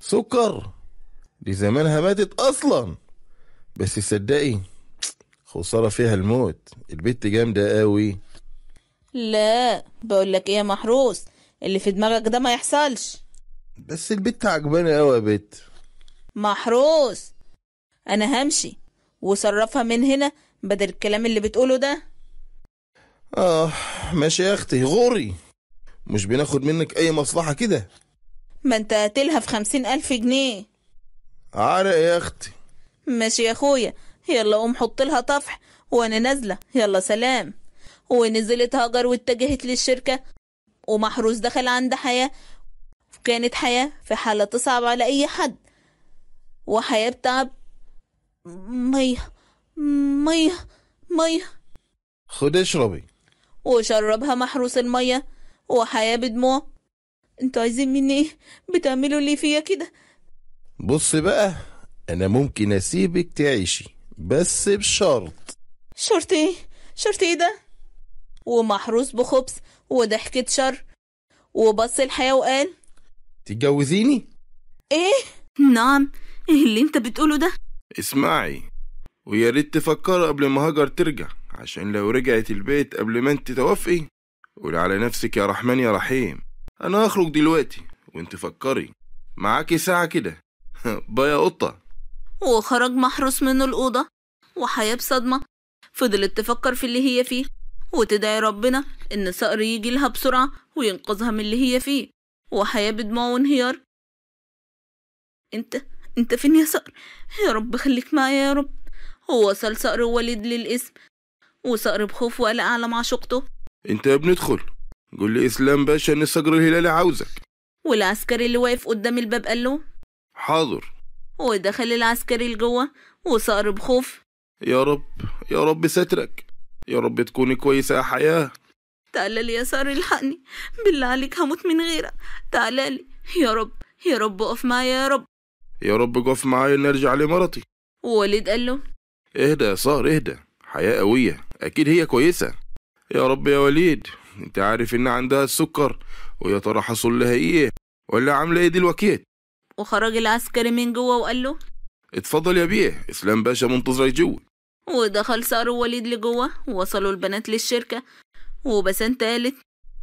سكر دي زمانها ماتت اصلا بس صدقي خسارة فيها الموت البت جامدة قوي لا بقول لك ايه يا محروس اللي في دماغك ده ما يحصلش بس البت عجباني قوي يا بت محروس انا همشي وصرفها من هنا بدل الكلام اللي بتقوله ده اه ماشي يا اختي غوري مش بناخد منك اي مصلحه كده ما انت قاتلها في خمسين الف جنيه عرق يا اختي ماشي يا اخويا يلا قوم حط لها طفح وانا نازله يلا سلام ونزلت هاجر واتجهت للشركه ومحروس دخل عند حياة كانت حياة في حالة تصعب على أي حد وحياة بتعب مية مية مية خد اشربي وشربها محروس المية وحياة بدموع انتوا عايزين مني ايه بتعملوا ليه فيا كده بص بقى انا ممكن اسيبك تعيشي بس بشرط شرط ايه شرط ايه ده ومحروس بخبز وضحكة شر وبص الحياة وقال تتجوزيني؟ ايه؟ نعم ايه اللي انت بتقوله ده؟ اسمعي ويا ريت تفكر قبل ما هاجر ترجع عشان لو رجعت البيت قبل ما انت توافقي قولي على نفسك يا رحمن يا رحيم انا هخرج دلوقتي وانت فكري معاكي ساعة كده باي يا قطة وخرج محروس من الأوضة وحياة بصدمة فضلت تفكر في اللي هي فيه وتدعي ربنا إن صقر يجي لها بسرعة وينقذها من اللي هي فيه وحياة بدموع وانهيار انت انت فين يا صقر يا رب خليك معايا يا رب ووصل صقر ووليد للاسم وصقر بخوف وقلق على معشوقته انت يا ابني ادخل قول لي اسلام باشا ان الصقر الهلالي عاوزك والعسكري اللي واقف قدام الباب قال له حاضر ودخل العسكري لجوه وصقر بخوف يا رب يا رب سترك يا رب تكوني كويسة يا حياة تعالى لي يا ساري الحقني بالله عليك هموت من غيرك تعالى لي يا رب يا رب اقف معايا يا رب يا رب اقف معايا اني ارجع لمرتي والد قال له اهدى يا سار اهدى حياة قوية اكيد هي كويسة يا رب يا وليد انت عارف ان عندها السكر ويا ترى حصل لها ايه ولا عامله ايه دلوقتي وخرج العسكري من جوه وقال له اتفضل يا بيه اسلام باشا منتظرك جوه ودخل سارة ووليد لجوه ووصلوا البنات للشركة وبسان تالت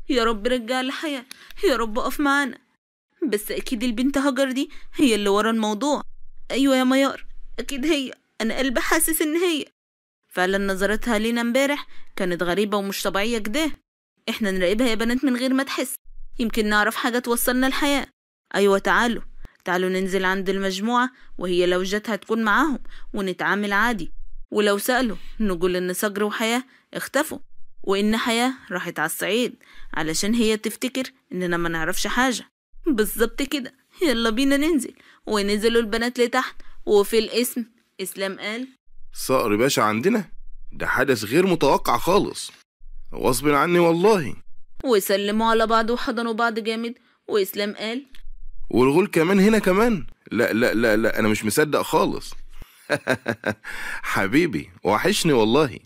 يا رب رجع الحياة يا رب اقف معانا بس أكيد البنت هجر دي هي اللي ورا الموضوع أيوة يا ميار أكيد هي أنا قلبي حاسس إن هي فعلا نظرتها لينا امبارح كانت غريبة ومش طبيعية كده احنا نراقبها يا بنات من غير ما تحس يمكن نعرف حاجة توصلنا الحياة أيوة تعالوا تعالوا ننزل عند المجموعة وهي لو جت هتكون معاهم ونتعامل عادي ولو سألوا نقول إن صقر وحياة اختفوا وإن حياة راحت على الصعيد علشان هي تفتكر إننا ما نعرفش حاجة بالظبط كده يلا بينا ننزل ونزلوا البنات لتحت وفي الاسم إسلام قال صقر باشا عندنا ده حدث غير متوقع خالص غصب عني والله وسلموا على بعض وحضنوا بعض جامد وإسلام قال والغول كمان هنا كمان لا لا لا لا أنا مش مصدق خالص حبيبي وحشني والله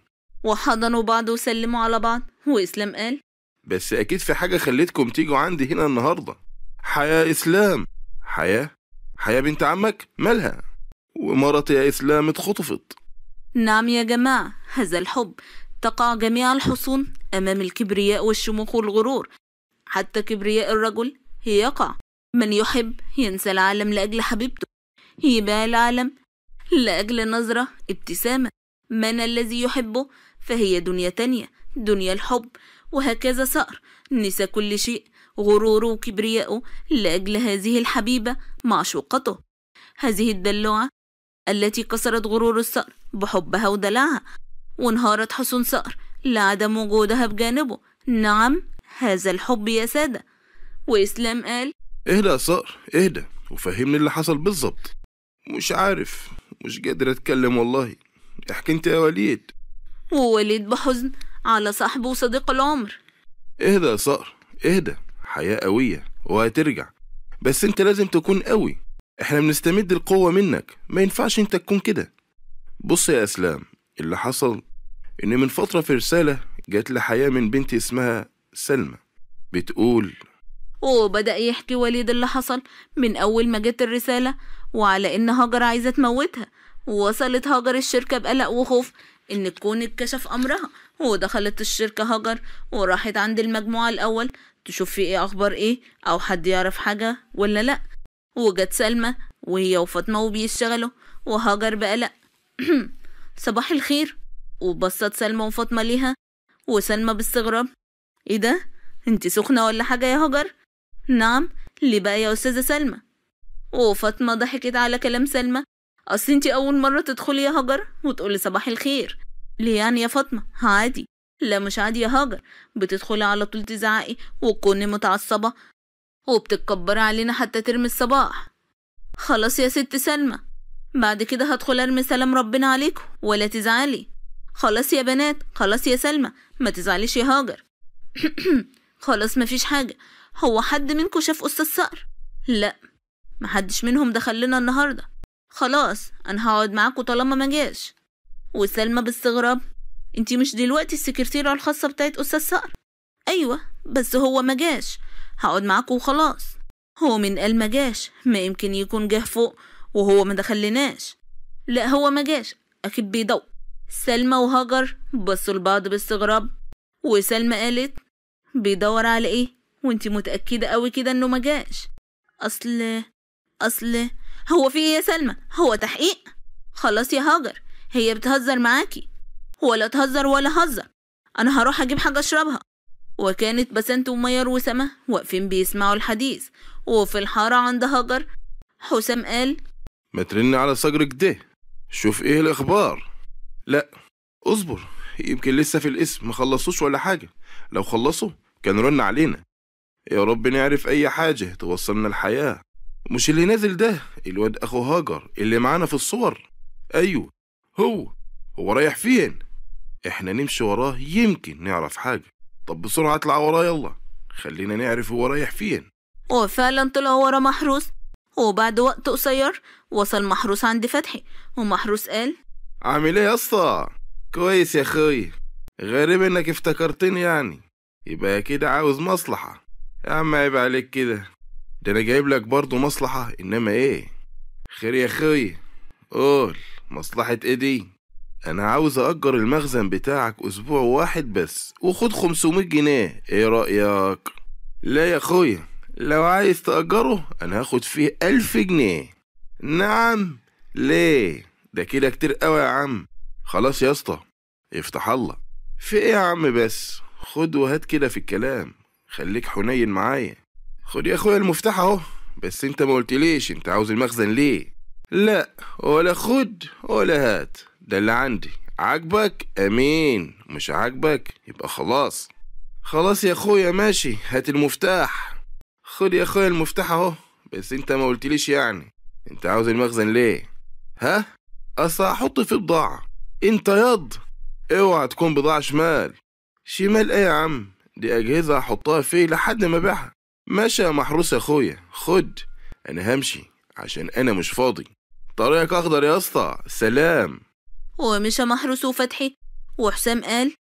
وحضنوا بعض وسلموا على بعض وإسلام قال بس أكيد في حاجة خلتكم تيجوا عندي هنا النهاردة حياة إسلام حياة حياة بنت عمك مالها ومرتي يا إسلام اتخطفت نعم يا جماعة هذا الحب تقع جميع الحصون أمام الكبرياء والشموخ والغرور حتى كبرياء الرجل يقع من يحب ينسى العالم لأجل حبيبته يبقى العالم لأجل نظرة ابتسامة من الذي يحبه فهي دنيا تانية دنيا الحب وهكذا سأر نسى كل شيء غروره وكبرياءه لأجل هذه الحبيبة معشوقته هذه الدلوعة التي كسرت غرور الصقر بحبها ودلعها وانهارت حسن صقر لعدم وجودها بجانبه نعم هذا الحب يا سادة وإسلام قال اهدى يا صقر اهدى وفهمني اللي حصل بالظبط مش عارف مش قادر أتكلم والله احكي أنت يا وليد ووليد بحزن على صاحبه وصديق العمر اهدى يا صقر اهدى حياة قوية وهترجع بس انت لازم تكون قوي احنا بنستمد القوة منك ما ينفعش انت تكون كده بص يا اسلام اللي حصل ان من فترة في رسالة جات لحياة من بنت اسمها سلمى بتقول وبدأ يحكي وليد اللي حصل من أول ما جت الرسالة وعلى إن هاجر عايزة تموتها ووصلت هاجر الشركة بقلق وخوف إن الكون اتكشف أمرها ودخلت الشركة هاجر وراحت عند المجموعة الأول تشوف في إيه أخبار إيه أو حد يعرف حاجة ولا لأ وجت سلمى وهي وفاطمة وبيشتغلوا وهاجر بقلق صباح الخير وبصت سلمى وفاطمة ليها وسلمى باستغراب ايه ده انت سخنة ولا حاجة يا هاجر نعم ليه بقى يا أستاذة سلمى وفاطمة ضحكت على كلام سلمى أصل انتي أول مرة تدخلي يا هاجر وتقولي صباح الخير ليه يعني يا فاطمة عادي لا مش عادي يا هاجر بتدخلي على طول تزعقي وتكوني متعصبة وبتتكبري علينا حتى ترمي الصباح خلاص يا ست سلمى بعد كده هدخل ارمي سلام ربنا عليكم ولا تزعلي خلاص يا بنات خلاص يا سلمى ما تزعليش يا هاجر خلاص مفيش حاجة هو حد منكم شاف قصة الصقر؟ لأ محدش منهم دخل لنا النهاردة خلاص أنا هقعد معاكوا طالما ما جاش وسلمى باستغراب انتي مش دلوقتي السكرتيرة الخاصة بتاعت أستاذ صقر؟ أيوة بس هو ما جاش هقعد معاكوا وخلاص هو من قال ما جاش ما يمكن يكون جه فوق وهو ما دخلناش لا هو ما جاش أكيد بيدور سلمى وهاجر بصوا لبعض باستغراب وسلمى قالت بيدور على إيه؟ وانتي متأكدة أوي كده إنه مجاش أصل أصل هو في إيه يا سلمى هو تحقيق خلاص يا هاجر هي بتهزر معاكي ولا تهزر ولا هزر أنا هروح أجيب حاجة أشربها وكانت بسنت ومير وسما واقفين بيسمعوا الحديث وفي الحارة عند هاجر حسام قال ما ترن على صجرك ده شوف ايه الأخبار لا اصبر يمكن لسه في الاسم ما خلصوش ولا حاجة لو خلصوا كان رن علينا يا رب نعرف أي حاجة توصلنا الحياة مش اللي نازل ده الواد أخو هاجر اللي معانا في الصور أيوه هو هو رايح فين إحنا نمشي وراه يمكن نعرف حاجة طب بسرعة اطلع وراه يلا خلينا نعرف هو رايح فين وفعلا طلع ورا محروس وبعد وقت قصير وصل محروس عند فتحي ومحروس قال عامل ايه يا اسطى كويس يا خوي غريب انك افتكرتني يعني يبقى كده عاوز مصلحة يا عم عيب عليك كده ده انا جايب لك برضه مصلحة انما ايه خير يا اخوي قول مصلحة ايه دي انا عاوز اجر المخزن بتاعك اسبوع واحد بس وخد 500 جنيه ايه رأيك لا يا اخوي لو عايز تأجره انا هاخد فيه ألف جنيه نعم ليه ده كده كتير قوي يا عم خلاص يا اسطى افتح الله في ايه يا عم بس خد وهات كده في الكلام خليك حنين معايا خد يا اخويا المفتاح اهو بس انت ما قلتليش انت عاوز المخزن ليه لا ولا خد ولا هات ده اللي عندي عاجبك امين مش عاجبك يبقى خلاص خلاص يا اخويا ماشي هات المفتاح خد يا اخويا المفتاح اهو بس انت ما قلتليش يعني انت عاوز المخزن ليه ها اصل هحط في بضاعه انت يض اوعى تكون بضاعه شمال شمال ايه يا عم دي أجهزة هحطها فيه لحد ما أبيعها ماشي يا محروس يا أخويا خد أنا همشي عشان أنا مش فاضي طريقك أخضر يا اسطى سلام ومشى محروس وفتحي وحسام قال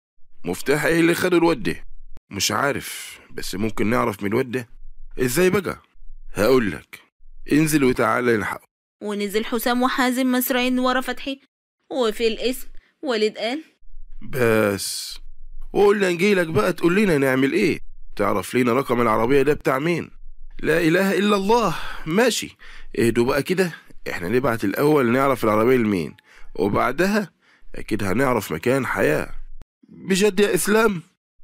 مفتاح إيه اللي خد الواد ده مش عارف بس ممكن نعرف من الواد ده إزاي بقى هقولك انزل وتعالى نلحقه ونزل حسام وحازم مسرعين ورا فتحي وفي الاسم والد قال بس وقلنا نجي لك بقى تقول لنا نعمل ايه تعرف لينا رقم العربية ده بتاع مين لا إله إلا الله ماشي اهدوا بقى كده احنا نبعت الأول نعرف العربية لمين وبعدها أكيد هنعرف مكان حياة بجد يا إسلام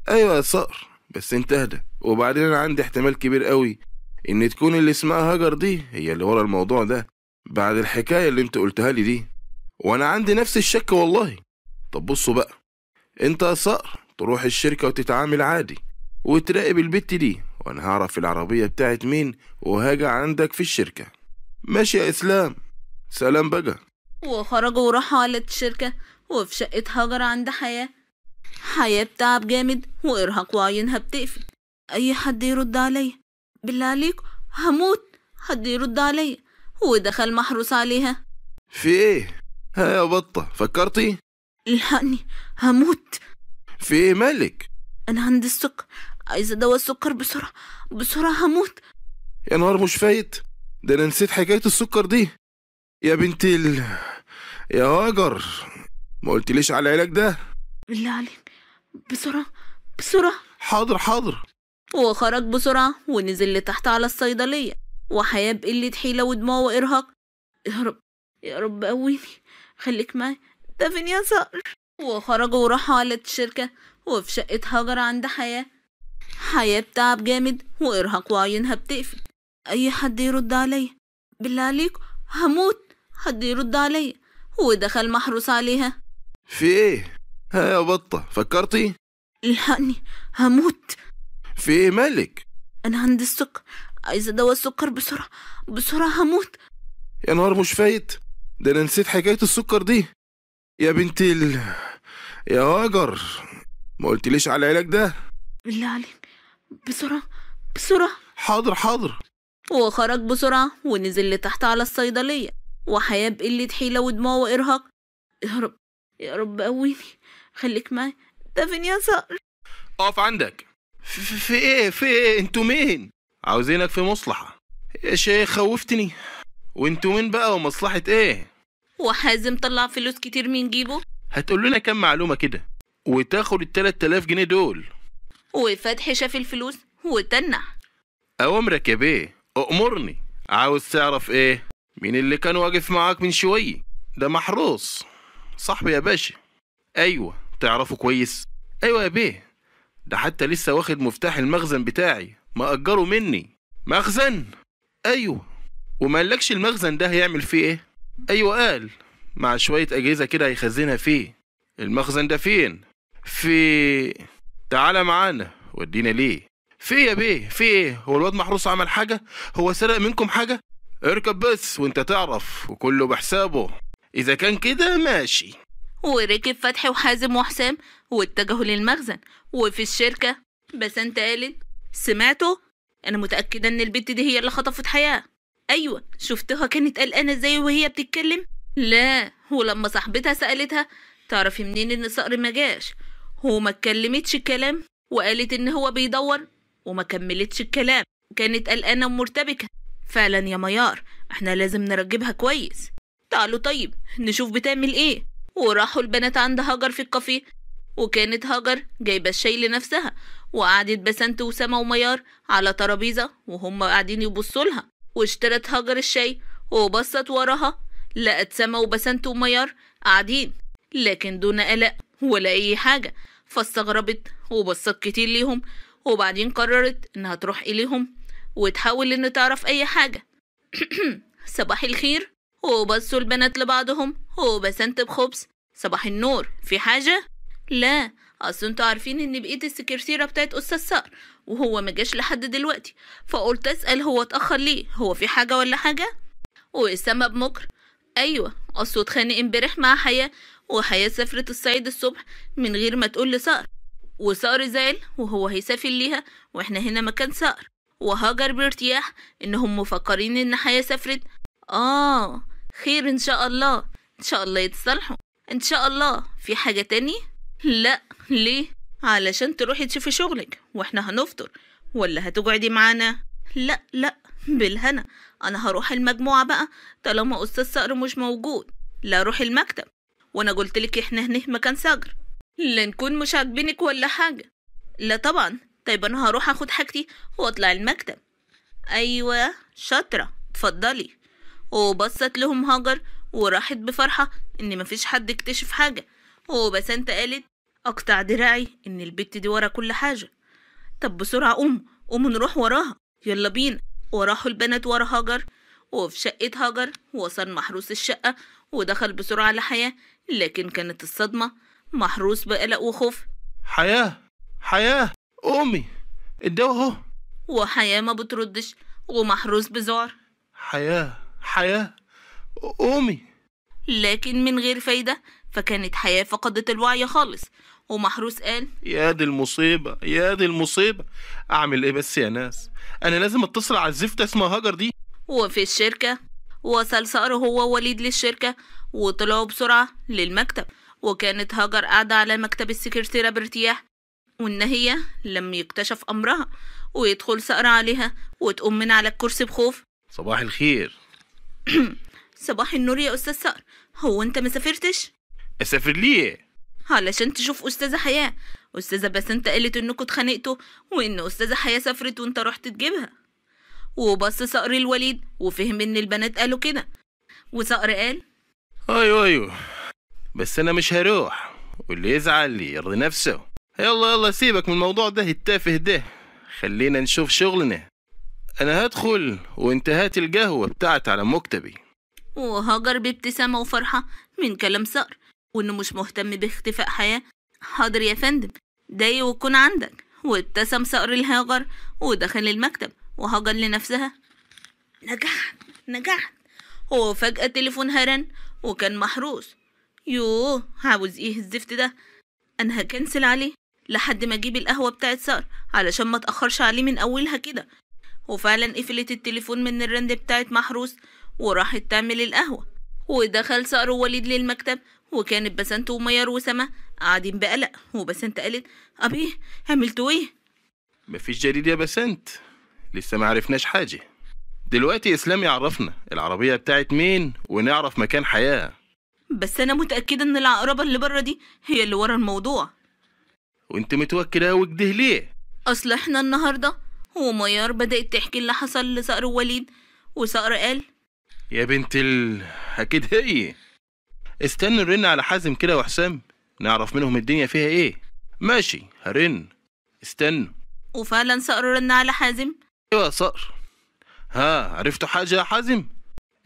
أيوة يا صقر بس انت اهدى وبعدين أنا عندي احتمال كبير قوي إن تكون اللي اسمها هاجر دي هي اللي ورا الموضوع ده بعد الحكاية اللي انت قلتها لي دي وأنا عندي نفس الشك والله طب بصوا بقى انت يا صقر تروح الشركة وتتعامل عادي وتراقب البت دي وانا هعرف العربية بتاعت مين وهاجي عندك في الشركة ماشي يا اسلام سلام بقى وخرجوا وراحوا على الشركة وفي شقة هاجر عند حياة حياة بتعب جامد وإرهاق وعينها بتقفل أي حد يرد عليا بالله عليك هموت حد يرد عليا ودخل محروس عليها في ايه ها يا بطة فكرتي الحقني هموت في ايه مالك انا عندي السكر عايزه دواء السكر بسرعه بسرعه هموت يا نهار مش فايت ده انا نسيت حكايه السكر دي يا بنت ال يا هاجر ما قلتليش على العلاج ده بالله عليك بسرعه بسرعه حاضر حاضر وخرج بسرعه ونزل لتحت على الصيدليه وحياه بقله حيله ودموع وارهاق يا رب يا رب قويني خليك معايا دفن يا صقر وخرجوا وراحوا على الشركة وفي شقة هاجر عند حياة حياة بتعب جامد وإرهاق وعينها بتقفل أي حد يرد عليا بالله عليك هموت حد يرد عليا ودخل محروس عليها في ايه؟ ها يا بطة فكرتي؟ الحقني هموت في ايه مالك؟ أنا عندي السكر عايزة دواء السكر بسرعة بسرعة هموت يا نهار مش فايت ده أنا نسيت حكاية السكر دي يا بنت ال يا هاجر ما قلتليش على العلاج ده بالله عليك بسرعة بسرعة حاضر حاضر وخرج بسرعة ونزل لتحت على الصيدلية وحياة بقلة حيلة ودموع وإرهاق يا رب يا رب قويني خليك معايا دفن يا صقر اقف عندك في, في, في ايه في ايه انتوا مين عاوزينك في مصلحة يا شيخ خوفتني وانتوا مين بقى ومصلحة ايه وحازم طلع فلوس كتير من جيبه هتقول لنا كام معلومة كده وتاخد ال 3000 جنيه دول وفتحي شاف الفلوس وتنح أوامرك يا بيه أؤمرني عاوز تعرف إيه؟ مين اللي كان واقف معاك من شوية؟ ده محروس صاحبي يا باشا أيوة تعرفه كويس؟ أيوة يا بيه ده حتى لسه واخد مفتاح المخزن بتاعي مأجره مني مخزن؟ أيوة وما قالكش المخزن ده هيعمل فيه إيه؟ أيوة قال مع شوية أجهزة كده هيخزنها فيه المخزن ده فين؟ في تعالى معانا ودينا ليه في يا بيه في ايه هو الواد محروس عمل حاجة هو سرق منكم حاجة اركب بس وانت تعرف وكله بحسابه اذا كان كده ماشي وركب فتحي وحازم وحسام واتجهوا للمخزن وفي الشركة بس انت قالت سمعته انا متأكدة ان البت دي هي اللي خطفت حياة ايوه شفتها كانت قلقانة ازاي وهي بتتكلم لا ولما صاحبتها سألتها تعرفي منين إن صقر ما جاش وما اتكلمتش الكلام وقالت إن هو بيدور وما كملتش الكلام كانت قلقانة ومرتبكة فعلا يا ميار احنا لازم نرجبها كويس تعالوا طيب نشوف بتعمل ايه وراحوا البنات عند هاجر في الكافيه وكانت هاجر جايبة الشاي لنفسها وقعدت بسنت وسما وميار على ترابيزة وهم قاعدين يبصوا لها واشترت هاجر الشاي وبصت وراها لقت سما وبسنت وميار قاعدين لكن دون قلق ولا أي حاجة فاستغربت وبصت كتير ليهم وبعدين قررت إنها تروح إليهم وتحاول إن تعرف أي حاجة صباح الخير وبصوا البنات لبعضهم وبسنت بخبز صباح النور في حاجة؟ لا أصل انتوا عارفين إن بقيت السكرتيرة بتاعت أستاذ صقر وهو مجاش لحد دلوقتي فقلت أسأل هو اتأخر ليه هو في حاجة ولا حاجة؟ وسما بمكر ايوه اصله اتخانق امبارح مع حياه وحياه سافرت الصعيد الصبح من غير ما تقول لصقر وصقر زعل وهو هيسافر ليها واحنا هنا مكان صقر وهاجر بارتياح انهم مفكرين ان حياه سافرت اه خير ان شاء الله ان شاء الله يتصالحوا ان شاء الله في حاجه تاني لا ليه علشان تروحي تشوفي شغلك واحنا هنفطر ولا هتقعدي معانا لا لا بالهنا انا هروح المجموعه بقى طالما استاذ صقر مش موجود لا اروح المكتب وانا قلت لك احنا هنا مكان صقر لا نكون مش عاجبينك ولا حاجه لا طبعا طيب انا هروح اخد حاجتي واطلع المكتب ايوه شاطره اتفضلي وبصت لهم هاجر وراحت بفرحه ان مفيش حد اكتشف حاجه وبسنت قالت اقطع دراعي ان البت دي ورا كل حاجه طب بسرعه قوم قوم نروح وراها يلا بينا وراحوا البنات ورا هاجر وفي شقة هاجر وصل محروس الشقة ودخل بسرعة لحياة لكن كانت الصدمة محروس بقلق وخوف حياة حياة أمي الدواء أهو وحياة ما بتردش ومحروس بذعر حياة حياة أمي لكن من غير فايدة فكانت حياة فقدت الوعي خالص ومحروس قال يا دي المصيبة يا دي المصيبة أعمل إيه بس يا ناس أنا لازم أتصل على الزفتة اسمها هاجر دي وفي الشركة وصل صقر هو ووليد للشركة وطلعوا بسرعة للمكتب وكانت هاجر قاعدة على مكتب السكرتيرة بارتياح وإن هي لم يكتشف أمرها ويدخل صقر عليها وتقوم من على الكرسي بخوف صباح الخير صباح النور يا أستاذ صقر هو أنت مسافرتش؟ أسافر ليه؟ علشان تشوف أستاذة حياة أستاذة بسنت قالت إنكوا اتخانقتوا وإن أستاذة حياة سافرت وإنت رحت تجيبها وبص صقر الوليد وفهم إن البنات قالوا كده وصقر قال أيوه أيوه بس أنا مش هروح واللي يزعل يرضي نفسه يلا يلا سيبك من الموضوع ده التافه ده خلينا نشوف شغلنا أنا هدخل وإنت هات القهوة بتاعت على مكتبي وهجر بابتسامة وفرحة من كلام صقر وإنه مش مهتم باختفاء حياة حاضر يا فندم داي وكون عندك وابتسم صقر الهاجر ودخل المكتب وهجر لنفسها نجحت نجحت هو فجأة تليفون هرن وكان محروس يوه عاوز ايه الزفت ده انا هكنسل عليه لحد ما اجيب القهوة بتاعت صقر علشان ما تأخرش عليه من اولها كده وفعلا قفلت التليفون من الرند بتاعت محروس وراحت تعمل القهوة ودخل صقر ووليد للمكتب وكانت بسنت وميار وسما قاعدين بقلق وبسنت قالت ابي عملتوا إيه؟ مفيش جديد يا بسنت لسه ما عرفناش حاجة دلوقتي إسلام يعرفنا العربية بتاعت مين ونعرف مكان حياة بس أنا متأكدة إن العقربة اللي بره دي هي اللي ورا الموضوع وانت متوكلة وكده ليه؟ أصل إحنا النهاردة وميار بدأت تحكي اللي حصل لصقر ووليد وصقر قال يا بنت ال أكيد هي استنوا نرن على حازم كده وحسام نعرف منهم الدنيا فيها ايه ماشي هرن استنوا وفعلا صقر رن على حازم ايوه يا صقر ها عرفتوا حاجه يا حازم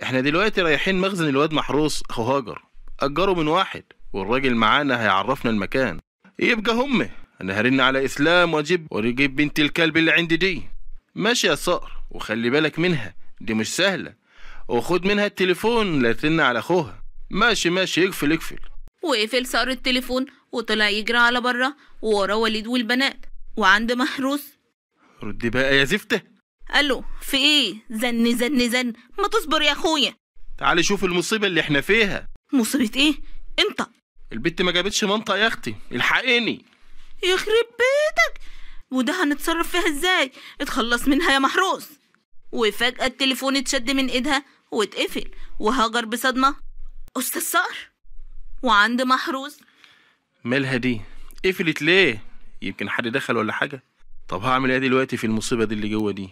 احنا دلوقتي رايحين مخزن الواد محروس اخو هاجر اجره من واحد والراجل معانا هيعرفنا المكان يبقى هم انا هرن على اسلام واجيب واجيب بنت الكلب اللي عندي دي ماشي يا صقر وخلي بالك منها دي مش سهله وخد منها التليفون لا ترن على اخوها ماشي ماشي اقفل اقفل وقفل صار التليفون وطلع يجري على بره ووراه وليد والبنات وعند محروس ردي بقى يا زفته قال له في ايه زن زن زن ما تصبر يا اخويا تعالي شوف المصيبه اللي احنا فيها مصيبه ايه انت البت ما جابتش منطق يا اختي الحقيني يخرب بيتك وده هنتصرف فيها ازاي اتخلص منها يا محروس وفجأة التليفون اتشد من ايدها واتقفل وهاجر بصدمة أستاذ صقر وعند محروز مالها دي قفلت ليه يمكن حد دخل ولا حاجة طب هعمل ايه دلوقتي في المصيبة دي اللي جوه دي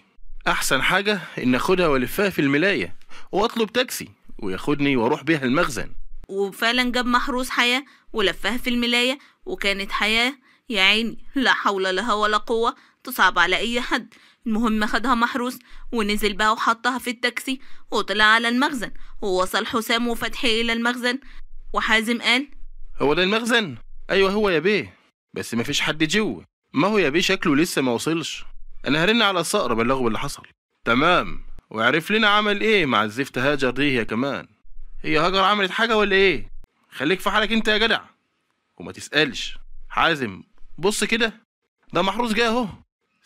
أحسن حاجة إن أخدها وألفها في الملاية وأطلب تاكسي وياخدني وأروح بيها المخزن وفعلا جاب محروس حياة ولفها في الملاية وكانت حياة يا عيني لا حول لها ولا قوة تصعب على أي حد المهم خدها محروس ونزل بقى وحطها في التاكسي وطلع على المخزن ووصل حسام وفتحي إلى المخزن وحازم قال هو ده المخزن؟ أيوه هو يا بيه بس مفيش حد جوه ما هو يا بيه شكله لسه ما وصلش أنا هرن على الصقر أبلغه باللي حصل تمام وعرف لنا عمل إيه مع الزفت هاجر دي هي كمان هي هاجر عملت حاجة ولا إيه؟ خليك في حالك أنت يا جدع وما تسألش حازم بص كده ده محروس جاي اهو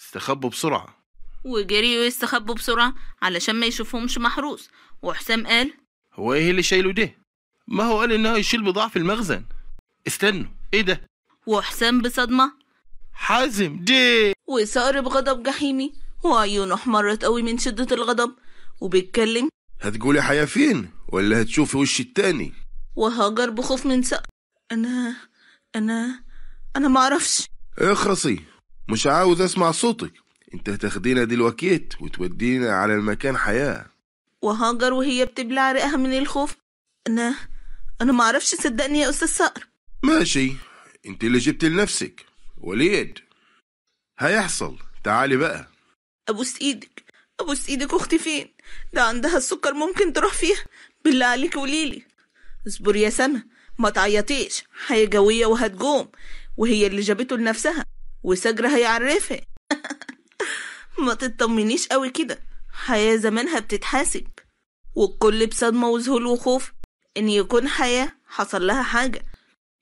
استخبوا بسرعة وجريوا يستخبوا بسرعة علشان ما يشوفهمش محروس وحسام قال هو ايه اللي شايله ده ما هو قال انه يشيل بضاعة في المخزن استنوا ايه ده وحسام بصدمة حازم دي وسار بغضب جحيمي وعيونه احمرت قوي من شدة الغضب وبيتكلم هتقولي حيافين ولا هتشوفي وشي التاني وهاجر بخوف من سقر انا انا انا ما اعرفش اخرصي مش عاوز اسمع صوتك انت هتاخدينا دلوقتي وتودينا على المكان حياة وهاجر وهي بتبلع رقها من الخوف انا انا ما اعرفش صدقني يا استاذ صقر ماشي انت اللي جبت لنفسك وليد هيحصل تعالي بقى ابوس ايدك ابوس ايدك اختي فين ده عندها السكر ممكن تروح فيها بالله عليك قوليلي اصبر يا سما ما تعيطيش حاجة قوية وهتقوم وهي اللي جابته لنفسها وسجرة هيعرفها ما تطمنيش قوي كده حياة زمانها بتتحاسب والكل بصدمة وذهول وخوف إن يكون حياة حصل لها حاجة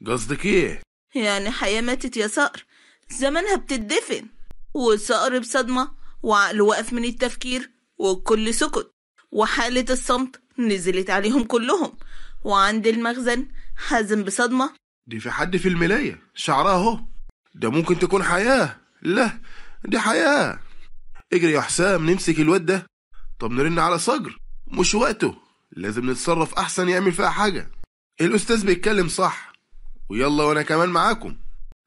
قصدك إيه؟ يعني حياة ماتت يا صقر زمانها بتدفن والصقر بصدمة وعقله وقف من التفكير والكل سكت وحالة الصمت نزلت عليهم كلهم وعند المخزن حازم بصدمة دي في حد في الملاية شعرها اهو ده ممكن تكون حياة لا دي حياة اجري يا حسام نمسك الواد ده طب نرن على صقر مش وقته لازم نتصرف احسن يعمل فيها حاجة الاستاذ بيتكلم صح ويلا وانا كمان معاكم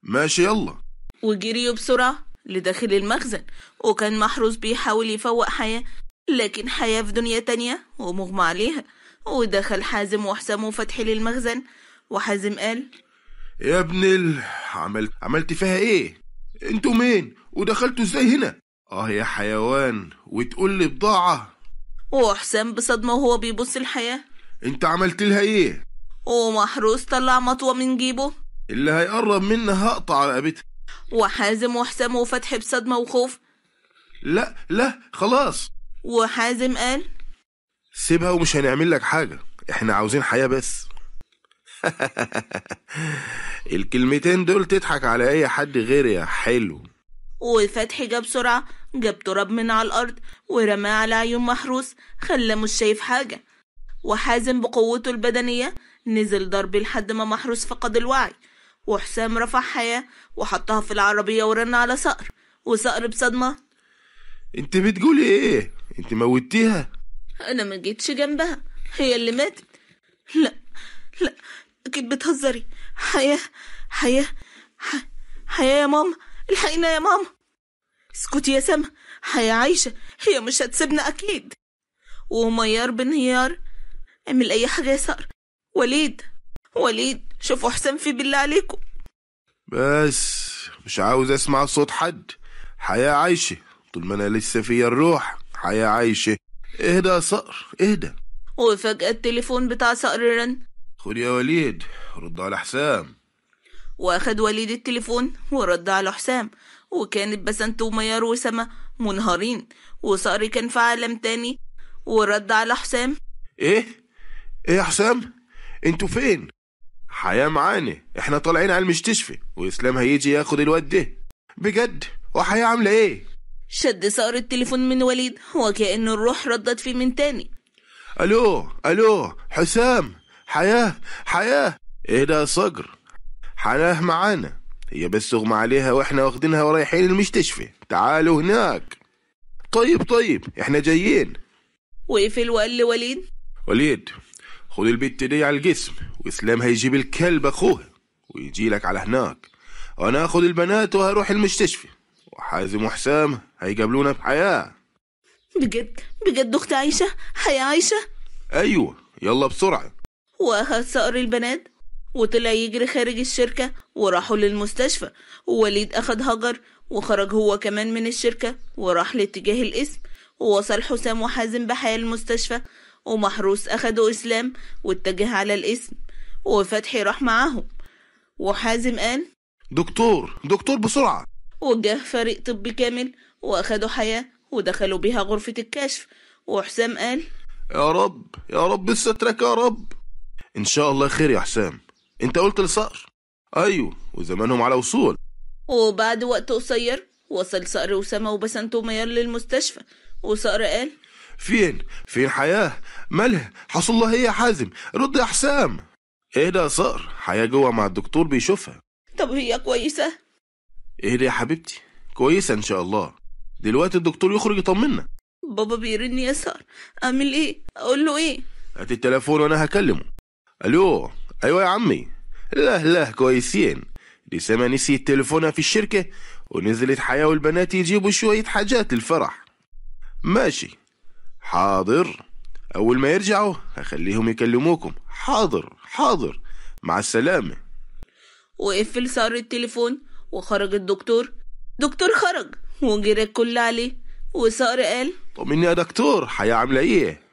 ماشي يلا وجريوا بسرعة لداخل المخزن وكان محروس بيحاول يفوق حياة لكن حياة في دنيا تانية ومغمى عليها ودخل حازم وحسام وفتحي للمخزن وحازم قال يا ابن ال... عملت عملت فيها ايه انتوا مين ودخلتوا ازاي هنا اه يا حيوان وتقول لي بضاعه وحسام بصدمه وهو بيبص الحياه انت عملت لها ايه ومحروس طلع مطوه من جيبه اللي هيقرب منها هقطع رقبتها وحازم وحسام وفتحي بصدمه وخوف لا لا خلاص وحازم قال سيبها ومش هنعمل لك حاجه احنا عاوزين حياه بس الكلمتين دول تضحك على أي حد غيري يا حلو وفتحي جاب بسرعة جاب تراب من على الأرض ورماه على عيون محروس خلاه مش شايف حاجة وحازم بقوته البدنية نزل ضرب لحد ما محروس فقد الوعي وحسام رفع حياة وحطها في العربية ورن على صقر وصقر بصدمة انت بتقولي ايه انت موتيها انا ما جيتش جنبها هي اللي ماتت لا لا كنت بتهزري حياة حياة حياة يا ماما الحقينا يا ماما اسكتي يا سما حياة عايشة هي مش هتسيبنا أكيد وميار بنهيار اعمل أي حاجة يا سارة وليد وليد شوفوا حسام في بالله عليكم بس مش عاوز أسمع صوت حد حياة عايشة طول ما أنا لسه فيا الروح حياة عايشة اهدى يا صقر اهدى وفجأة التليفون بتاع صقر رن خد يا وليد رد على حسام واخد وليد التليفون ورد على حسام وكانت بسنت وميار وسما منهارين وصقري كان في عالم تاني ورد على حسام ايه ايه يا حسام انتوا فين حياة معانا احنا طالعين على المستشفى واسلام هيجي ياخد الواد ده بجد وحياة عاملة ايه شد صقر التليفون من وليد وكأنه الروح ردت فيه من تاني الو الو حسام حياة حياة ايه ده يا صقر حياة معانا هي بس اغمى عليها واحنا واخدينها ورايحين المستشفى تعالوا هناك طيب طيب احنا جايين وقفل وقال لوليد وليد خد البت دي على الجسم واسلام هيجيب الكلب اخوها ويجي لك على هناك وانا اخد البنات وهروح المستشفى وحازم وحسام هيقابلونا بحياة بجد بجد اخت عايشة حياة عايشة ايوه يلا بسرعة وأخذ صقر البنات وطلع يجري خارج الشركة وراحوا للمستشفى ووليد أخد هجر وخرج هو كمان من الشركة وراح لاتجاه القسم ووصل حسام وحازم بحياة المستشفى ومحروس أخدوا إسلام واتجه على القسم وفتحي راح معاهم وحازم قال دكتور دكتور بسرعة وجه فريق طبي كامل وأخدوا حياة ودخلوا بيها غرفة الكشف وحسام قال يا رب يا رب السترك يا رب ان شاء الله خير يا حسام انت قلت لصقر ايوه وزمانهم على وصول وبعد وقت قصير وصل صقر وسما وبسنت وميار للمستشفى وصقر قال فين فين حياة مالها حصل الله ايه يا حازم رد يا حسام إيه ده يا صقر حياة جوه مع الدكتور بيشوفها طب هي كويسة إيه ده يا حبيبتي كويسة ان شاء الله دلوقتي الدكتور يخرج يطمنا بابا بيرن يا صقر اعمل ايه اقول له ايه هات التليفون وانا هكلمه الو ايوه يا عمي لا لا كويسين لسه ما نسيت تليفونها في الشركة ونزلت حياة والبنات يجيبوا شوية حاجات للفرح ماشي حاضر أول ما يرجعوا أخليهم يكلموكم حاضر حاضر مع السلامة وقفل صار التليفون وخرج الدكتور دكتور خرج وجرى الكل عليه وصار قال طمني يا دكتور حياة عاملة ايه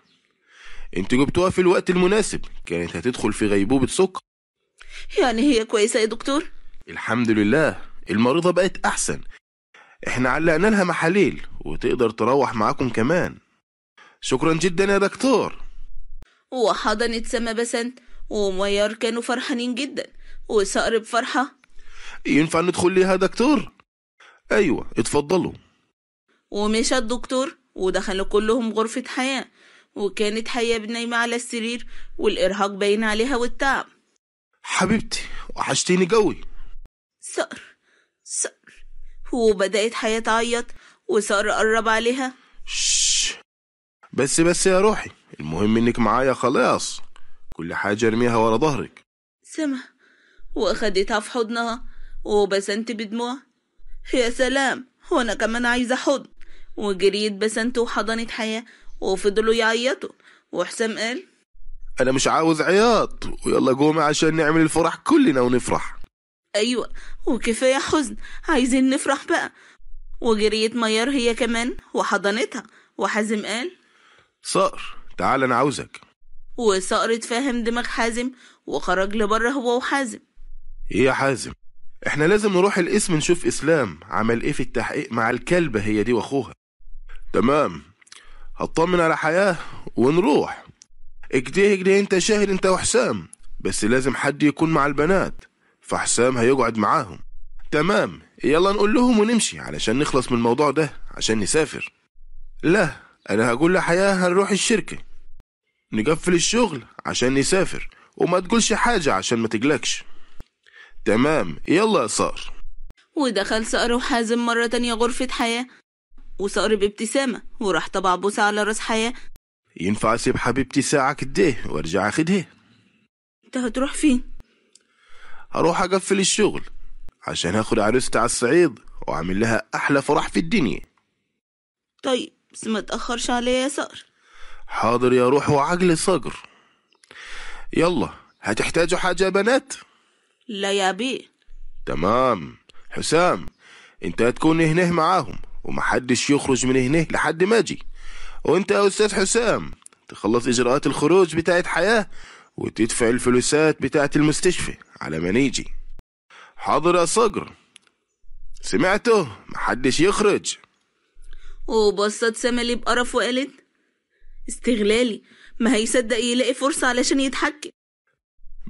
انتوا جبتوها في الوقت المناسب كانت هتدخل في غيبوبة سكر يعني هي كويسة يا دكتور؟ الحمد لله المريضة بقت أحسن احنا علقنا لها محاليل وتقدر تروح معاكم كمان شكرا جدا يا دكتور وحضنت سما بسنت وميار كانوا فرحانين جدا وسقر بفرحة ينفع ندخل ليها يا دكتور؟ أيوة اتفضلوا ومشى الدكتور ودخلوا كلهم غرفة حياة وكانت حياة نايمة على السرير والإرهاق باين عليها والتعب حبيبتي وحشتيني قوي صقر صقر وبدأت حياة تعيط وصقر قرب عليها شش. بس بس يا روحي المهم انك معايا خلاص كل حاجة ارميها ورا ظهرك سما واخدتها في حضنها وبسنت بدموع يا سلام وانا كمان عايزة حضن وجريت بسنت وحضنت حياة وفضلوا يعيطوا وحسام قال انا مش عاوز عياط ويلا قومي عشان نعمل الفرح كلنا ونفرح ايوه وكفايه حزن عايزين نفرح بقى وجريت ميار هي كمان وحضنتها وحازم قال صقر تعال انا عاوزك وصقر اتفهم دماغ حازم وخرج لبره هو وحازم ايه يا حازم احنا لازم نروح القسم نشوف اسلام عمل ايه في التحقيق مع الكلبة هي دي واخوها تمام هطمن على حياه ونروح اجديه اجديه انت شاهد انت وحسام بس لازم حد يكون مع البنات فحسام هيقعد معاهم تمام يلا نقول لهم ونمشي علشان نخلص من الموضوع ده عشان نسافر لا انا هقول لحياة هنروح الشركة نقفل الشغل عشان نسافر وما تقولش حاجة عشان ما تقلقش تمام يلا يا صار ودخل سار وحازم مرة تانية غرفة حياة وصار بابتسامة وراح طبع بوسة على راس حياة ينفع أسيب حبيبتي ساعة كده وأرجع أخدها أنت هتروح فين؟ هروح أقفل الشغل عشان هاخد عروستي على الصعيد وأعمل لها أحلى فرح في الدنيا طيب بس ما تأخرش عليا يا صقر حاضر يا روح وعقل صقر يلا هتحتاجوا حاجة يا بنات؟ لا يا بيه تمام حسام انت هتكون هنا معاهم ومحدش يخرج من هنا لحد ما اجي وانت يا استاذ حسام تخلص اجراءات الخروج بتاعت حياة وتدفع الفلوسات بتاعت المستشفى على ما نيجي حاضر يا صقر سمعته محدش يخرج وبصت سملي بقرف وقالت استغلالي ما هيصدق يلاقي فرصة علشان يتحكم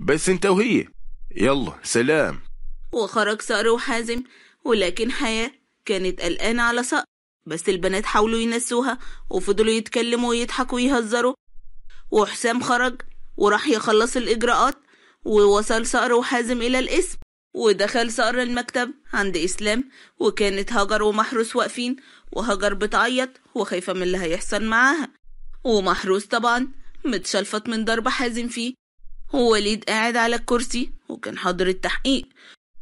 بس انت وهي يلا سلام وخرج صقر وحازم ولكن حياة كانت قلقانة على صقر بس البنات حاولوا ينسوها وفضلوا يتكلموا ويضحكوا ويهزروا وحسام خرج وراح يخلص الإجراءات ووصل صقر وحازم إلى القسم ودخل صقر المكتب عند إسلام وكانت هجر ومحروس واقفين وهجر بتعيط وخايفة من اللي هيحصل معاها ومحروس طبعا متشلفط من ضرب حازم فيه ووليد قاعد على الكرسي وكان حاضر التحقيق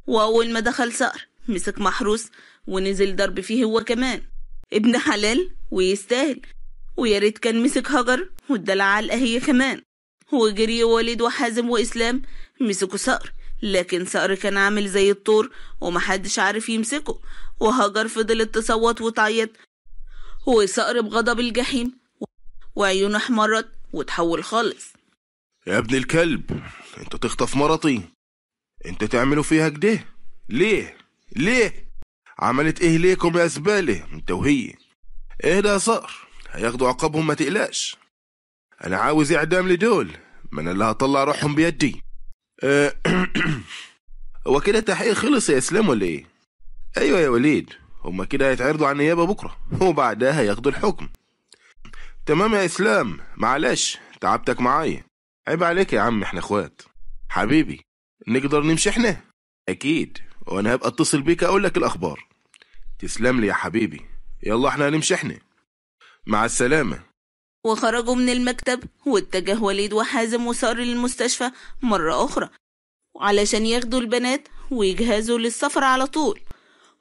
وأول ما دخل صقر مسك محروس ونزل ضرب فيه هو كمان ابن حلال ويستاهل ويا ريت كان مسك هجر والدلع علقة هي كمان وجري والد وحازم وإسلام مسكوا صقر لكن صقر كان عامل زي الطور ومحدش عارف يمسكه وهجر فضلت تصوت وتعيط وصقر بغضب الجحيم وعيونه احمرت وتحول خالص يا ابن الكلب انت تخطف مرتي انت تعمله فيها كده ليه ليه عملت ايه ليكم يا زباله انت وهي ايه يا صقر هياخدوا عقابهم ما تقلقش انا عاوز اعدام لدول ما انا اللي هطلع روحهم بيدي هو أه، كده التحقيق خلص يا اسلام ولا ايه ايوه يا وليد هما كده هيتعرضوا على النيابه بكره وبعدها هياخدوا الحكم تمام يا اسلام معلش تعبتك معايا عيب عليك يا عم احنا اخوات حبيبي نقدر نمشي احنا اكيد وانا هبقى اتصل بيك اقول لك الاخبار تسلم لي يا حبيبي يلا احنا هنمشي احنا مع السلامة وخرجوا من المكتب واتجه وليد وحازم وسار للمستشفى مرة أخرى علشان ياخدوا البنات ويجهزوا للسفر على طول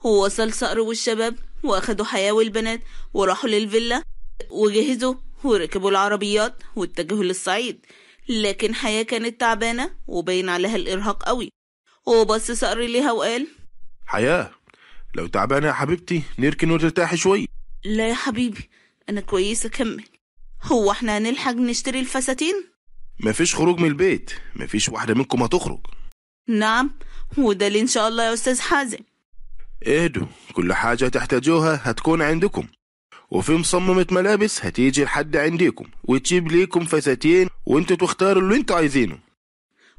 ووصل صقر والشباب واخدوا حياة والبنات وراحوا للفيلا وجهزوا وركبوا العربيات واتجهوا للصعيد لكن حياة كانت تعبانة وباين عليها الإرهاق قوي وبص صقر ليها وقال حياة لو تعبانة يا حبيبتي نركن وترتاحي شوي لا يا حبيبي أنا كويسة كمل هو احنا هنلحق نشتري الفساتين؟ مفيش خروج من البيت مفيش واحدة منكم هتخرج نعم وده اللي إن شاء الله يا أستاذ حازم اهدوا كل حاجة تحتاجوها هتكون عندكم وفي مصممة ملابس هتيجي لحد عنديكم وتجيب ليكم فساتين وانتوا تختاروا اللي انتوا عايزينه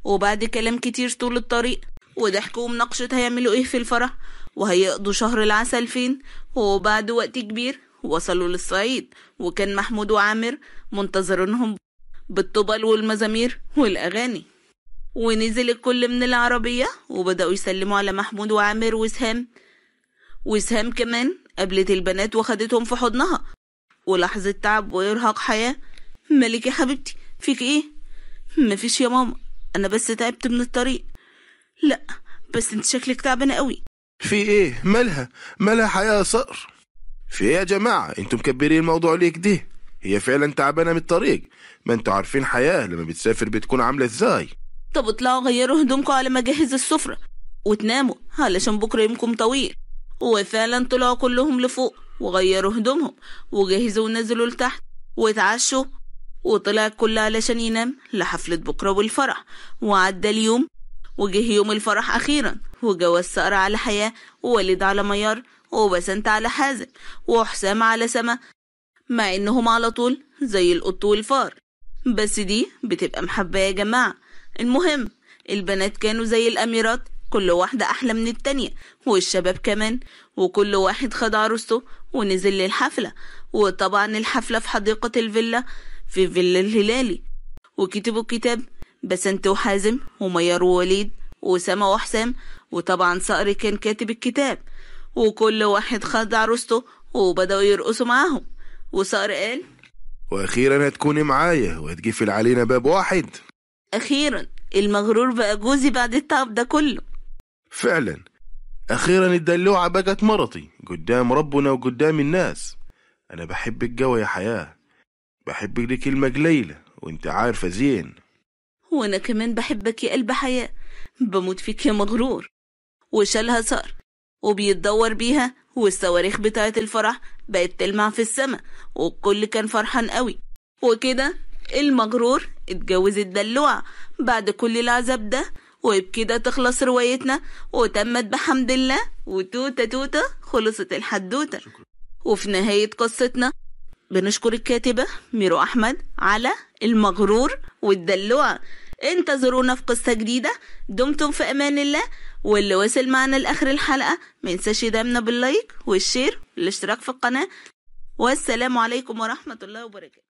وبعد كلام كتير طول الطريق وضحكوا ومناقشة هيعملوا ايه في الفرح وهيقضوا شهر العسل فين وبعد وقت كبير وصلوا للصعيد وكان محمود وعامر منتظرينهم بالطبل والمزامير والأغاني ونزل الكل من العربية وبدأوا يسلموا على محمود وعامر وسهام وسهام كمان قابلت البنات وخدتهم في حضنها ولحظة تعب وإرهاق حياة مالك يا حبيبتي فيك ايه مفيش يا ماما انا بس تعبت من الطريق لا بس انت شكلك تعبان قوي في ايه مالها مالها حياة يا صقر في ايه يا جماعة انتم مكبرين الموضوع ليه كده هي فعلا تعبانة من الطريق ما انتوا عارفين حياة لما بتسافر بتكون عاملة ازاي طب اطلعوا غيروا هدومكم على ما اجهز السفرة وتناموا علشان بكرة يومكم طويل وفعلا طلعوا كلهم لفوق وغيروا هدومهم وجهزوا ونزلوا لتحت واتعشوا وطلع الكل علشان ينام لحفلة بكرة والفرح وعدى اليوم وجه يوم الفرح أخيرا وجواز سارة على حياة ووليد على ميار وبسنت على حازم وحسام على سما مع إنهم على طول زي القط والفار بس دي بتبقى محبة يا جماعة المهم البنات كانوا زي الأميرات كل واحدة أحلى من التانية والشباب كمان وكل واحد خد عروسته ونزل للحفلة وطبعا الحفلة في حديقة الفيلا في فيلا الهلالي وكتبوا كتاب بس انت وحازم وميار ووليد وسما وحسام وطبعا صقر كان كاتب الكتاب وكل واحد خد عروسته وبدأوا يرقصوا معاهم وصقر قال وأخيرا هتكوني معايا وهتقفل علينا باب واحد أخيرا المغرور بقى جوزي بعد التعب ده كله فعلا أخيرا الدلوعة بقت مرتي قدام ربنا وقدام الناس أنا بحبك قوي يا حياة بحبك دي كلمة قليلة وانت عارفة زين وانا كمان بحبك يا قلب حياة بموت فيك يا مغرور وشالها صار وبيتدور بيها والصواريخ بتاعة الفرح بقت تلمع في السما والكل كان فرحان قوي وكده المغرور اتجوز الدلوع بعد كل العذاب ده وبكده تخلص روايتنا وتمت بحمد الله وتوتة توتة خلصت الحدوتة وفي نهاية قصتنا بنشكر الكاتبة ميرو أحمد على المغرور والدلوع انتظرونا في قصة جديدة دمتم في أمان الله واللي وصل معنا لآخر الحلقة منساش يدعمنا باللايك والشير والاشتراك في القناة والسلام عليكم ورحمة الله وبركاته